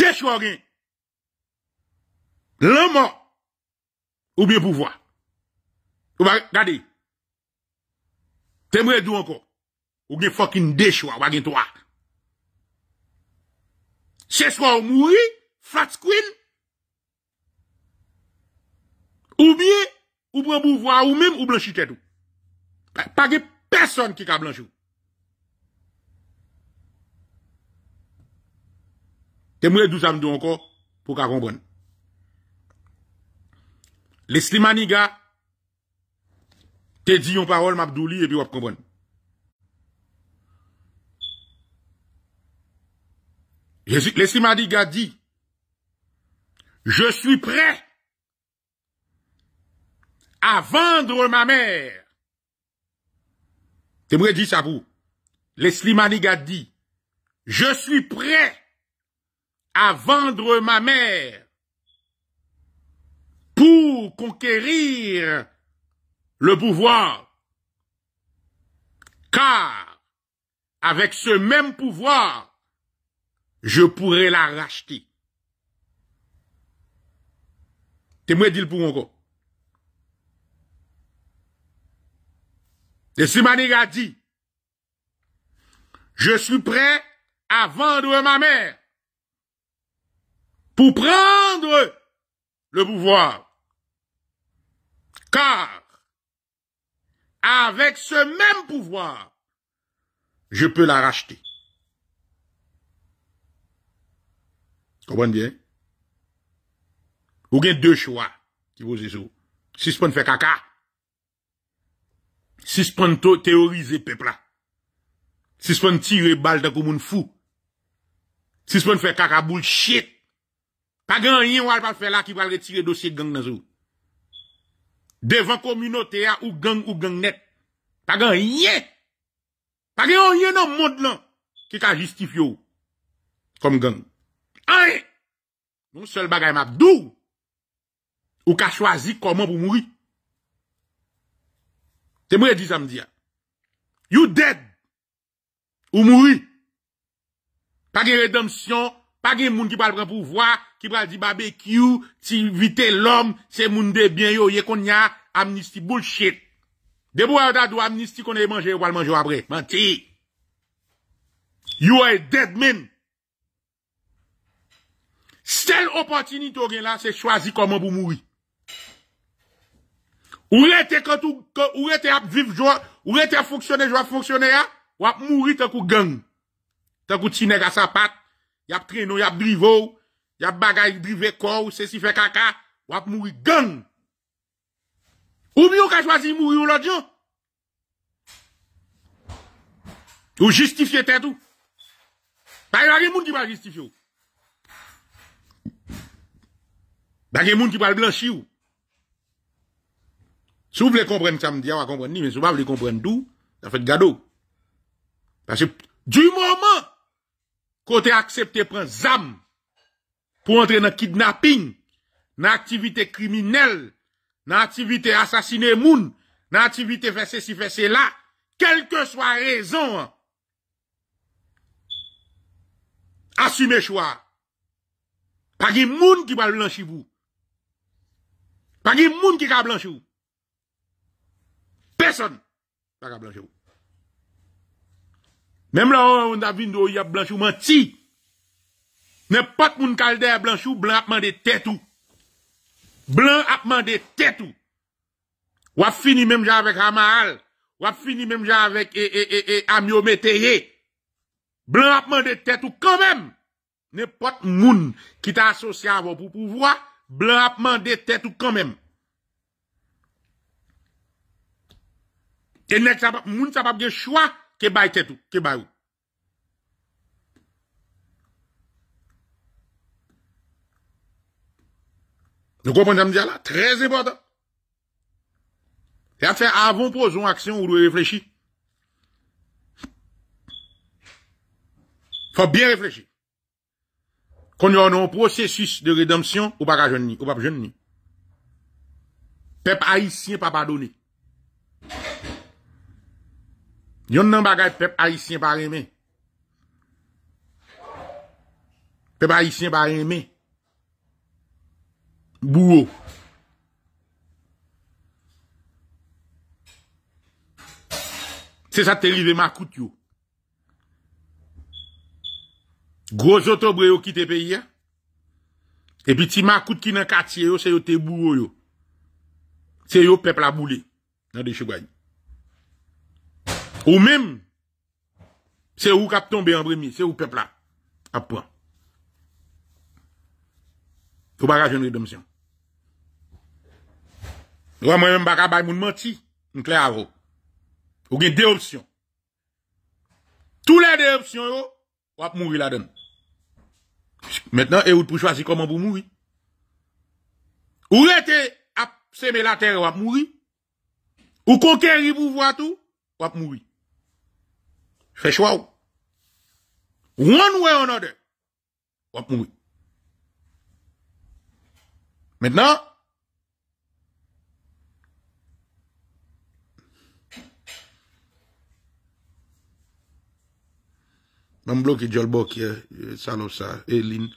De chwa gen. Lan mò. Ou biye pou vwa. Ou ba gadi. Ou biye pou vwa. Temwe dou anko, ou gen fokin dechwa wagen towa. Se swa ou mouri, fatkwin, ou bie, ou bwen bouvwa, ou menm ou blanchi tetou. Pake person ki ka blanchi ou. Temwe dou samdou anko pou ka konbon. Le Slimani ga, T'es dit yon parole, mabdouli et puis on Les a dit, je suis prêt à vendre ma mère. Tu me dis ça, vous. Les a dit, je suis prêt à vendre ma mère pour conquérir le pouvoir. Car, avec ce même pouvoir, je pourrais la racheter. moi, dit le pour encore. Et si dit, je suis prêt à vendre ma mère pour prendre le pouvoir. Car avec ce même pouvoir, je peux la racheter. Comprenez bien? Vous avez deux choix qui vous Si sont. Suspendre faire caca. si Suspendre théoriser peuple là. tire tirer balle dans comme si fou. Suspendre faire caca bullshit. Pas grand rien va pas faire là qui va retirer le dossier gang dans Devan kominote ya ou gang ou gang net. Pa gen yé. Pa gen yé nan mond lan. Ki ka justif yo. Kom gang. Aè. Non selle bagay mabdou. Ou ka chwazi koman pou mouri. Te mwè di sa mdia. You dead. Ou mouri. Pa gen redemsyon. Pa gen moun ki pal pran pou vwa. Pa gen moun ki pal pran pou vwa. ti bral di bbq, ti vite lom, se moun de byen yo, ye kon ya amnisti bullshit. Debo a yoda do amnisti kon e manje, yo pal manjo apre, manti. You are dead men. Sel opotini to gen la, se chwazi konman pou mouri. Ou rete ap viv, ou rete ap foksyone, ou ap mouri tenkou gen, tenkou tinek a sa pat, yap treno, yap drivo, ya bagay bive kou, se si fe kaka, wap mouri gan. Ou mi ou ka jwazi mouri ou la diyon? Ou justifiye tèt ou? Bak yon a gen moun ki pal justifiye ou? Bak yon a gen moun ki pal blanchi ou? Sou vle kompren samdi, ya wak kompren ni, men sou wap vle kompren dou, la fèt gado. Pasèp, du mouman, kote aksepte pren zam, pour entrer dans le kidnapping, dans l'activité criminelle, dans activité assassiner gens... dans activité faire ceci, faire cela, quelle que soit la raison, assumez choix. Pas de moun qui va blanchir vous. Pas de monde qui va blanchir vous. Personne va blanchir vous. Même là, on a vu, il y a blanchi menti. Nè pot moun kalder blan chou, blan apman de tètou. Blan apman de tètou. Wap fini menm jan avèk haman hal. Wap fini menm jan avèk ee, ee, ee, amyo me teye. Blan apman de tètou kan menm. Nè pot moun ki ta asosya vò pou pou vwa. Blan apman de tètou kan menm. E net sa pap moun sa pap gen chwa ke bay tètou, ke bay ou. Vous comprenez ce là? Très important. Et à faire avant poser une action ou doit réfléchir. Faut bien réfléchir. Quand y a un processus de rédemption, ou pas jeune ou pas jeune Peuple haïtien pas pardonné. Yon nan bagay peuple haïtien pas aimé. Peuple haïtien pas aimé. Buwo. Se sa te rive makout yo. Grojot obre yo ki te peye. E pi ti makout ki nan kati yo se yo te buwo yo. Se yo pepla boule. Nade chegoy. Ou mem. Se yo kap tombe an bremi. Se yo pepla. Apo. Apo. Fou bagaj yon redomsyon. Rwa mwen yon baka bay moun manti, moun kle a ro. Ou gen de opsyon. Tou le de opsyon yo, wap mouri la den. Mètnen, e wout pou chwazi koman pou mouri. Ou rete ap seme la teri wap mouri. Ou koukeri pou vwa tou, wap mouri. Fè chwa wou. One way or another, wap mouri. Mètnen, Mam blok ki djol bok ye, eh, eh, salow sa, elin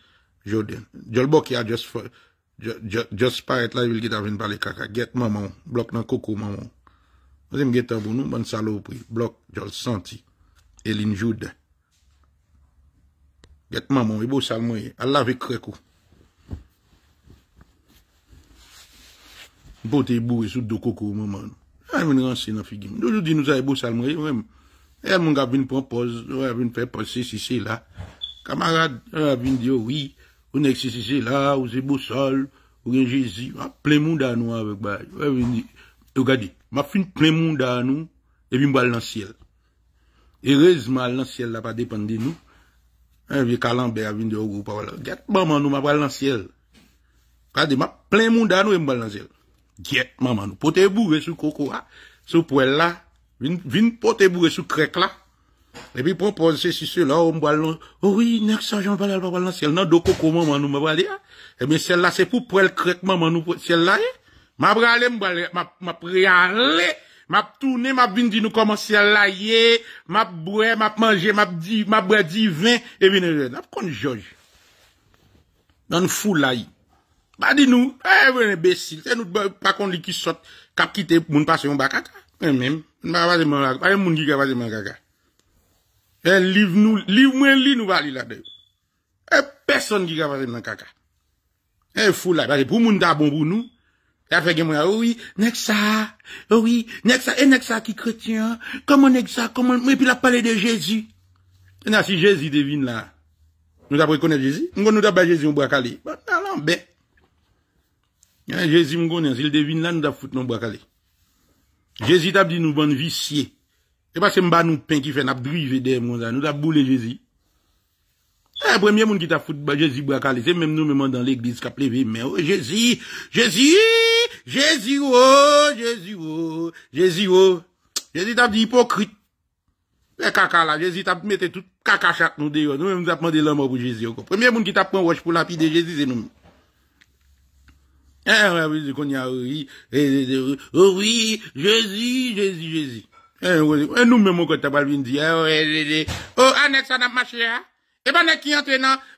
joden. Djol bok ya, djol sparet la, vil git avin pale kaka. Get mamon, blok nan koko mamon. Mwazim get abon nou, ban salow pou yi. Blok djol santi, elin joden. Get mamon, ebo salmoye, allave kre kou. Bote ebou e, e soudo koko mamon. A yon ransi nan figin. Dojou di nou zaye ebo salmoye, yon reme. E eh, mong avin pou an poz, avin pou an poz se si se la. Kamarade, avin diyo, oh, oui, ou nek se si se la, ou se bo sol, ou gen jezi. Mwen ple moun dan nou avik baj. Ou avin diyo, ou gadi, mwen fin ple moun dan nou, evi mbal nan siel. Erez mbal nan siel la pa depande nou. Evi eh, kalambe avin diyo ou oh, go pa wala. Gat mman nou mbal nan siel. Gadi, mwen ple moun dan nou evi mbal nan siel. Gat mman nou. Pote e bouve sou koko a, ah, sou pwe la. Vin pot e boure sou krek la. Ebi pon pon se si se la ou mbwa lon. Oh Ouwi, neksan jan mbwa lon, mbwa lon se la. Nan do koko man nou mbwa lon. Ebi eh se la se pou pou el krek man man nou. Se la ye. Mabra le mbwa le. Mab prean le. Mab toune, mab vin di nou koman se la ye. Mab boue, mab manje, mab boue di vin. Ebi eh ne jen. Eh, Apo kon jaj. Nan fou la ye. Ba di nou. Ebe ne besil. Ebe ne besil. Pa yon moun ki gavaze mwen kaka. E liv nou, liv mwen li nou va li la bev. E person ki gavaze mwen kaka. E ful la. Pa yon moun da bonbou nou. E a fe gen mwen a, owi, nek sa. Owi, nek sa, e nek sa ki kreti an. Koman nek sa, koman. Mwen pi la pale de Jezi. E nan si Jezi devine la. Nou da prekone Jezi. Mwen kon nou da baye bon, e Jezi mwen bo akale. A lan be. Jezi mwen kon, si devine la nou da foute mwen non bo akale. Jezi tap di nou vande visye. Se pa se mba nou pen ki fe na brive eh, oh, oh, oh, de moun zan. Nou tap boule Jezi. Se premyen moun ki tap foute ba Jezi brakale. Se menm nou menman dan l'eglise ka pleve men. O Jezi! Jezi! Jezi wou! Jezi wou! Jezi wou! Jezi tap di hipokrit. Le kaka la. Jezi tap mette tout kaka chak nou deyo. Nou menm nou tap mande laman pou Jezi. Premyen moun ki tap pon waj pou la pi de Jezi se nou mou. Oh oui, Jésus, Jésus, Jésus. Et eh, eh, nous-mêmes, quand t'as pas le dire, eh, oh, pas, ah, marché, Et hein. ben, qui entre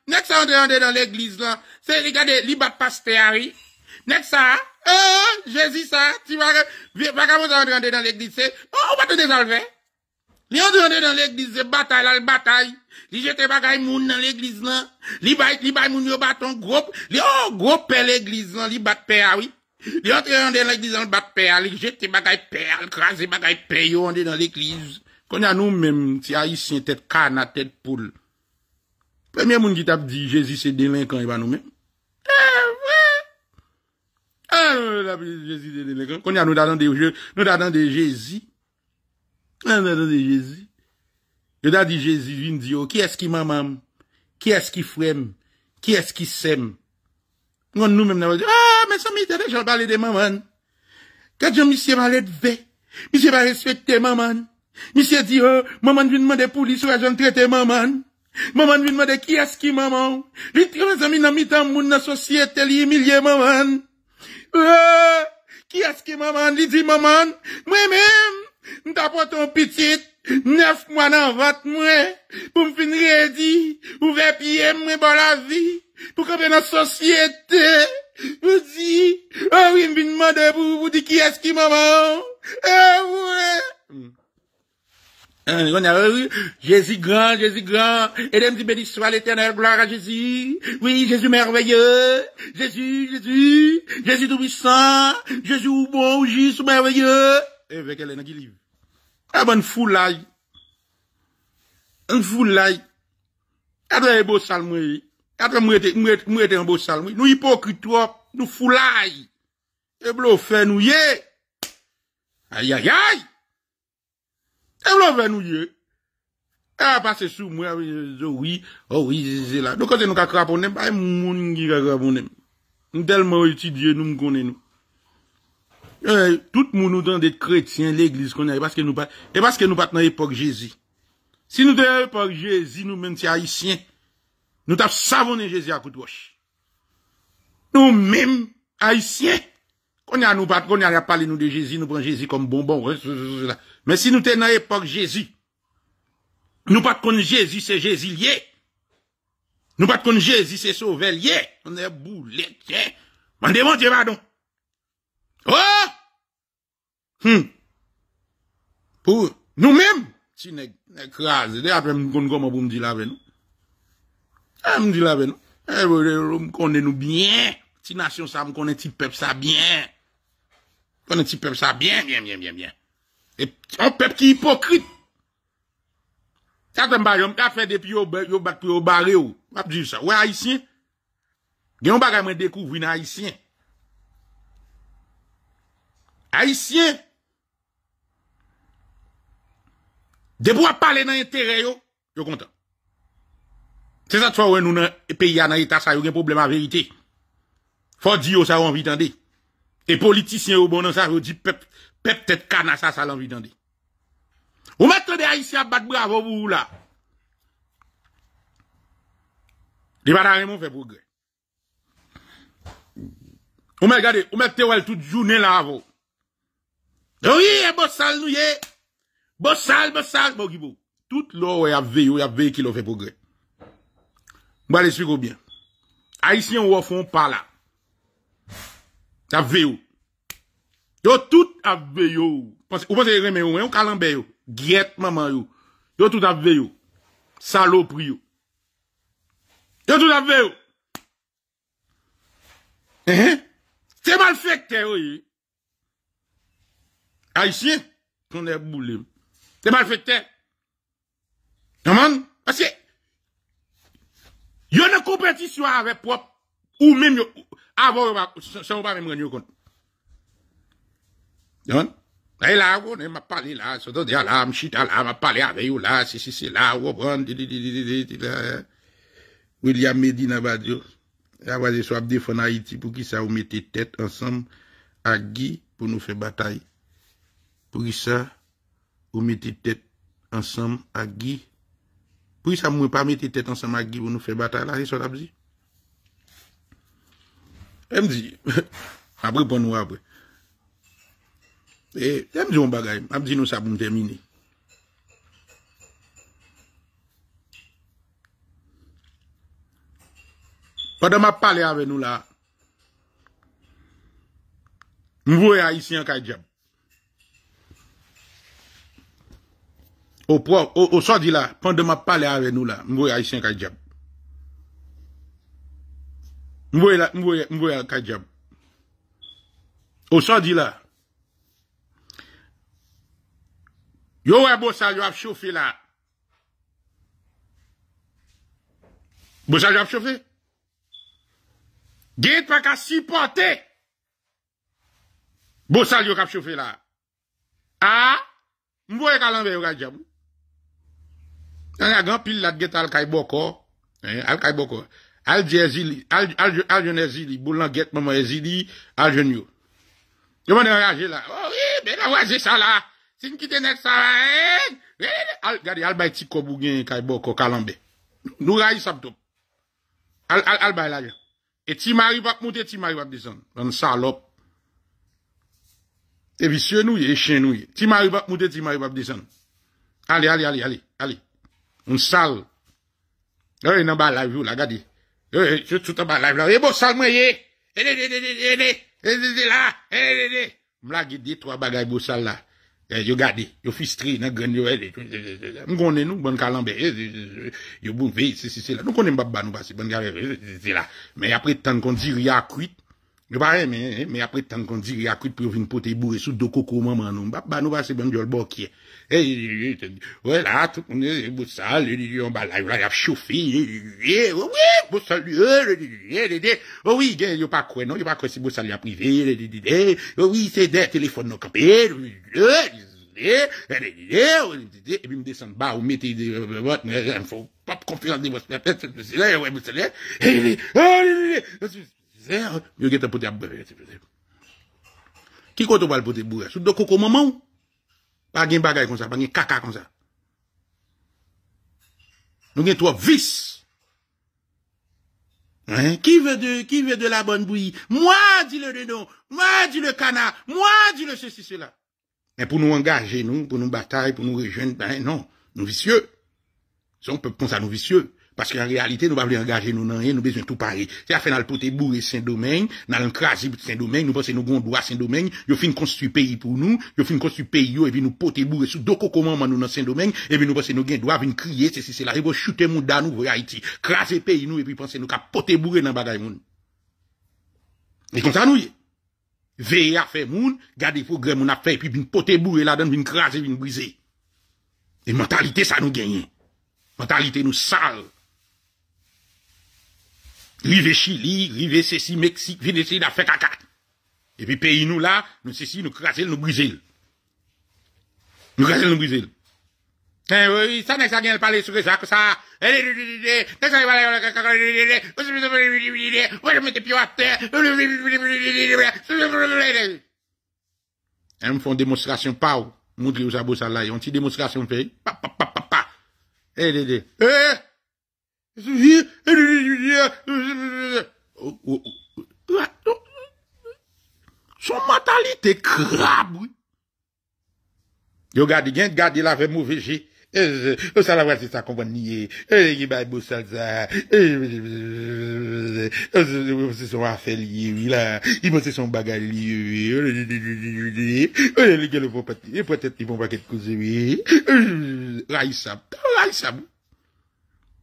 next dans l'église, là. C'est, libat pasteur, oui. Hein. oh, Jésus, ça, tu vas, ça dans l'église, c'est, oh, on va te désalver. Li entendre dans l'église, c'est bataille la bataille. Li jete bagaille moun dans l'église là. Li bay, li bay moun yo baton groupe. Li, oh, gros père l'église là, li bat père, oui. Li entre dans l'église, le bat père, li jete bagaille père, li Crasé bagay père, yo, on est dans l'église. Qu'on a nous-mêmes, si haïtien, tête à tête poule. Premier moun qui t'a dit, Jésus c'est délinquant, il va nous-mêmes. Ah, Jésus c'est délinquant. Qu'on a nous d'attendre, nous d'attendre Jésus. Anan anan de Jezi. Anan di Jezi vin di yo. Ki eski mamam? Ki eski fwem? Ki eski sem? Gon nou men nan wazir. A, men sa mi de de jol bali de mamam. Kad jom mi se valet ve. Mi se valet svette mamam. Mi se di yo. Mamam vin mwade pouli sou a jom trette mamam. Mamam vin mwade ki eski mamam. Vin triwe zamin nan mitan moun nan sosyete li yi milye mamam. A, ki eski mamam li di mamam. Mwen men. Mta poton pitit, nef mwan nan vat mwen, pou m fin redi, pou ve piye mwen bon la vi, pou kope nan sosyete, pou di, ou m vin mwen debou, pou di ki eski mwen moun, e ou m wè. Jezi gran, jezi gran, edem di beli swa l'eternel blar a Jezi, oui Jezi merveye, Jezi Jezi, Jezi doubi san, Jezi ou bon ou jisou merveye. E vekele nan giliv. E ban fulay. An fulay. E atre e bo salmweye. E atre mwete, mwete an bo salmweye. Nou ipo kutwa, nou fulay. E blo fè nou ye. Ay ay ay. E blo fè nou ye. E apase sou mwè, zowi, owi, zela. Nou kote nou kakraponem. A e mwouni kakraponem. Ndel mwou iti diye nou mkone nou. Euh, tout le monde nous donne d'être chrétien, l'église qu'on parce que nous pas, et parce que nous pas dans l'époque Jésus. Si nous dans l'époque Jésus, nous même si haïtien, nous savons savonné Jésus à coup de Nous même, haïtiens. qu'on nous pas, a parlé nous de Jésus, nous prenons Jésus comme bonbon, hein, Mais si nous t'es dans l'époque Jésus, nous pas Jésus, c'est Jésus lié. Nous pas Jésus, c'est sauvé On est boulet, tiens. M'en hein. demande, pardon. Oh! Hmm! Pou, nou mèm! Ti nek, nek raze. De apè moun kon kon mou moun di lave nou. Moun di lave nou. E vè, moun konnen nou byen. Ti nasyon sa moun konnen ti pep sa byen. Konnen ti pep sa byen. Byen, byen, byen, byen. E, an pep ki hipokrit. Tate mbaryon, mka fède pi yo bak, yo bak pi yo bare ou. Mwap di sa, wè Aisyen. Gè yon bak a mwen dekouvri nan Aisyen. Haïtien, de parler nan l'intérêt, yo, yo kontan. ça que tso wè nous pays peya nan eta sa yo gen y a un Fò di yo ça, yo anvi tande. Et et yo bonan sa yo di pep, pep kana ça sa Vous tande. Ou des de à bat bravo pou ou là. vous badan vous mettez Ou mettre tout là là vous? Yo yi, e bo sal nou ye. Bo sal, bo sal, bo kivou. Tout lò wè ya ve yon, ya ve yon ki lò fè pou gre. Mwa le spikou byen. A yi si yon wò fon pala. Ya ve yon. Yo tout a ve yon. Ou pote yon reme yon, yon kalambe yon. Gyet maman yon. Yo tout a ve yon. Salopri yon. Yo tout a ve yon. Ehe? Eh. Se mal fèk te wè yon. haïtien, qu'on est boulé. C'est mal fait Comment? il y a une compétition avec propre, ou même, avant, ça on va même rendre compte. non Et là, on m'a parlé là, ça doit dire là, chita là, m'a parlé avec vous là, si, si, si, là, on prendre? Hein. William Medina Badio. des sou des fonds haïti pour qui ça vous mettez tête ensemble à Guy pour nous faire bataille Pou yisa, ou meti tet ansanm a gi. Pou yisa mwen pa meti tet ansanm a gi, ou nou fe batal la, he sot ap zi? E mzi, apre pon nou apre. E mzi mwen bagay, ap zi nou sa pou mwem termine. Pou dan mwen pale ave nou la, mwen mwen a yisi an ka diyab. O sò di la, pande ma pale ave nou la, mwoy a isen kaj jab. Mwoy la, mwoy kaj jab. O sò di la, yo wè bo sal yo ap choufe la. Bo sal yo ap choufe. Gè t wè ka sipote. Bo sal yo kap choufe la. A, ah? mwoy kalanbe yo kaj jabou. Nan yag an pil lak get al kay boko. Eh, al kay boko. Al jen e zili. Al jen e zili. Boulan get maman e zili. Al jen yo. Yon mwen reage la. Oh, Ou e, be la waze sa la. Sin ki tenek sa la e. Gade al bay ti kobou gen kay boko kalanbe. Nou ray sab top. Al bay la je. E ti mari wap mouten ti mari wap disan. Van salop. E vi sien nou ye, e sien nou ye. Ti mari wap mouten ti mari wap disan. Ali, ali, ali, ali, ali. Un sal, yo nan ba laj yo la gade, yo toutan ba laj bon e, e, la, e bo sal mwen e, ye, e de de de de de de, e de de la, e de de de, mla gide troa bagay bo sal la, yo gade, yo fistri, nan gen yo e de, yo gonde nou, ban kalambe, e de de de de de, yo bon vey, se se se la, nou konde mbaba nou basi, ban gave, e de de de de de la, me apre tan kon ziri akwit, yo pare men, me apre tan kon ziri akwit pou yo vin pote yi bure sou do koko maman nou, mbaba nou basi ban jol bokye, voilà, il on la chauffer oui, oui oh oui, il pas quoi, non, il pas quoi si il privé, oui, c'est des téléphones non et me descend bas, ou mettez des votes, faut pas confiance des votes, c'est là, ouais, c'est qui compte Sous coco maman? Pas gen bagay comme ça, pas de caca comme ça. Nous gen trois vices. Hein? Qui, veut de, qui veut de la bonne bouillie Moi, dit le Renault. Moi, dis le canard. Moi, dis le ceci, cela. Mais pour nous engager, nous, pour nous batailler, pour nous rejoindre, ben non, nous vicieux. Si on peut penser à nous vicieux. Parce qu'en réalité, nous ne pouvons pas engager nous dans rien, nous besoin tout pareil. C'est à faire dans le poté bourré Saint-Domingue, dans le crasé Saint-Domingue, nous pensons nous avons droit Saint-Domingue, nous fin construire pays pour nous, nous fin construire pays, et puis nous poté bourré sous deux comment nous dans Saint-Domingue, et puis nous pensons nous avons droit, venir crier, c'est c'est la rive, chuter mon dans nous, Haïti, craser pays nous, et puis penser nous avons poté bourré dans bagaille moun. Et comme ça nous Veillez à faire moun, garder pour on a fait, et puis une poté bourré là-dedans, une et une briser. Et mentalité, ça nous gagne. Mentalité nous sale. Rive Chili, rive ceci, Mexique, Venezuela, Fête caca. Et puis pays nous là, nous ceci, nous craser, nous briser. Nous craser, nous briser. Eh oui, ça n'est pas bien parler sur ça, que ça. me font démonstration, pas, ils ont démonstration, pa, Son mentalite krab, wè. Yo gade gen, gade lave mou veje. O salavèl se sa konvan niye. E li yi bay bou salza. O se son aferye, wè. I bo se son bagay liye, wè. O se li gen le pou pati. E potèp li pou mwa ket kouze, wè. Wè, wè, wè.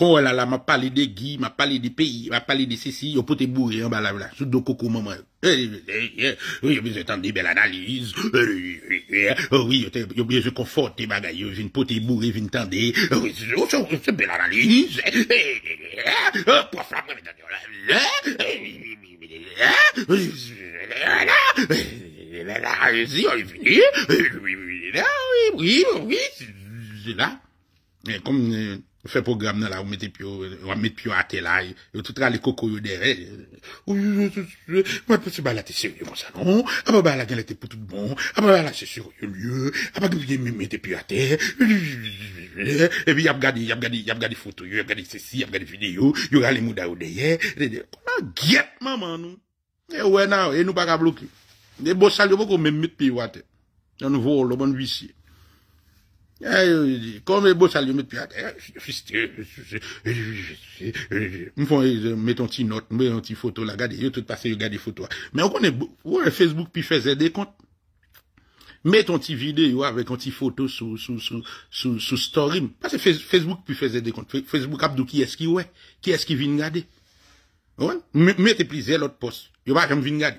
Quand elle ma parlé de Guy, ma parlé de pays, ma parlé de y'a on pote bourré, en hein, bas là là. Sous maman. Oui, je de oh, Oui, bagay. une pote je de. Oui, Oui, de. Oui, oui, oui, c'est eh, Comme... Euh, Fè program nan la, ou mette pi yo ate la, yo toutra le koko yo dere. Mwen se bala te seri yo konsanon, ap ap bala gen lete pou tout bon, ap ap bala se seri yo lye, ap ap gen lete pi yo ate. E vi ap gadi, ap gadi, ap gadi foto yo, ap gadi sesi, ap gadi video, yo gali mou da ou deye. Kouman ghet man man nou. E wè nan, e nou baka blokou. E bo sal yo mwen mette pi yo ate. Jan nou vò, lò moun visye. Eh, comme beau salut, met pied à terre. Euh, mettre ton petit note, mets ton petit photo, là, passer tout passé, les photos. Mais on connaît, Facebook, puis faisait des comptes. Mets ton petit vidéo avec ton petit photo sous, sous, sous, sous, story. Parce que Facebook, puis faisait des comptes. Facebook, qui est-ce qui, ouais? Qui est-ce qui vient regarder? Ouais? Mettez plusieurs l'autre posts. Yo, va j'aime venir regarder.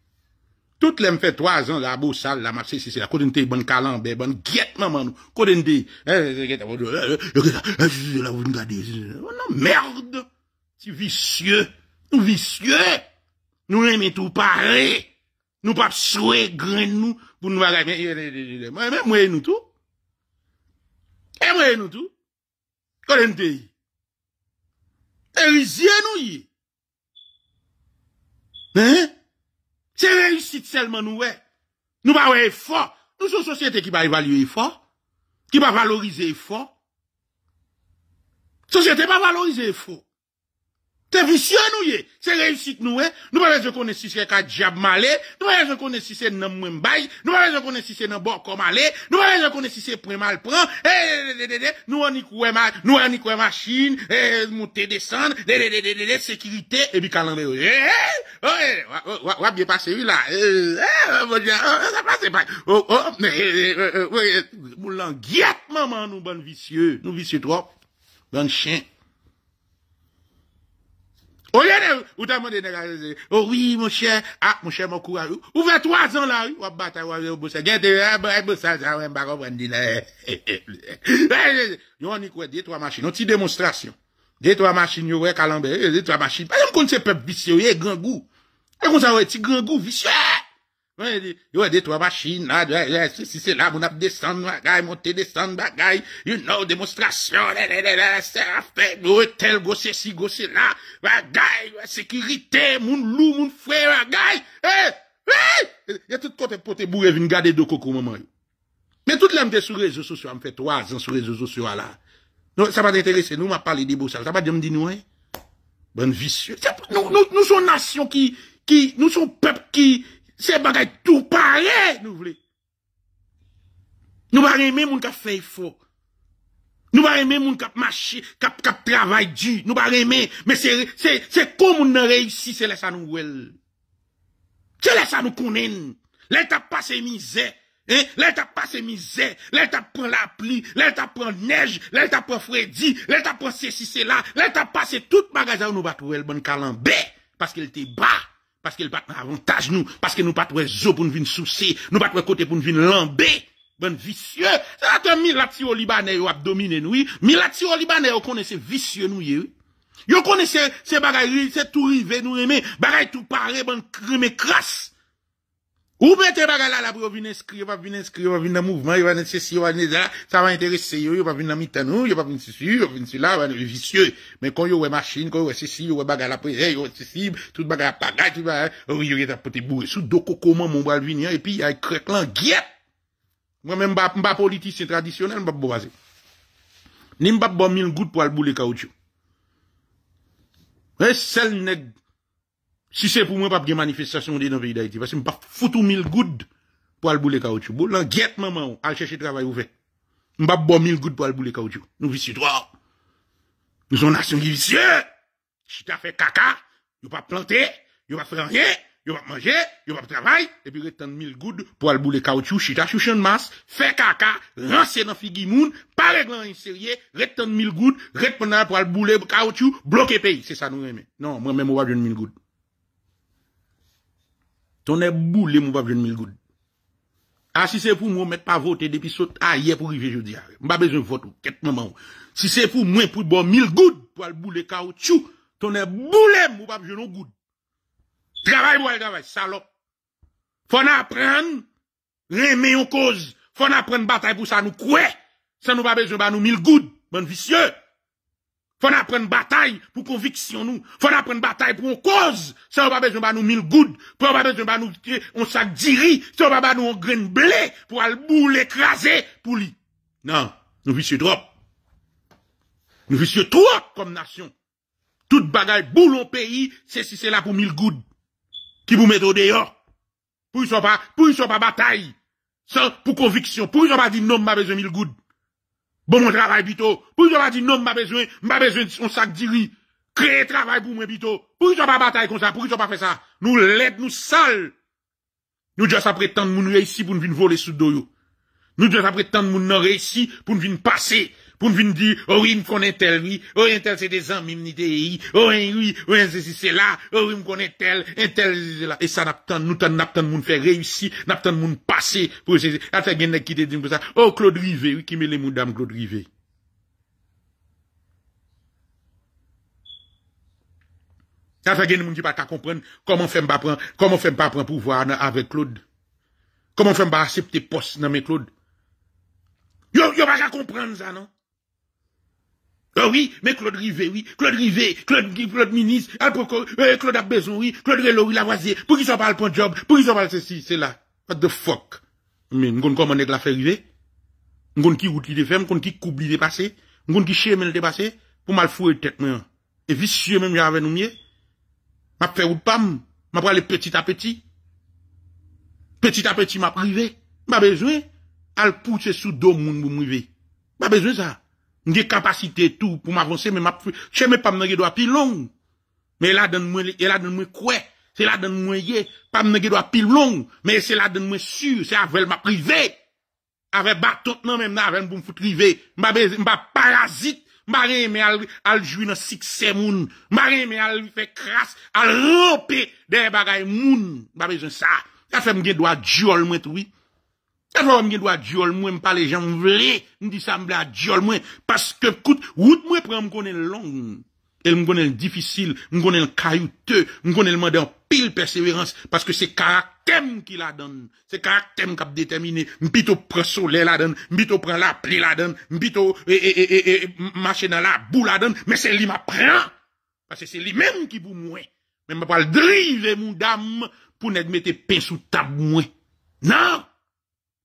Tout lem fe twaz an la bo sal la masè sisi la. Kode mte yi ban kalan be, ban gyet nan man nou. Kode mte yi. Heyeyeyeyeyeye. O nan mèrd. Si visye. Nou visye. Nou eme tou pare. Nou pa psoe gren nou. Poun nou agay. Mwen mwen mwen nou tou. Mwen mwen mwen nou tou. Kode mte yi. E wizi en nou yi. Mwen mwen. C'est réussite seulement nous, ouais. Nous bah ouais effort. Nous sommes une société qui va évaluer fort, qui va valoriser fort. Société va valoriser fort. Te visyon nou ye, se reissi k nou, eh. Nou pa ve yon konen sisre ka djab male, nou pa ve yon konen sisre nan mwen bay, nou pa ve yon konen sisre nan bor komale, nou pa ve yon konen sisre pre mal pran, nou an yon kwe maschine, moun te descend, sekirite, epi kalande. Wap biye pase yon la? Wap biye pase yon la? Wap biye pase yon la? Moun lan gyt, maman nou ban visyon. Nou visyon. Ban shen. Ouye ne ou, ou ta mwande negare oh ah, ah, Ou oui mwche, a mwche mwakou Ou vey 3 an la ou Ou bata wane wane wane Ou e wane wane wane Ou e wane wane Ou ti demonstrasyon Ou e kalambe, ou e wane wane Ou e wane wane Ou e wane wane Yo e de si c'est là mon ap monte descend, you know, démonstration tel, go si, go bagay, Sécurité Mon loup, mon frère bagay, Il y a tout pour te bourrer, venir garder deux maman tout sur les réseaux sociaux, fait, 3 ans sur réseaux sociaux là. Non, nous on ma parlé de me hein? nous Nous nous nous, nous qui... Se bagay tou pare, nou vle. Nou ba reme moun kap fey fo. Nou ba reme moun kap machi, kap kap travay di. Nou ba reme, mè se kom moun nan rey si se lesa nou wèl. Se lesa nou konen. Lèl ta pase mizè. Lèl ta pase mizè. Lèl ta pren la pli. Lèl ta pren nej. Lèl ta pren fredi. Lèl ta pren sè si sè la. Lèl ta pase tout bagay zè ou nou bat wèl bon kalanbe. Paske lèl te ba. parce qu'il pas avantage nous, parce que nous pas trouver zo pour nous venir soucier, nous pas trouver côté pour nous venir lamber. Ben vicieux, ça attend milati au libanais abdomen abdominé nous, milati au libanais au connaissez vicieux nous oui. Yo connaissez ces bagailles, c'est tout rivé nous aimer, bagaille tout pareil ben crime crasse. Ou pe te bagal alap ro vin inskri, yo pa vin inskri, yo pa vin nan mouvment, yo pa vin nan sesi, yo pa vin nan ndan, sa va enterese se yo. Yo pa vin nan mitanou, yo pa vin nan sisi, yo pa vin nan sila, yo pa vin nan visye. Men kon yo we machin, kon yo we sisi, yo we bagal apre, yo we sisi, tout bagal apagaj, oh, yo yoye tapote bouye, sou doko koman mou balvinyan, epi yoye krek lan, giet! Mwen men mba politis tre. Mwen mba politis teradisyonel, mwen mba bovazi. Nen mba bo mil gout pou alboule kawchou. Un sel nedde. Si c'est pour moi, pas de manifestation dans le pays d'Haïti. Parce que je ne pas foutre 1000 gouttes pour aller bouler caoutchouc. Bon, guette maman, aller chercher travail ouvert. Je pas bon 1000 gouttes pour aller bouler caoutchouc. Nous vivons toi. Nous sommes nation qui vicieux. Si as fait caca, nous pas planter, nous pas faire rien, pas manger, nous pas travailler, et puis retendre 1000 gouttes pour aller bouler caoutchouc, chita chouchon masse, fait caca, renser dans figi moun, pas réglant en série, retendre 1000 gouttes, répondre pour aller bouler caoutchouc, bloquer pays. C'est ça nous aimons. Non, moi-même, on va donner 1000 gouttes. Ton e boule mou bab jenon mil goud. A ah, si se fou ah, ah, mou met pa vote depi sot a ye pou rive jodi a. Mba bezon vote ou ket maman ou. Si se fou mwen pou bo mil goud pou al boule ka ou tchou. Ton e boule mou bab jenon goud. Travay mou al gavay salop. Fona pren remeyon koz. Fona pren batay pou sa nou kwe. Sa nou ba bezon ba nou mil goud. Mwen visye. Faut apprendre bataille pour conviction nous. Faut apprendre bataille pour une cause. Ça, on pas besoin de nous mille gouttes. Pour on pas besoin de nous, on sac diri. Ça, on pas besoin nous, on graine blé pour aller boule écraser pour lui. Non. Nous vissons trop. Nous vissons trop comme nation. Toute bagaille boulon pays, c'est si c'est là pour mille gouttes. Qui vous mettent au dehors. Pour ils sont pas, pour ils sont pas bataille. Sans, pour conviction. Pour ils sont pas dit non, pas besoin de mille gouttes bon mon travail plutôt. Pour ne pas dit non, m'a besoin, m'a besoin on sac diri. Créer travail pour moi plutôt. Pour ne pas bataille comme ça, pour n'as pas fait ça. Nous l'aide, nous sale. Nous devons ça que nous réussissons pour nous venir voler sous dos. Nous devons ça prétendre nous réussir pour nous venir passer Poun vin di, oh ou yon konen tel, ou yon oh, tel se de zanmim ni de yi, ou oh, yon yon se se la, ou yon konen tel, ou yon tel se la. E sa nap tan nou tan nap tan moun fè reyousi, nap tan moun pase pou se se. Alfa gen nekite di mpou sa, ou Claude Rivet, wiki me le moun dam Claude Rivet. Alfa gen moun di pa ta kompren, koman fèm pa pran, koman fèm pa pran pou vwa nan ave Claude. Koman fèm pa asep te pos nan me Claude. Yo, yo pa ka kompren za nan. Ah oui, mais Claude Rivet, oui, Claude Rivet, Claude, Claude Ministre, ah, eh, Claude a besoin, oui, Claude la Lavoisier, pour qu'ils ça parlent pour un job, pour qu'ils soit parlent ceci, c'est là. What the fuck? Mais, nous comment est la fait arriver? Nous qui route l'idée fait, nous qui coupe l'idée passée, nous qui chemin l'idée passée, pour mal fouer tête, moi. Et vicieux même, j'avais nous mieux. M'a fait ou pam, m'a aller petit à petit. Petit à petit, m'a privé. M'a besoin, al pousser sous deux monde pour M'a besoin ça. J'ai capacité tout pour m'avancer, mais ma, je ne pas me doit plus long. Mais là, donne moi, là, donne moi quoi? C'est là, donne moi pas me doit plus long. Mais c'est là, donne moi sûr, c'est avec ma privé Avec bâton, non, même, avec me fout privé. M'a m'a parasite, m'a rien, mais al, al jouer dans succès moun. M'a rien, mais al fait crasse, al ramper des bagailles moun. M'a besoin ça. Ça fait me doit diol, moi, tout, oui. Katwa mwen gen do a djol mwen, mwen pa le jan vre, mwen disan mwen a djol mwen, paske kout, wout mwen pre mwen konen long, el mwen konen difisil, mwen konen kayoute, mwen konen mwen den pil perseverans, paske se karak tem ki la don, se karak tem kap detemine, mwen pito pre solen la don, mwen pito pre la pli la don, mwen pito, e, e, e, e, e, mwache nan la bou la don, mwen se li mwen pre an, paske se li menm ki pou mwen, mwen mwen pal dri ve mwen dam, pou net mette pen sou tab mwen, nan!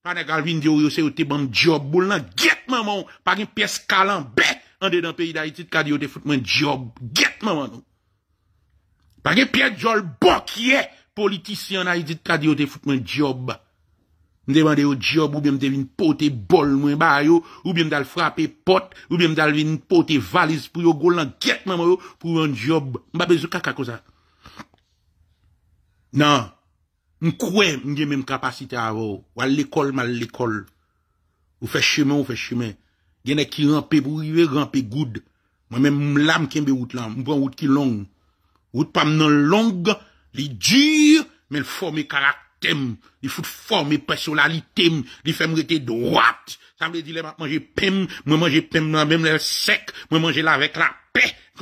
ane kal vin diyo yo se yo te ban diyob bol nan get maman ou pake yon pes kalan bet ane de dan peyi da yitit ka diyo te foute mwen diyob get maman ou pake yon pes jol bok ye politisyon a yitit ka diyo te foute mwen diyob mde vande yo diyob ou bèm de vin pote bol mwen ba yo ou bèm dal frape pot ou bèm dal vin pote valiz pou yo gol nan get maman ou pou yon diyob mba bezou kaka koza nan nan m'kwe m'ge même capacité à vous. Ou à l'école, mal l'école. Ou fait chemin, ou fait chemin. a qui rampe pour y rampe good. Moi même m'lam kembe out là. M'pon route qui longue. Out pas m'nan longue, li dure, mais forme caractère. Li fout forme personnalité. Li fait m'rete droite. Ça me dit, les m'a manger pem, moi manger pem, moi même elle sec, moi manger là avec là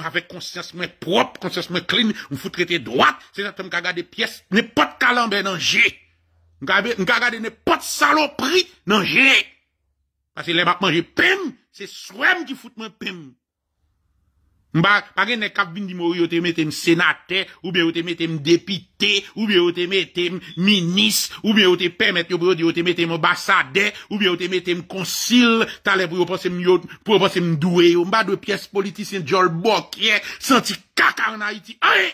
avec conscience moins propre, conscience moins clean, on faut traiter droite, c'est ça, on des pièces, pas de calambé dans G. On pas de saloperie dans G. Parce que les m'a manger pim, c'est soi qui fout mon pim. Mba, pake ne kap vin di mou yo te metem senate, oube yo te metem depite, oube yo te metem minis, oube yo te pemet yo, oube yo te metem ambasade, oube yo te metem konsil, tale pou yo pose mdouye yo. Mba dwe pyes politis yon djol bokye, santi kaka anayiti. Aye!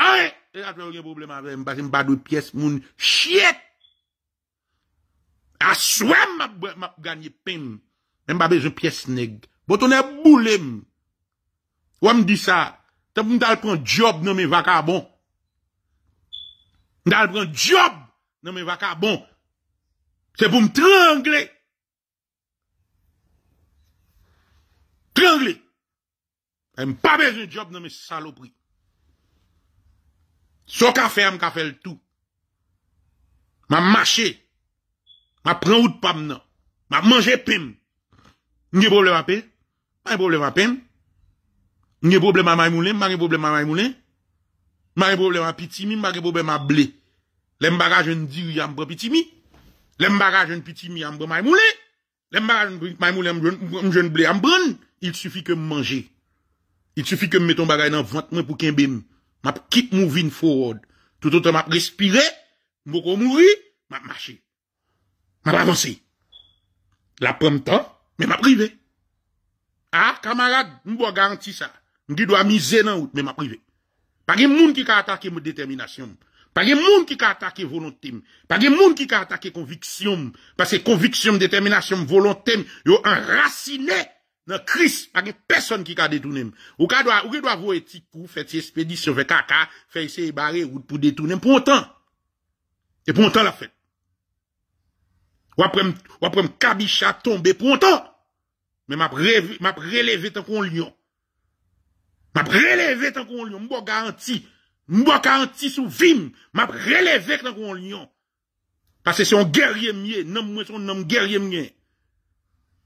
Aye! E la kwen yon gen problem apre, mba se mba dwe pyes moun. Shiet! A swem ap ganyepen, mba bez yon pyes neg. Bon, ton est boule, m'. me dit ça. T'as me m'dal prendre e job dans mes vacabons. M'dal prendre job dans mes vacabons. C'est pour me Trangler. Je n'ai pas besoin de job dans mes saloperies. So qu'a fait, fait le tout. M'a marché. M'a prend ou de maintenant. non. M'a manger pim. N'y a problème à pas problème à peine. N'y problème à Maïmoulin, pas problème à Maïmoulin. Pas problème à Pitimi, pas problème à Blé. Les ne disent yam petitimi, Pitimi. Les ne Pitimi yam Maïmoulin. ne Maïmoulin me Blé yam bon. Il suffit que manger. Il suffit que me ton bagage dans ventre moi pour qu'un bim. M'a keep moving forward. Tout autant m'a respirer, Moko mouri, m'a marcher. M'a avancer. La pomme temps, mais m'a privé. A, ah, kamarad, mbo garanti sa. Mki do a mize nan out men ma prive. Pag e moun ki ka atake mou determinasyon. Pag e moun ki ka atake volantem. Pag e moun ki ka atake konviksiyon. Pase konviksiyon, determinasyon, volantem. Yo anrasine nan kris. Pag e person ki ka detounem. Ou ka do a, ou ki do a vo etikou, feti espedisyon, fe kaka, fe ise e bare, out pou detounem. Pou anton. E pou anton la fet. Ou aprem kabich a tombe, pou anton. Pou anton. Mais m'a relevé tant qu'on lion. M'a relevé tant qu'on lion. suis garanti. suis garanti sous vim. M'a relevé tant qu'on lion. Parce que c'est un guerrier mien. Non, moi, c'est un guerrier mien.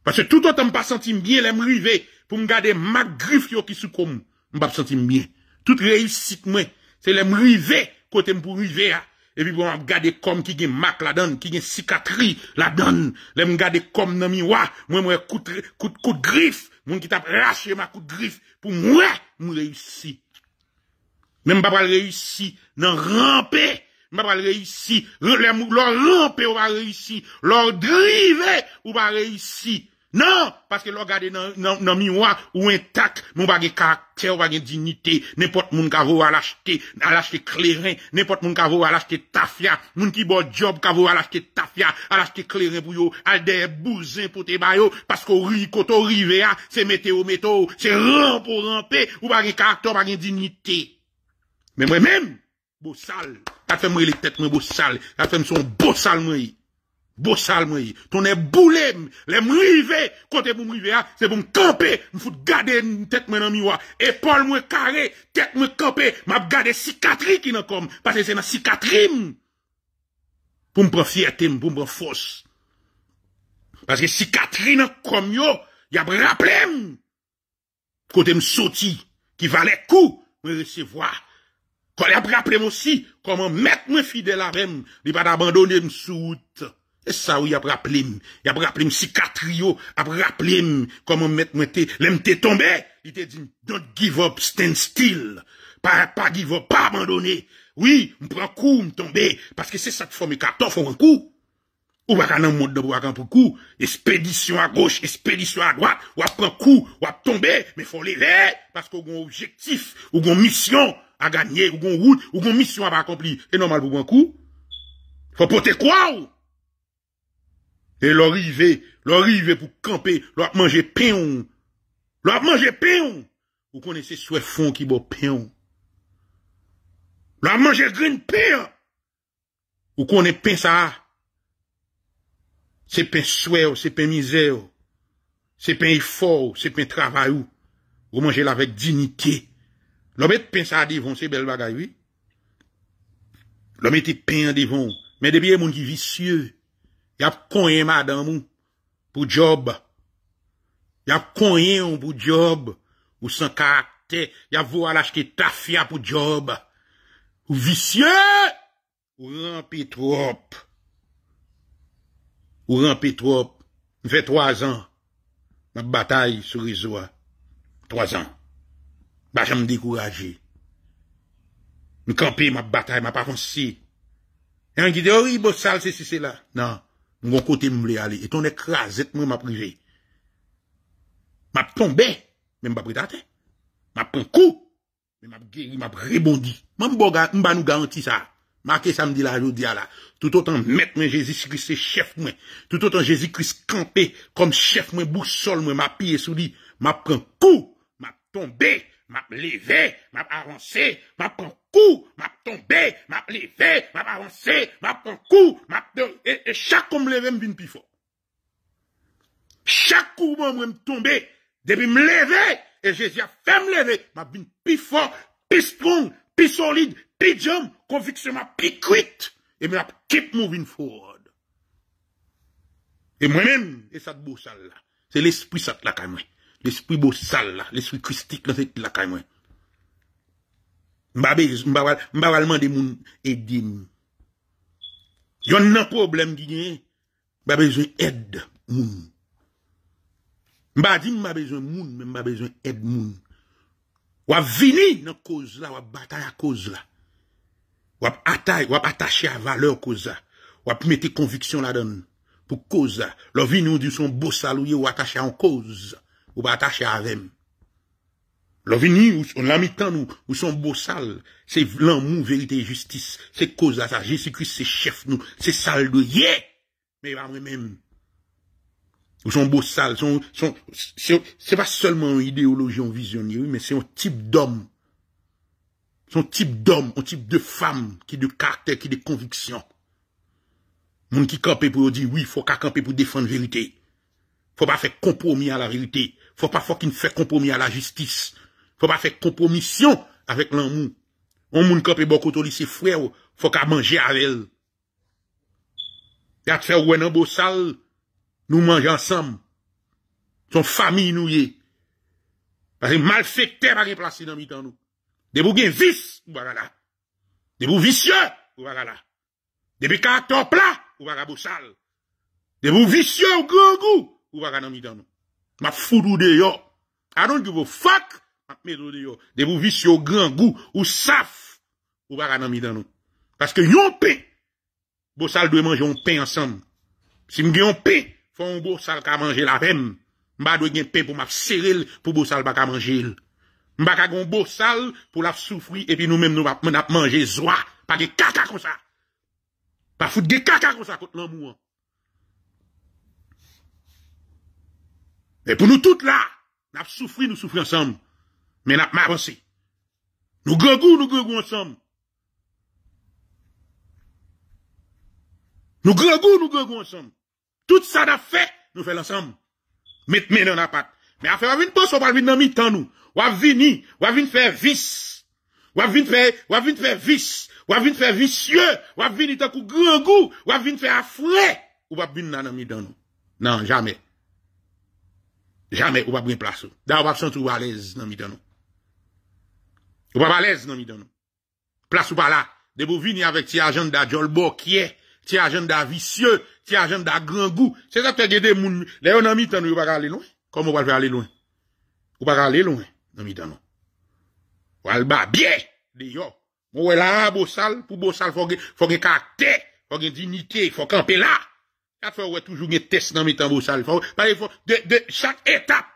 Parce que tout autant pas senti bien, l'aime rivé pour me garder ma griffe qui sous comme. sens pas bien. Tout réussite, moi, c'est l'aime rivé côté pour rivé, ah. Et puis bon, on regarde comme qui gagne mac la donne, qui gagne cicatrice la donne. les regarde comme dans miwa moi moi coup de coup coup griffe, mon qui t'a arraché ma coup de griffe pour moi, moi réussi. Même pas réussi, non ramper on pas réussir. Leur ramper, on va réussir. Leur driver, on va réussir. Nan, paske lor gade nan miwa ou entak, moun bagay karakter, bagay dignite, nepot moun kavou alashke, alashke kleren, nepot moun kavou alashke tafya, moun ki bo job kavou alashke tafya, alashke kleren pou yo, al dey bouzin pou te bayo, pasko koto rivea, se meteo meto, se rampo rampi, moun bagay karakter, bagay dignite. Mè mè mèm, bo sal, al fèm mè li tèt mè bo sal, al fèm son bo sal mè yi. Bousal mwen yi, ton e boulem, le mrive, kote pou mrive a, se pou mkope, mfout gade tek men an miwa, epol mwen kare, tek mwen kope, map gade sikatri ki nan kom, pase se nan sikatri mwen. Pou m profi etem, pou m profos. Pase sikatri nan kom yo, yab rapplem, kote m soti, ki vale kou, mwese se vwa. Kole ap rapplem osi, koman met mwen fidel aven, li pat abandonen msout. E sa ou y ap rappelim? Y ap rappelim sikatrio? Ap rappelim koman met mwen te? Le mte tombe? I te di, don't give up, stand still. Pa give up, pa abandonne. Oui, mprenkou mtombe. Paske se sat fome 14, fwenkou. Ou wakan nan mwonde do pou wakan poukou. Espedisyon a goch, espedisyon a dwak. Waprenkou, wap tombe. Me fwenle ve, paske ou goun objektif. Ou goun misyon a ganye. Ou goun misyon a pa akompli. E normal pou wankou? Fwenpote kwa ou? E lor rive, lor rive pou kampe, lor ap manje peyon. Lor ap manje peyon. Ou konen se swè fon ki bo peyon. Lor ap manje gren peyon. Ou konen pen sa. Se pen swè ou, se pen mizè ou. Se pen ifo ou, se pen travay ou. Ou manje lavek dinite. Lomè te pen sa devon, se bel bagay ou. Lomè te pen devon. Men debye moun ki visye ou. Ya konye madan moun pou job. Ya konye moun pou job. Ou san karakter. Ya vwa lajke tafya pou job. Ou visye. Ou rampi trop. Ou rampi trop. Mwen fè 3 an. Mwen batay sou rizwa. 3 an. Ba jè mwen dekouraje. Mwen kampi mwen batay. Mwen pa fon si. E an gide oribo sal se si se la. Nan. Ngon kote mou li a li. Eton ek kras et mou m ap bire. Map tombe. Men m ap bire tatè. M ap pon kou. Men m ap geni. M ap rebondi. M a m boga. M ba nou garanti sa. M a ke samdi la, jodi la. Tout autant met mwen Jezikris se chef mwen. Tout autant Jezikris kampe. Kom chef mwen bou sol mwen. M ap pie sou li. M ap pren kou. M ap tombe. M ap leve. M ap avanse. M ap pren kou. M ap tombe. M ap leve. M ap avanse. M ap pren kou. chak kon m leve m bin pi fok. Chak kouman m wèm tombe, debi m leve, e jè si a fèm leve, m ap bin pi fok, pi sprong, pi solid, pi jom, kon fikseman, pi kwit, e m ap keep moving forward. E mwen mèm, e sat bo sal la. Se l'espri sat la kaj mwen. L'espri bo sal la. L'espri kristik la fèm la kaj mwen. Mba bè, mba walman de moun, e din mwen. Yon nan problem di gen, mba bezoen ed moun. Mba di mba bezoen moun, men mba bezoen ed moun. Wap vini nan koz la, wap batay a koz la. Wap atay, wap atashe a valeur koz la. Wap mette konviksyon la don pou koz la. Lò vini ou di son bousa louye wap atashe an koz ou batashe avem. L'avenir, on l'a mis tant nous, nous son beaux sale, C'est l'amour, vérité et justice. C'est cause à Jésus-Christ, c'est chef nous, c'est sale de yé. Mais pas moi-même. Nous sommes beaux sales. son, son, c'est pas seulement une idéologie, une vision, mais c'est un type d'homme. C'est un type d'homme, un type de femme qui de caractère, qui de conviction. Moun qui campe pour dire oui, faut qu'à camper pour défendre la vérité. Faut pas faire compromis à la vérité. Faut pas ne fasse compromis à la justice. Ou pa fek kompromisyon avek lan mou. Ou moun kap e bokotoli se fwe ou fok a manje avel. Yat fe ou gwen nan bo sal, nou manje ansam. Son fami nou ye. Pase malfekte pa geplase nan mi tan nou. Debo gen vis ou bagala. Debo visye ou bagala. Debe kato pla ou baga bo sal. Debo visye ou gwen gou ou baga nan mi tan nou. Ma foudou de yo. Adon ki vo fok. Mat medro de yo, de pou vis yo gran gou, ou saf, ou baka nan midan nou. Paske yon pe, bo sal dwe manje yon pe ansam. Si m gen yon pe, fwa yon bo sal ka manje la vem, mba dwe gen pe pou maf sere l pou bo sal baka manje l. Mba kag yon bo sal pou laf soufri, epi nou men ap manje zwa, pa ge kaka kon sa. Pa foute ge kaka kon sa kote lan mou an. E pou nou tout la, laf soufri, nou soufri ansam. Men apman ronsi. Nou gregou, nou gregou ansam. Nou gregou, nou gregou ansam. Tout sa da fe, nou fe lansam. Met men an apat. Men apfe wavine pos wap avine nan mi tan nou. Wap vini, wap vini fe vis. Wap vini fe, wap vini fe vis. Wap vini fe visye. Wap vini te kou gregou. Wap vini fe afre. Ou wap vini nan nan mi tan nou. Nan, jame. Jame, ou wap vini plaso. Dan wap sentou walez nan mi tan nou. Ou pas malaise, non, midon. Place ou pas là. De vous avec ti agenda jolbo qui est, ti agenda vicieux, ti agenda grand goût. C'est ça que des moun. Le on ne ou pas aller loin. Comment on va aller loin? Ou pas aller loin, non, midon, Ou Ou bien, de yo. là, beau pour beau faut faut faut dignité, faut camper là. Ça fois, toujours, test dans mes temps sale. Faut, de, de, chaque étape.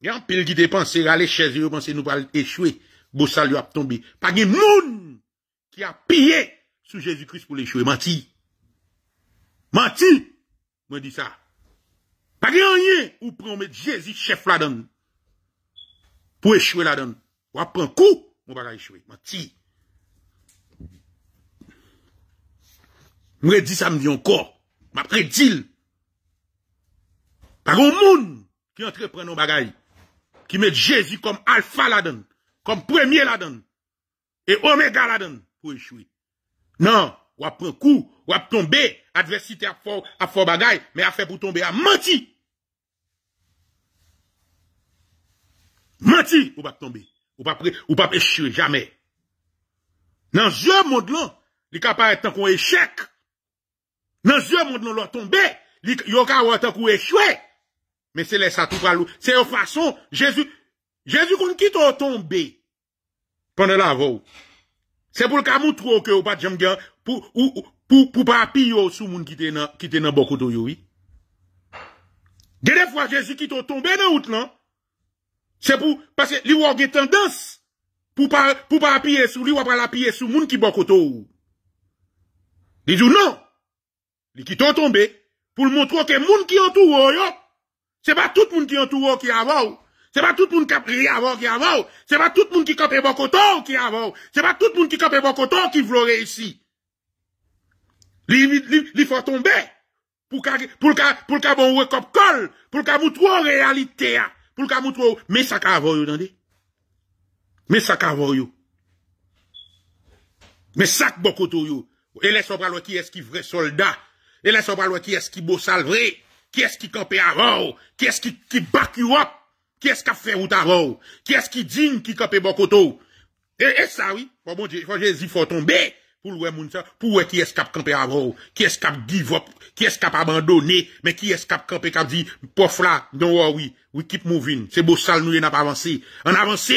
Il y a un pile qui dépense, aller chez eux, penser nous pas échouer. Bo sal yo ap tombi. Pag e moun ki ap piye sou Jezikris pou le chwe. Mati. Mati. Mwen di sa. Pag e anye ou pran mwen Jezik chef la don. Pou e chwe la don. Ou ap pran kou mwen bagay chwe. Mati. Mwen di sa mwen di ankor. Mwen prentil. Pag ou moun ki entrepren non bagay. Ki mwen Jezik kom alfa la don. comme premier l'a donne. Et Omega l'a donne pour échouer. Non, ou après un coup, ou après tomber, adversité à fort, à fort bagaille, mais à faire pour tomber, à mentir. Mentir, ou pas tomber. Ou pas, ou pas échouer, jamais. Dans ce monde-là, il est capable d'être un échec. Dans ce monde-là, l'on tomber, il est capable tant qu'on échoué. Mais c'est les à tout C'est une façon, Jésus, Jezou kon kito tombe pande la avou. Se pou l ka moutro ke ou pat jem gen pou pa api yo non? sou moun kite nan bokoto yo. Dede fwa jezou kito tombe nan out lan. Se pou, pase, li wak ge tendans pou pa api sou, li wak pala api sou moun ki bokoto ou. Li djou nan. Li kito tombe pou l moutro ke moun ki an tou ou yo. Se pa tout moun ki an tou ou ki avou. Se pa tout moun ki kap e bakotor ki avor. Se pa tout moun ki kap e bakotor ki vlore yisi. Li fwa tombe. Pou lka moun bon we kap kol. Pou lka moun tro realite a. Pou lka moun tro. Me sak avor yo dande. Me sak avor yo. Me sak bakotor yo. E leso bra lo ki eski vre soldat. E leso bra lo ki eski bo sal vre. Ki eski kap e avor. Ki eski bak you op. Qui est-ce qui a fait Outaro? Qui est-ce qui digne qui capé Bokoto? Et, et, ça, oui. Bon, bon Dieu, Jésus, faut tomber pour le Mounsa, pour qui est-ce qui a à ro qui est-ce qui give qui est-ce qui abandonné, mais qui est-ce qui a campé, qui dit, pof là, non, oh, oui, we keep moving, c'est beau sale, nous, on pas avancé, on avance,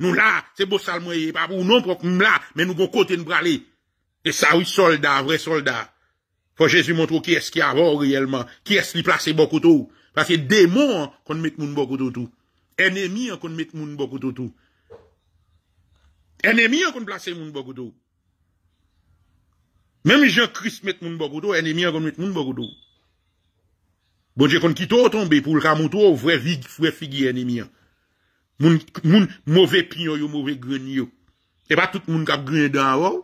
nous là, c'est beau sale, moi, pas pour non, pour nous là, mais nous, bon côté, nous aller. Et ça, oui, soldat, vrai soldat. Faut Jésus montre qui est-ce qui a avant réellement, qui est-ce qui place bon couteau. Pase demon kon met moun bokototou. Enemi kon met moun bokototou. Enemi kon plase moun bokotou. Memi Jean-Christ met moun bokotou, enemi kon met moun bokotou. Bonje kon kito otombe pou lka moutou ou vwe figi enemi an. Moun mouve pinyo yo, mouve gwen yo. E pa tout moun kap gwen dan wou.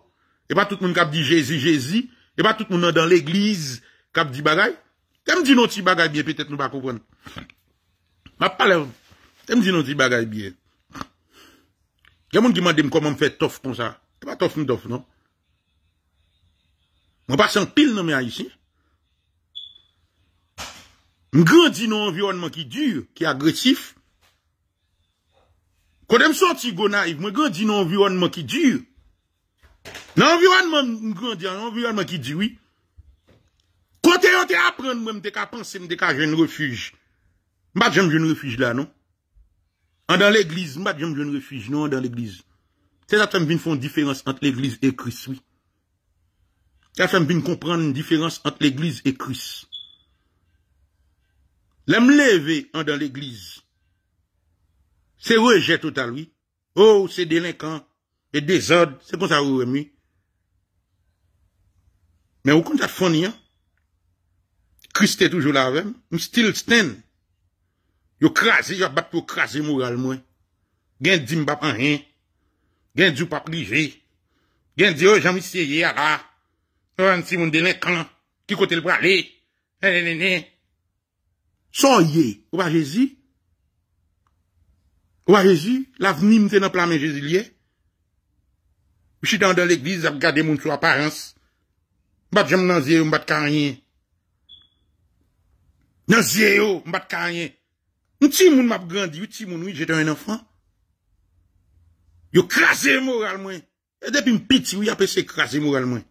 E pa tout moun kap di Jezi Jezi. E pa tout moun an dan l'eglize kap di bagay. Te m di nou ti bagay biye, petet nou ba kouvran. Ma palev. Te m di nou ti bagay biye. Gen moun di mande m koman m fè tof kon sa. Te pa tof m tof, non? Mwa pa san pil nan mè a yisi. M gè di nou environman ki dure, ki agresif. Kou dem soti gò naif, m gè di nou environman ki dure. Nan environman m gè di, nan environman ki dure. Konti konti apren mwen mte ka panse mte ka jen refuj. Mat jen mwen jen refuj la, non? An dan l'eglize, mat jen mwen jen refuj, non an dan l'eglize. Se la fem bin fon diferans ante l'eglize e kris, oui. Se la fem bin kompran diferans ante l'eglize e kris. Lem leve an dan l'eglize. Se rejet otal, oui. Ou oh, se delinkan, e dezod, se kon sa ou emi. Men ou kon sa fon yon? Christe toujou la vèm, m stil stèn. Yo krasi, yo bat pou krasi moral mwen. Gen di m bap anjen. Gen di ou pa plije. Gen di oh, ah, ah. ou jan m isye ye ala. An si moun dene kan, ki kote l prale. Nè nè nè nè. Son ye, ou a Jezi? Ou a Jezi? La vni m te nan plan men Jezi liye? Ou chit an dan l ekvize ap gade moun sou aparense? Bat jem nan zye ou bat kanyen? Nan zye yo, mbat kanyen. M ti moun m ap grandi, yo ti moun ouj, jete un enfan. Yo krasi mou al mwen. E depi m piti, wye apese krasi mou al mwen.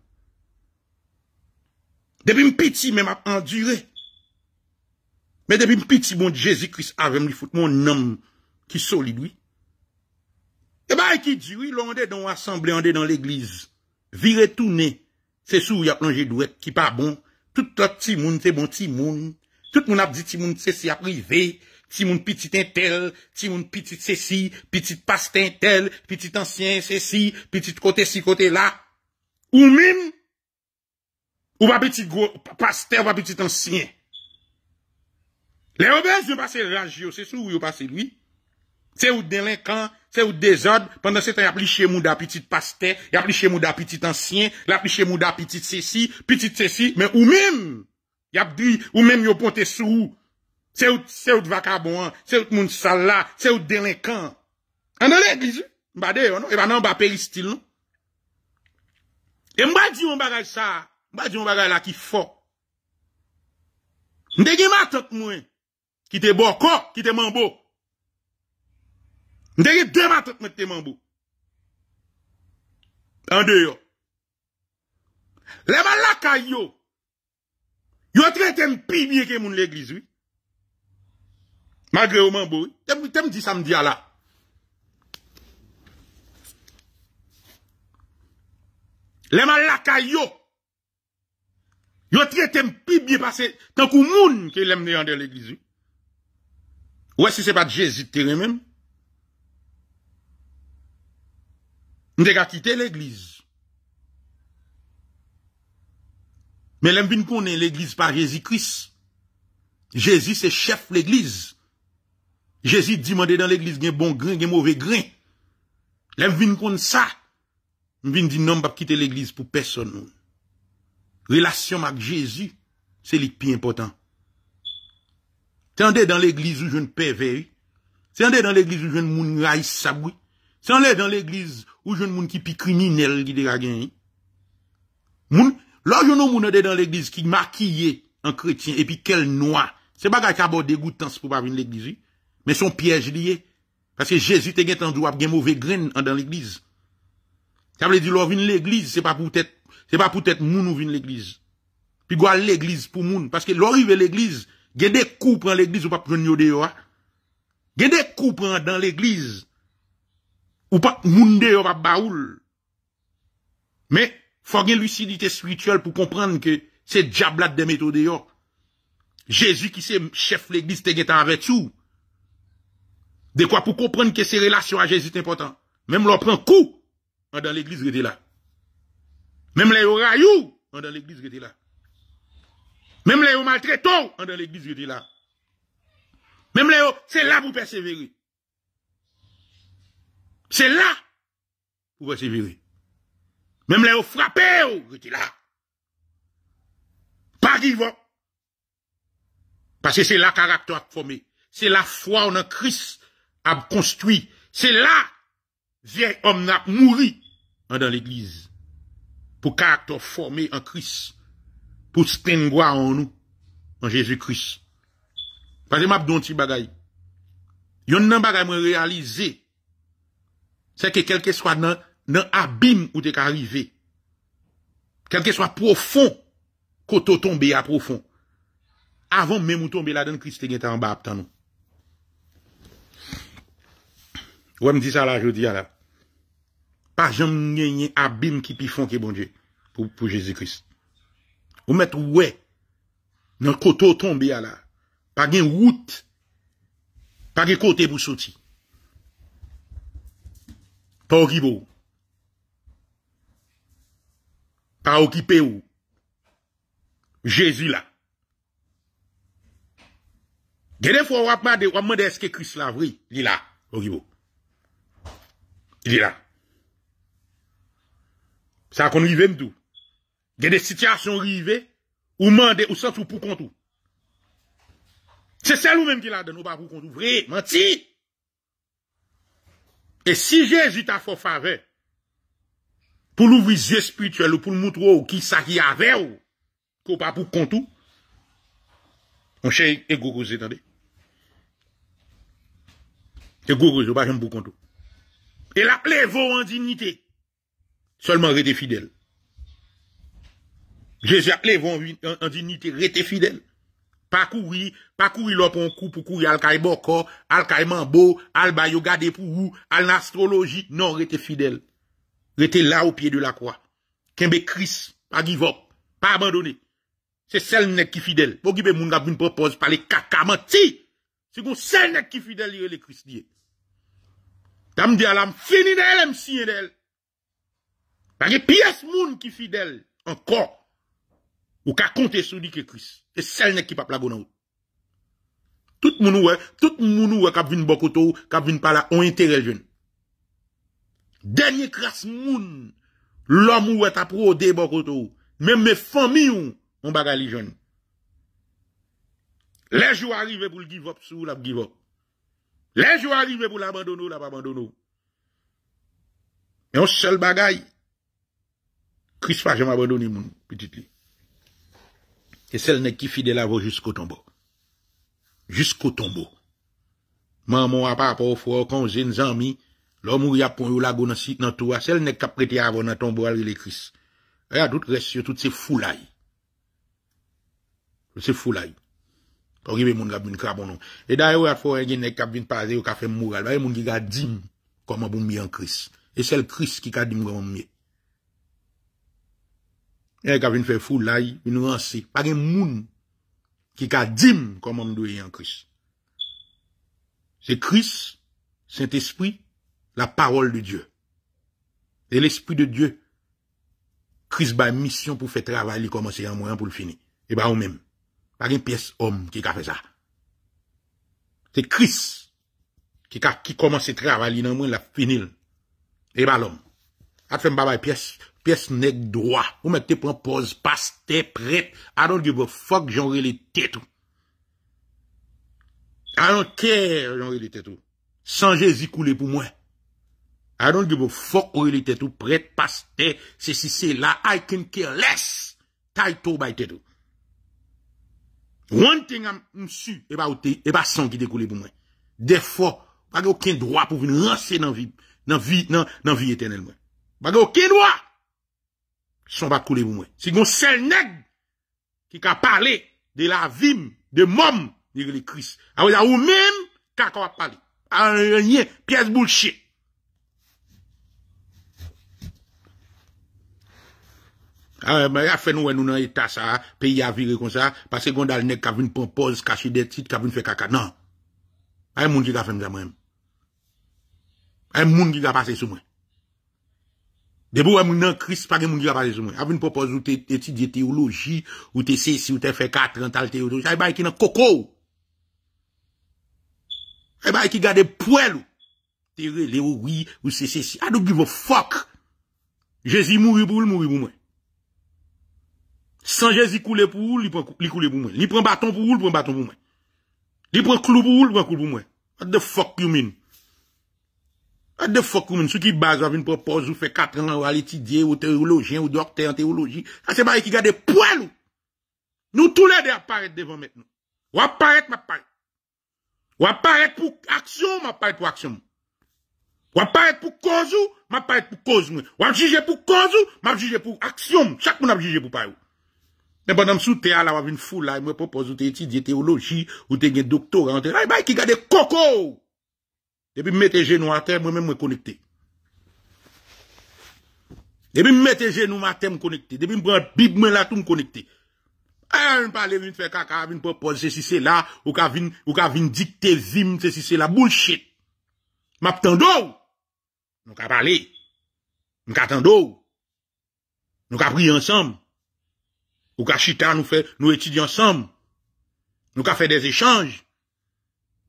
Depi m piti, m ap endure. Me depi m piti, moun Jezi Kris avèm li foute moun nam ki soli dwi. E bay ki dwi, londe don asemble, onde don l'eglize, vire toune, se sou wye ap longe dwek, ki pa bon, toutot ti moun, te bon ti moun, Tout moun ap di ti moun sèsi aprive, ti moun pitit entel, ti moun pitit sèsi, pitit pastentel, pitit ansyen sèsi, pitit kote si kote la, ou mime, ou pa pitit paste, ou pa pitit ansyen. Lè obè, joun pasè rangyo, sè sou yon pasè lui, sè ou delinkan, sè ou dezod, pandan sè tan ya pli chè moun da pitit paste, ya pli chè moun da pitit ansyen, la pli chè moun da pitit sèsi, pitit sèsi, men ou mime, Yap di ou menm yo pote sou. Se ou de vakabouan. Se ou de moun sala. Se ou de delinkan. An do legriji. Mba deyo nou. E banan mba peristil nou. E mba diyo mba gaj sa. Mba diyo mba gaj la ki fok. Mdege matot mwen. Ki te bokok. Ki te mambo. Mdege de matot mwen te mambo. An deyo. Le man lakay yo. Yo tre tem pi bie ke moun l'eglizou. Malgre ouman bou. Tem di samdi ala. Lema laka yo. Yo tre tem pi bie pase. Tan kou moun ke lem ne yande l'eglizou. Ou esi se pa djezite remen. Mde ka kite l'eglizou. Men lèm vin konen l'Eglise par Jésus-Christ. Jésus se chef l'Eglise. Jésus di mande dan l'Eglise gen bon gren, gen mauvais gren. Lèm vin konen sa. Vin di nan pap kite l'Eglise pou person nou. Relasyon mak Jésus, se lik pi important. Se yande dan l'Eglise ou joun pe vey, se yande dan l'Eglise ou joun moun ray sabwe, se yande dan l'Eglise ou joun moun ki pi kriminell gide gagen, moun, Lorsque nous nous gens dans l'église qui maquillé un chrétien et puis quel noir. C'est pas qu'à dégoûtant pour pas venir l'église, mais son piège lié. Parce que Jésus te un tendou gen mauvais grain dans l'église. Ça veut dire lorsqu'on vient l'église, c'est pas pour être, c'est pas pour être moun ou vient l'église. Puis à l'église pour moun parce que de l'église, a des coups dans l'église ou pas prendre yo dehors. a hein. des coups dans l'église. Ou pas moun dehors pas baoul. Mais faut une lucidité spirituelle pour comprendre que c'est diable des méthodes Jésus qui c'est chef de l'église te avec tout. De quoi pour comprendre que ces relations à Jésus sont importantes. Même l'on prend coup, dans l'église était là. Même les raillou, dans l'église était là. Même les maltraitants, dans l'église était là. Même les c'est là pour persévérer. C'est là pour persévérer. Même là, vous frappé vous êtes oh, là. Pas vivant. Parce que c'est là caractère formé. C'est la foi en Christ a construit. C'est là, vieil homme n'a mouru dans l'église. Pour caractère formé en Christ. Pour se en nous. En Jésus-Christ. Parce que m'a petit bagay. Yon nan bagay m'a réalisé. C'est que quel que soit dans dans abîme où tu es arrivé. Quel soit profond, qu'on tombe tombé à profond. Avant même ou tomber là-dedans, Christ est en bas, t'en nous. Ou me dit ça là, je dis là. Pas jamais n'y abîme qui pifon qui que bon Dieu. Pour, pour Jésus-Christ. Ou mettre ouais. Dans le côté tombé là. Pas de route. Pas de côté pour sortir. Pas au-dessus ribo. a okipe ou, Jezu la. Gede fwo wap made, wap mende eske kris la vri, li la, oki bo. Li la. Sa kon rive mdou. Gede sityasyon rive, ou mende, ou sot ou pou kontou. Se selou men gila de nou babou kontou, vri, manti. E si Jezu ta fwo fave, pour l'ouvrir spirituel ou pour le montrer qui ça qui avait ou qu'on pas pour compte ou mon cher ego vous attendez ne je pas j'aime pour compte et l'appelez vous en dignité seulement restez fidèle Jésus a vous en, dignité restez fidèle pas courir, pas courir là pour un coup, pour courir alkaï boko, al mambo, al yoga gade pour vous, al l'astrologie. Non, restez fidèle. rete la ou pie de la kwa, kenbe kris, pa givop, pa abandoni, se sel nek ki fidel, pou ki be moun gavvoun propose pale kakama ti, se goun sel nek ki fidel lirè le kris diye. Dam di alam, fini de lèm siye de lèm, pa ge piyes moun ki fidel, ankor, ou ka konte sou di kre kris, se sel nek ki pa plago nan ou. Tout moun ou we, tout moun ou we gavvoun bokotou, gavvoun pala onyte rejwen, Dènyè kras moun, lò mou wè tapro de bokotou. Mè mè fami yon, moun bagay li joun. Lèj yo arrive pou l'give up sou, lèj yo arrive pou l'abandono, lèj yo abandono. Mè yon sel bagay, krispa jè m'abandoni moun, pitit li. Kè e sel nè kifide lavo jousk o tombo. Jousk o tombo. Mè mou apapou fwo konjè nzami. Lòm ou yapon yo la go nan sit nan towa, sel nek kap prete avon nan ton boal li bon le kris. Aya dout resyo, tout se fulay. Se fulay. Kwa ribe moun gab bin krapon nou. E daye ou a fwo en gen nek kap bin paze yo ka fe mougal. Baye moun ki ga dim kwa maboum bi an kris. E sel kris ki ka dim gwa moum mi. En kap bin fe fulay, bin wansi. Pake moun ki ka dim kwa maboum bi an kris. Se kris, sent espri, La parol de Dieu. E l'esprit de Dieu, kris ba misyon pou fè tre avali komanse yon mwen pou l'fini. E ba ou mèm. Bagèm piès om ki ka fè sa. Te kris, ki ka ki komanse tre avali nan mwen la finil. E ba l'om. Atre mba bay piès, piès nek dwa. Ou mèk te pren poz, pas te pret, adon di bo fok jounre le tètou. Adon kè jounre le tètou. San jè zi koule pou mwen. Adon gebo fok kore li tetou Pret paste se si se la I can care less Tai tou bay tetou Wan tengan msu Eba son ki dekou li pou mwen Defo bago ken droa pou vi Nansen nan vi Nan vi etenel mwen Bago ken droa Son bakou li pou mwen Si goun sel neg Ki ka pale de la vim De mom Awe da ou men Ka ka wap pale Awe nye pyes bouchet Ah, eh, a fè nou wè eh, nou nan etas a, peyi a vire kon sa, pa se gondal nek ka vin pompoz, kache detit, ka vin fè kaka. Nan, a yon moun ki ga fè mzè mwen. A yon moun ki ga pase sou mwen. Debo wè moun nan kris pa gen moun ki ga pase sou mwen. A vin pompoz ou te etidye teologi, ou te sesi, ou te fè kaka, trental teologi. A ah, yon bay ki nan koko ou. A yon bay ki gade pwè lou. Te re le ou wii, ou se sesi. A dou bi vò fòk. Jezi mou yu pou ou mou yu mou mwen. Sanje zi koule pou ou, li koule pou mwen. Li pren baton pou ou, li pren baton pou mwen. Li pren koulou pou ou, li pren koulou pou mwen. What the fuck you mean? What the fuck you mean? Sou ki baz wav un propos ou fe katran wav alitidye ou teologen ou doktor en teologi. A se bari ki gade poal ou. Nou tou lede aparet devan met nou. Waparet ma paret. Waparet pou aksyon, ma paret pou aksyon mwen. Waparet pou koz ou, ma paret pou koz mwen. Waparet pou koz ou, ma paret pou aksyon mwen. Chak moun aparete pou paret ou. Mwen pandan msou te ala wav yon ful la, yon mwen propose ou te iti diye teologi, ou te gen doktorant, yon te la, yon bay ki gade koko! Debim mwete genou a te, mwen mwen mwen konekte. Debim mwete genou a te mwene konekte, debim mwen prebib mwen la tou mwene konekte. Eh, a, mwen pale vin fè kaka, vin propose se si se la, ou ka vin dikte zim se si se la, bullshit! Mwap tando wou! Mwen ka pale! Mwen ka tando wou! Mwen ka priye ansambe! Ou Chita, nous fait, nous étudions ensemble. Nous avons fait des échanges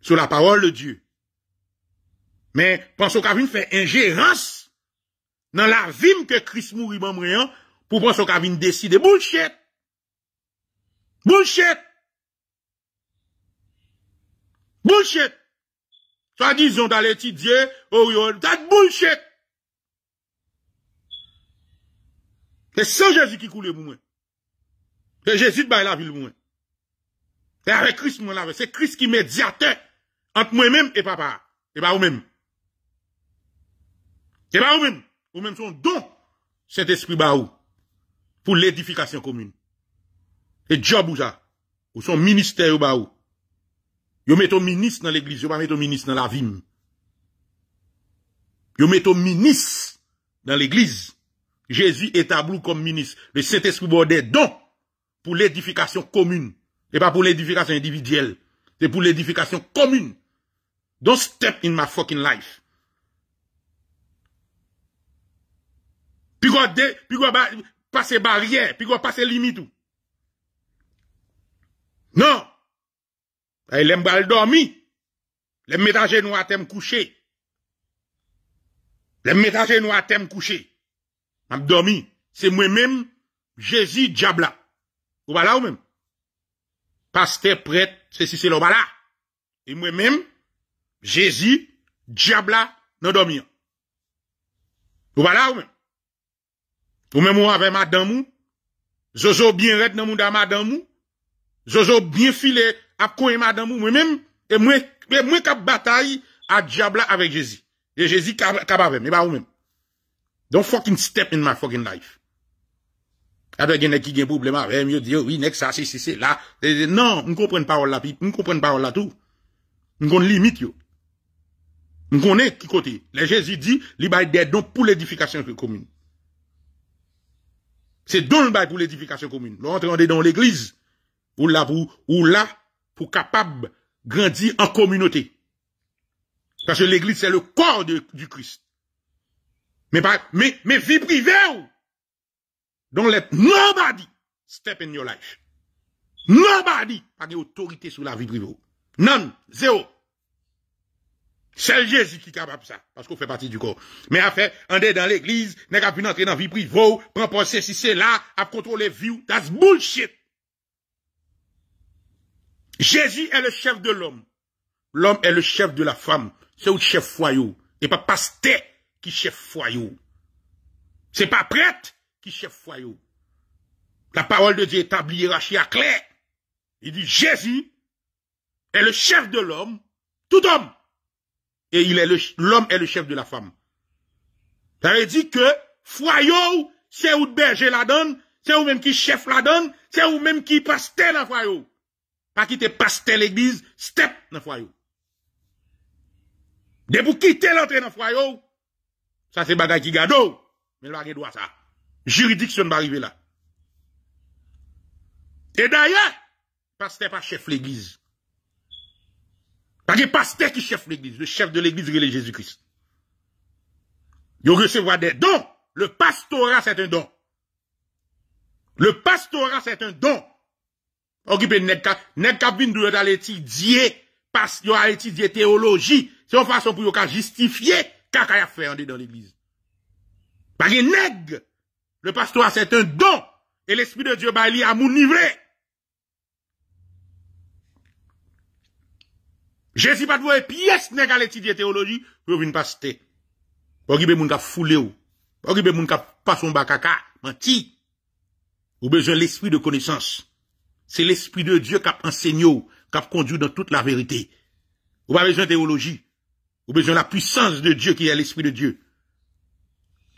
sur la parole de Dieu. Mais pensez qu'à venir faire ingérence dans la vie que Christ mourit bon pour penser qu'à venir décider bullshit. Bullshit. Bullshit. Soit disons dans l'étudier, Oriol, oh, that bullshit. C'est sans Jésus qui coule pour moi. C'est Jésus qui la ville moi. C'est avec Christ moi là, c'est Christ qui médiateur entre moi-même et papa, et pas vous-même. Et pas vous-même, vous-même son don cet esprit baou pour l'édification commune. Et job ou ça, ou son ministère ou baou. Yo met ministre dans l'église, yo pas un ministre dans la vie. Yo mettez un ministre dans l'église. Jésus établi comme ministre. Le Saint-Esprit bordé don pou l'edifikasyon komoun. E pa pou l'edifikasyon individyel. E pou l'edifikasyon komoun. Don't step in my fucking life. Pi gwa passe barriè, pi gwa passe limitou. Non. E lem bal dormi. Lem metanje nou atem kouche. Lem metanje nou atem kouche. Mam dormi. Se mwen menm, jezi diabla. Ou ba la ou men? Paste prete, se si se lo ba la. E mwen men, Jezi, Diabla, nan domya. Ou ba la ou men? Ou men mou ave madan mou, zozo bin red nan mou da madan mou, zozo bin file ap kouye madan mou, mwen men, e mwen kap batay a Diabla avek Jezi. E Jezi kap avem, e ba ou men. Don't fucking step in my fucking life. Après, il y a qui un problème avec, mieux dire oui, que ça, si, si, si, là. Non, on comprend pas là, on comprend pas là tout. On connaît limite, yo. On connaît qui côté. Les Jésus dit, il y des dons pour l'édification commune. C'est donc le bail pour l'édification commune. va rentre dans l'église. Ou là, pour, ou là, pour capable grandir en communauté. Parce que l'église, c'est le corps de, du Christ. Mais pas, mais, mais vie privée, ou? Don't let nobody step in your life. Nobody pas d'autorité sur la vie privée. Non, zéro. C'est Jésus qui est capable de ça, parce qu'on fait partie du corps. Mais après, on est dans l'église, n'est pu entrer dans la vie privée, prend procès si c'est là, à contrôler view. That's bullshit. Jésus est le chef de l'homme. L'homme est le chef de la femme. C'est le chef foyer. Et pas pasteur qui chef foyer. C'est pas prêtre qui chef foyer. La parole de Dieu établit hiérarchie à clair. Il dit Jésus est le chef de l'homme, tout homme. Et il est l'homme est le chef de la femme. Ça veut dire que foyer, c'est où berger la donne, c'est vous même qui chef la donne, c'est vous même qui pasteur la foyer. Pas quitter pasteur l'église, step dans foyer. De vous quitter l'entrée dans foyer, ça c'est bagage qui gado, mais le bagage doit ça juridiction va arriver là. Et d'ailleurs, pasteur pas chef l'église. Parce que pasteur qui chef l'église, le chef de l'église, il est Jésus-Christ. Il recevoir des dons. Le pastorat, c'est un don. Le pastorat, c'est un don. Occupé nèg qui vin doit d'aller étudier parce qu'il a étudié théologie, c'est une façon pour justifier y a faire dans l'église. Parce que nèg le pasteur, c'est un don. Et l'Esprit de Dieu va lire à mon niveau. Jésus pas de pièce nèg à l'étudier théologie pour une pasteur. Pas qu'il qui Vous foulé ou. Pas qu'il qui a pas son caca. menti. Ou besoin l'esprit de connaissance. C'est l'esprit de Dieu qui enseigne ou, qui conduit dans toute la vérité. Vous pas besoin de théologie. Vous besoin de la puissance de Dieu qui est l'esprit de Dieu.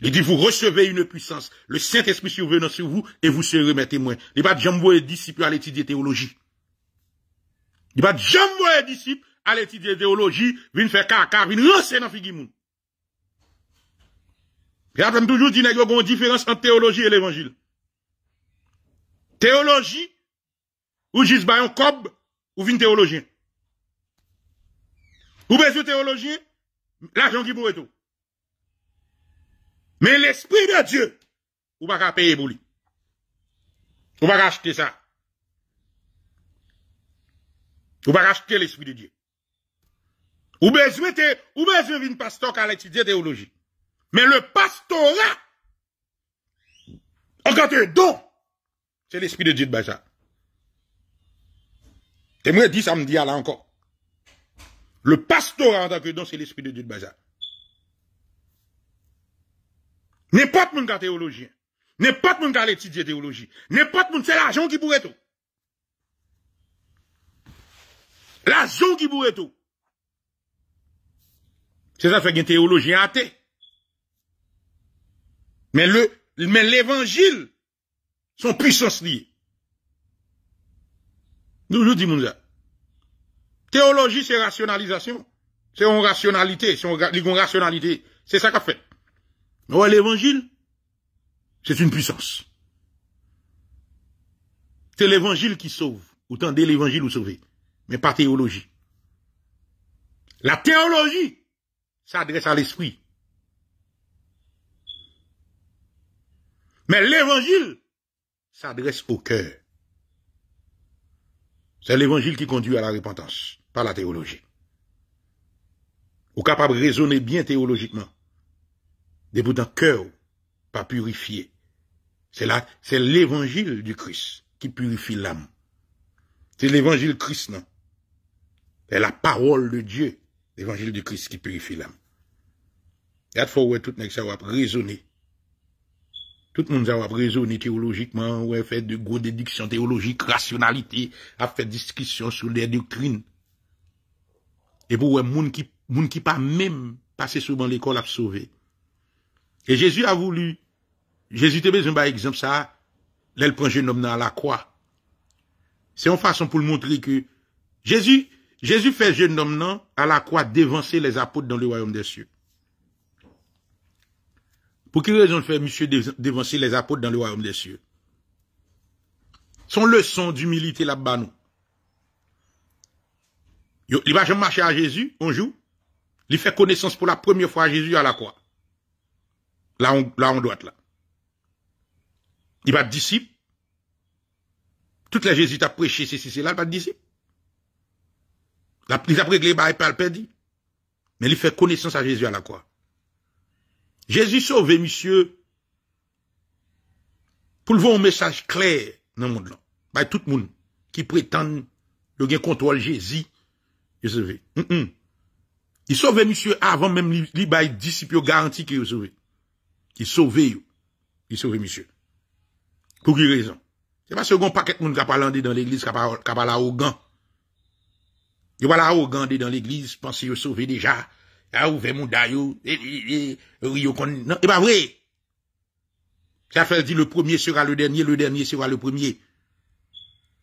Il dit, vous recevez une puissance, le Saint-Esprit survenant sur vous, et vous serez mes témoins. Il va jamais les disciples à l'étudier théologie. Il va jamais les disciples à l'étudier théologie, vient faire caca, viennent lancer dans figure Et après, toujours dit, il y a une différence entre théologie et l'évangile. Théologie, ou juste bayon un cob, ou vin théologien. Ou bien théologien, l'argent qui pourrait tout. Mais l'esprit de Dieu, ou pas payer pour lui. Ou pas acheter ça. Ou pas racheter l'esprit de Dieu. Ou besoin de, ou besoin d'un pasteur qui a étudié théologie. Mais le pastorat, en tant que don, c'est l'esprit de Dieu de Baja. Et moi, je dis ça me là encore. Le pastorat en tant que don, c'est l'esprit de Dieu de Baja. N'importe qui gars théologien. N'importe qui ka l'étudier théologie. N'importe monde. c'est l'argent qui pourrait tout. L'argent qui pourrait tout. C'est ça fait qu'un théologien athée. Mais le, mais l'évangile, son puissance liée. Nous, nous dis, ça. Théologie, c'est rationalisation. C'est une rationalité. C'est une rationalité. C'est ça qu'a fait l'évangile, c'est une puissance. C'est l'évangile qui sauve. Autant dès l'évangile ou sauver. Mais pas théologie. La théologie s'adresse à l'esprit. Mais l'évangile s'adresse au cœur. C'est l'évangile qui conduit à la repentance, pas la théologie. Ou capable de raisonner bien théologiquement des bouts d'un cœur pas purifié. C'est là, c'est l'évangile du Christ qui purifie l'âme. C'est l'évangile Christ, non? C'est la parole de Dieu, l'évangile du Christ qui purifie l'âme. Et à fois, tout le monde va raisonner. Tout le monde va raisonner théologiquement, ouais, fait de gros déductions théologiques, rationalité, à faire discussion sur les doctrines. Et pour ouais, monde qui, monde qui pas même passé souvent l'école à sauver. Et Jésus a voulu, Jésus te besoin par exemple ça, l'elle prend jeune homme à la croix. C'est une façon pour le montrer que Jésus, Jésus fait jeune homme à la croix dévancer les apôtres dans le royaume des cieux. Pour quelle raison fait monsieur dévancer les apôtres dans le royaume des cieux? Son leçon d'humilité là-bas nous. Il va jamais marcher à Jésus un jour. Il fait connaissance pour la première fois à Jésus à la croix. Là, on, là, on doit être là. Il va être disciple. Toute la Jésus a prêché, c'est, c'est, c'est là, il va être disciple. Il a prêché bah, il pas perdu. Mais il fait connaissance à Jésus à la croix. Jésus sauvé, monsieur, pour le voir un message clair dans le monde là. Bah, tout le monde qui prétend le contrôle Jésus, il sauve hum Il sauvait, monsieur, avant même, bah, il, il, il, il garantie qu'il est il sauve Il Qui sauve monsieur. Pour quelle raison? C'est parce qu'on paquet de monde qui a parlé dans l'église, qui a parlé arrogant. Yo pas arrogant dans l'église, pensez vous sauver déjà. a ouvert mon dayo, oui on non, c'est pas vrai. Ça fait dire le premier sera le dernier, le dernier sera le premier.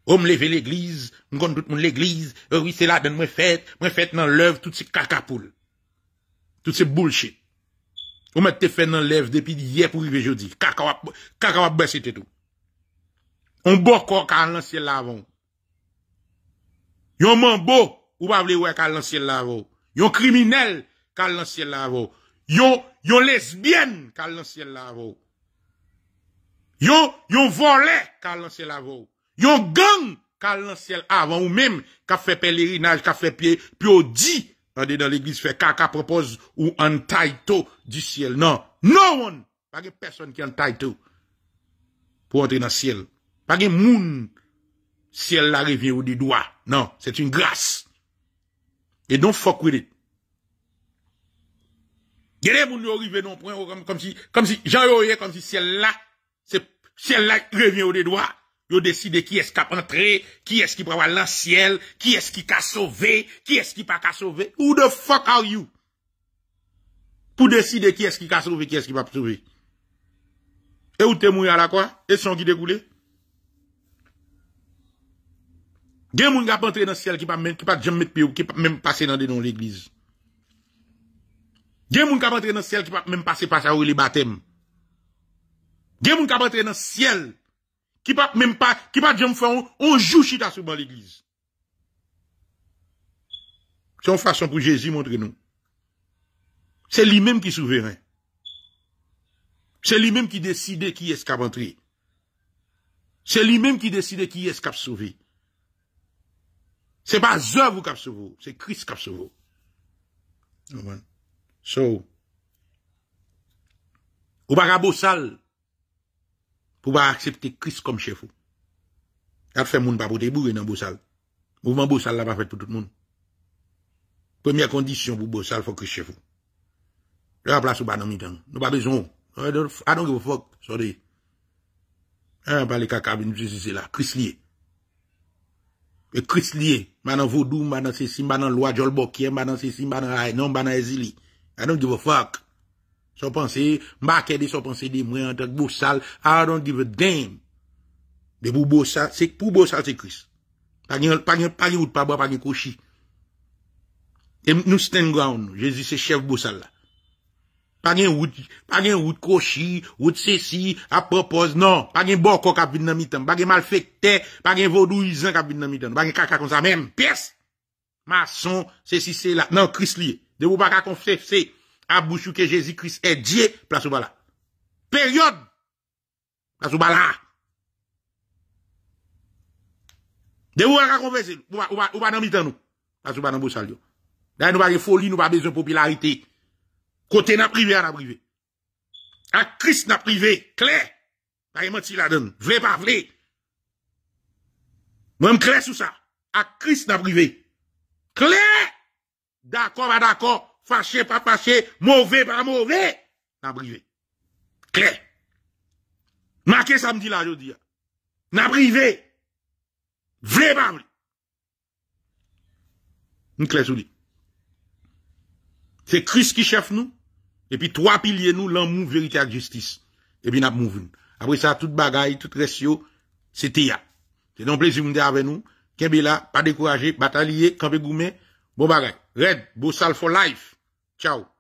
On me lève l'église, on tout moun l'église, euh, oui, c'est là, donne moi fête, moi fête dans l'œuvre, tout ces cacapoules, Tout ces bullshit. Ou mette te fait dans depuis hier pour arriver jeudi. Kaka kaka c'était tout. On boko quoi, ka lancer l'avant. Yon mambo ou pa vle ouais qu'à lancer l'avant. Yon criminel ka lancer l'avant. Yon, yon lesbienne ka lancer l'avant. Yon, yon vole ka lancer l'avant. Yon gang ka lancer l'avant ou même ka fait pèlerinage, ka fait pied, puis dit on dans l'église, fait caca, propose ou un taito du ciel. Non, no one, pas de personne qui en taito pour entrer dans le ciel. Pas de monde, ciel la revient ou des doigts. Non, c'est une grâce. Et donc, fuck with it. Il y a des gens qui non point, comme, si, comme si, j'en comme si ciel là, c'est, ciel là revient ou des doigts. Yo décide qui est-ce qui a entré, qui est-ce qui va aller ciel, qui est-ce qui a sauvé, qui est-ce qui pas sauver. sauvé. Who the fuck are you? Pour décider qui est-ce qui a sauvé, qui est-ce qui va sauver. Et où t'es mouillé à la quoi? Et son qui dégoulé? Gen moun qui entrer dans ciel qui pas même, qui pas jamais mettre pied, qui pas même passer dans dans l'église. Gen qui entrer dans ciel qui pas même passer par ça les baptême? Gen moun qui entrer dans ciel qui pas même pas qui pas jamais faire on joue chita sur l'église. C'est une façon pour Jésus montrer nous. C'est lui-même qui est souverain. C'est lui-même qui décide qui est capable C'est lui-même qui décide qui est capable Ce C'est pas œuvre qui sauvé. c'est Christ qui sauve. Amen. So, ou pas sale. Ou pa aksepte kris kom chefo. Yat fe moun pa pote, bouwe nan bousal. Mouvment bousal la pa fet pou tout moun. Premier kondisyon pou bousal, fok kris chefo. Le a plas ou pa nan mitan. Nou pa bezon ou. Adon ki wou fok. Sori. Adon ah, pa le kaka bin jesise la. Kris liye. E kris liye. Man nan vodou, man nan sesim, man nan lwa jol bokye, man nan sesim, man nan hay, nan man nan ezili. Adon ki wou fok. So panse, ma kede, so panse de mwen an tak bousal, a don give a damn. De pou bousal, pou bousal se kris. Pag yon, pag yon, pag yon vout pa ba, pag yon koushi. E nou stengwa ou nou, Jezi se chev bousal la. Pag yon vout, pag yon vout koushi, vout se si, apropos, nan, pag yon bò kò kap vin nan mitan, pag yon mal fèk te, pag yon vò dou yon zan kap vin nan mitan, pag yon kaka kon sa men, pès, mason, se si se la, nan kris li, de pou pa kaka kon se se, à bouchou que Jésus-Christ est Dieu, place au bala. Période, place au bala. De où on va converser, ou va, ou va dans mitan nous, place au bala dans D'ailleurs, nous pas folie, nous pas besoin de popularité. Côté n'a privé, à la privé. À Christ n'a privé, clair. exemple, menti la donne, vle pas vle. Même clair sur ça. À Christ n'a privé. Clair! D'accord, va d'accord fâché pas fâché, mauvais pas mauvais, n'a privé. Clair. Marquez samedi là, je dis. N'a privé. Vle pas vlé. clair C'est Christ qui chef nous, et puis trois piliers nous, l'amour, vérité et justice. Et puis n'a mouvons. Après ça, toute bagaille, tout ratio, c'était ya. C'est donc plaisir de avec nous. Kembe là, pas découragé, Batalier, campé gourmet, bon bagay. Red, beau sal for life. Chao.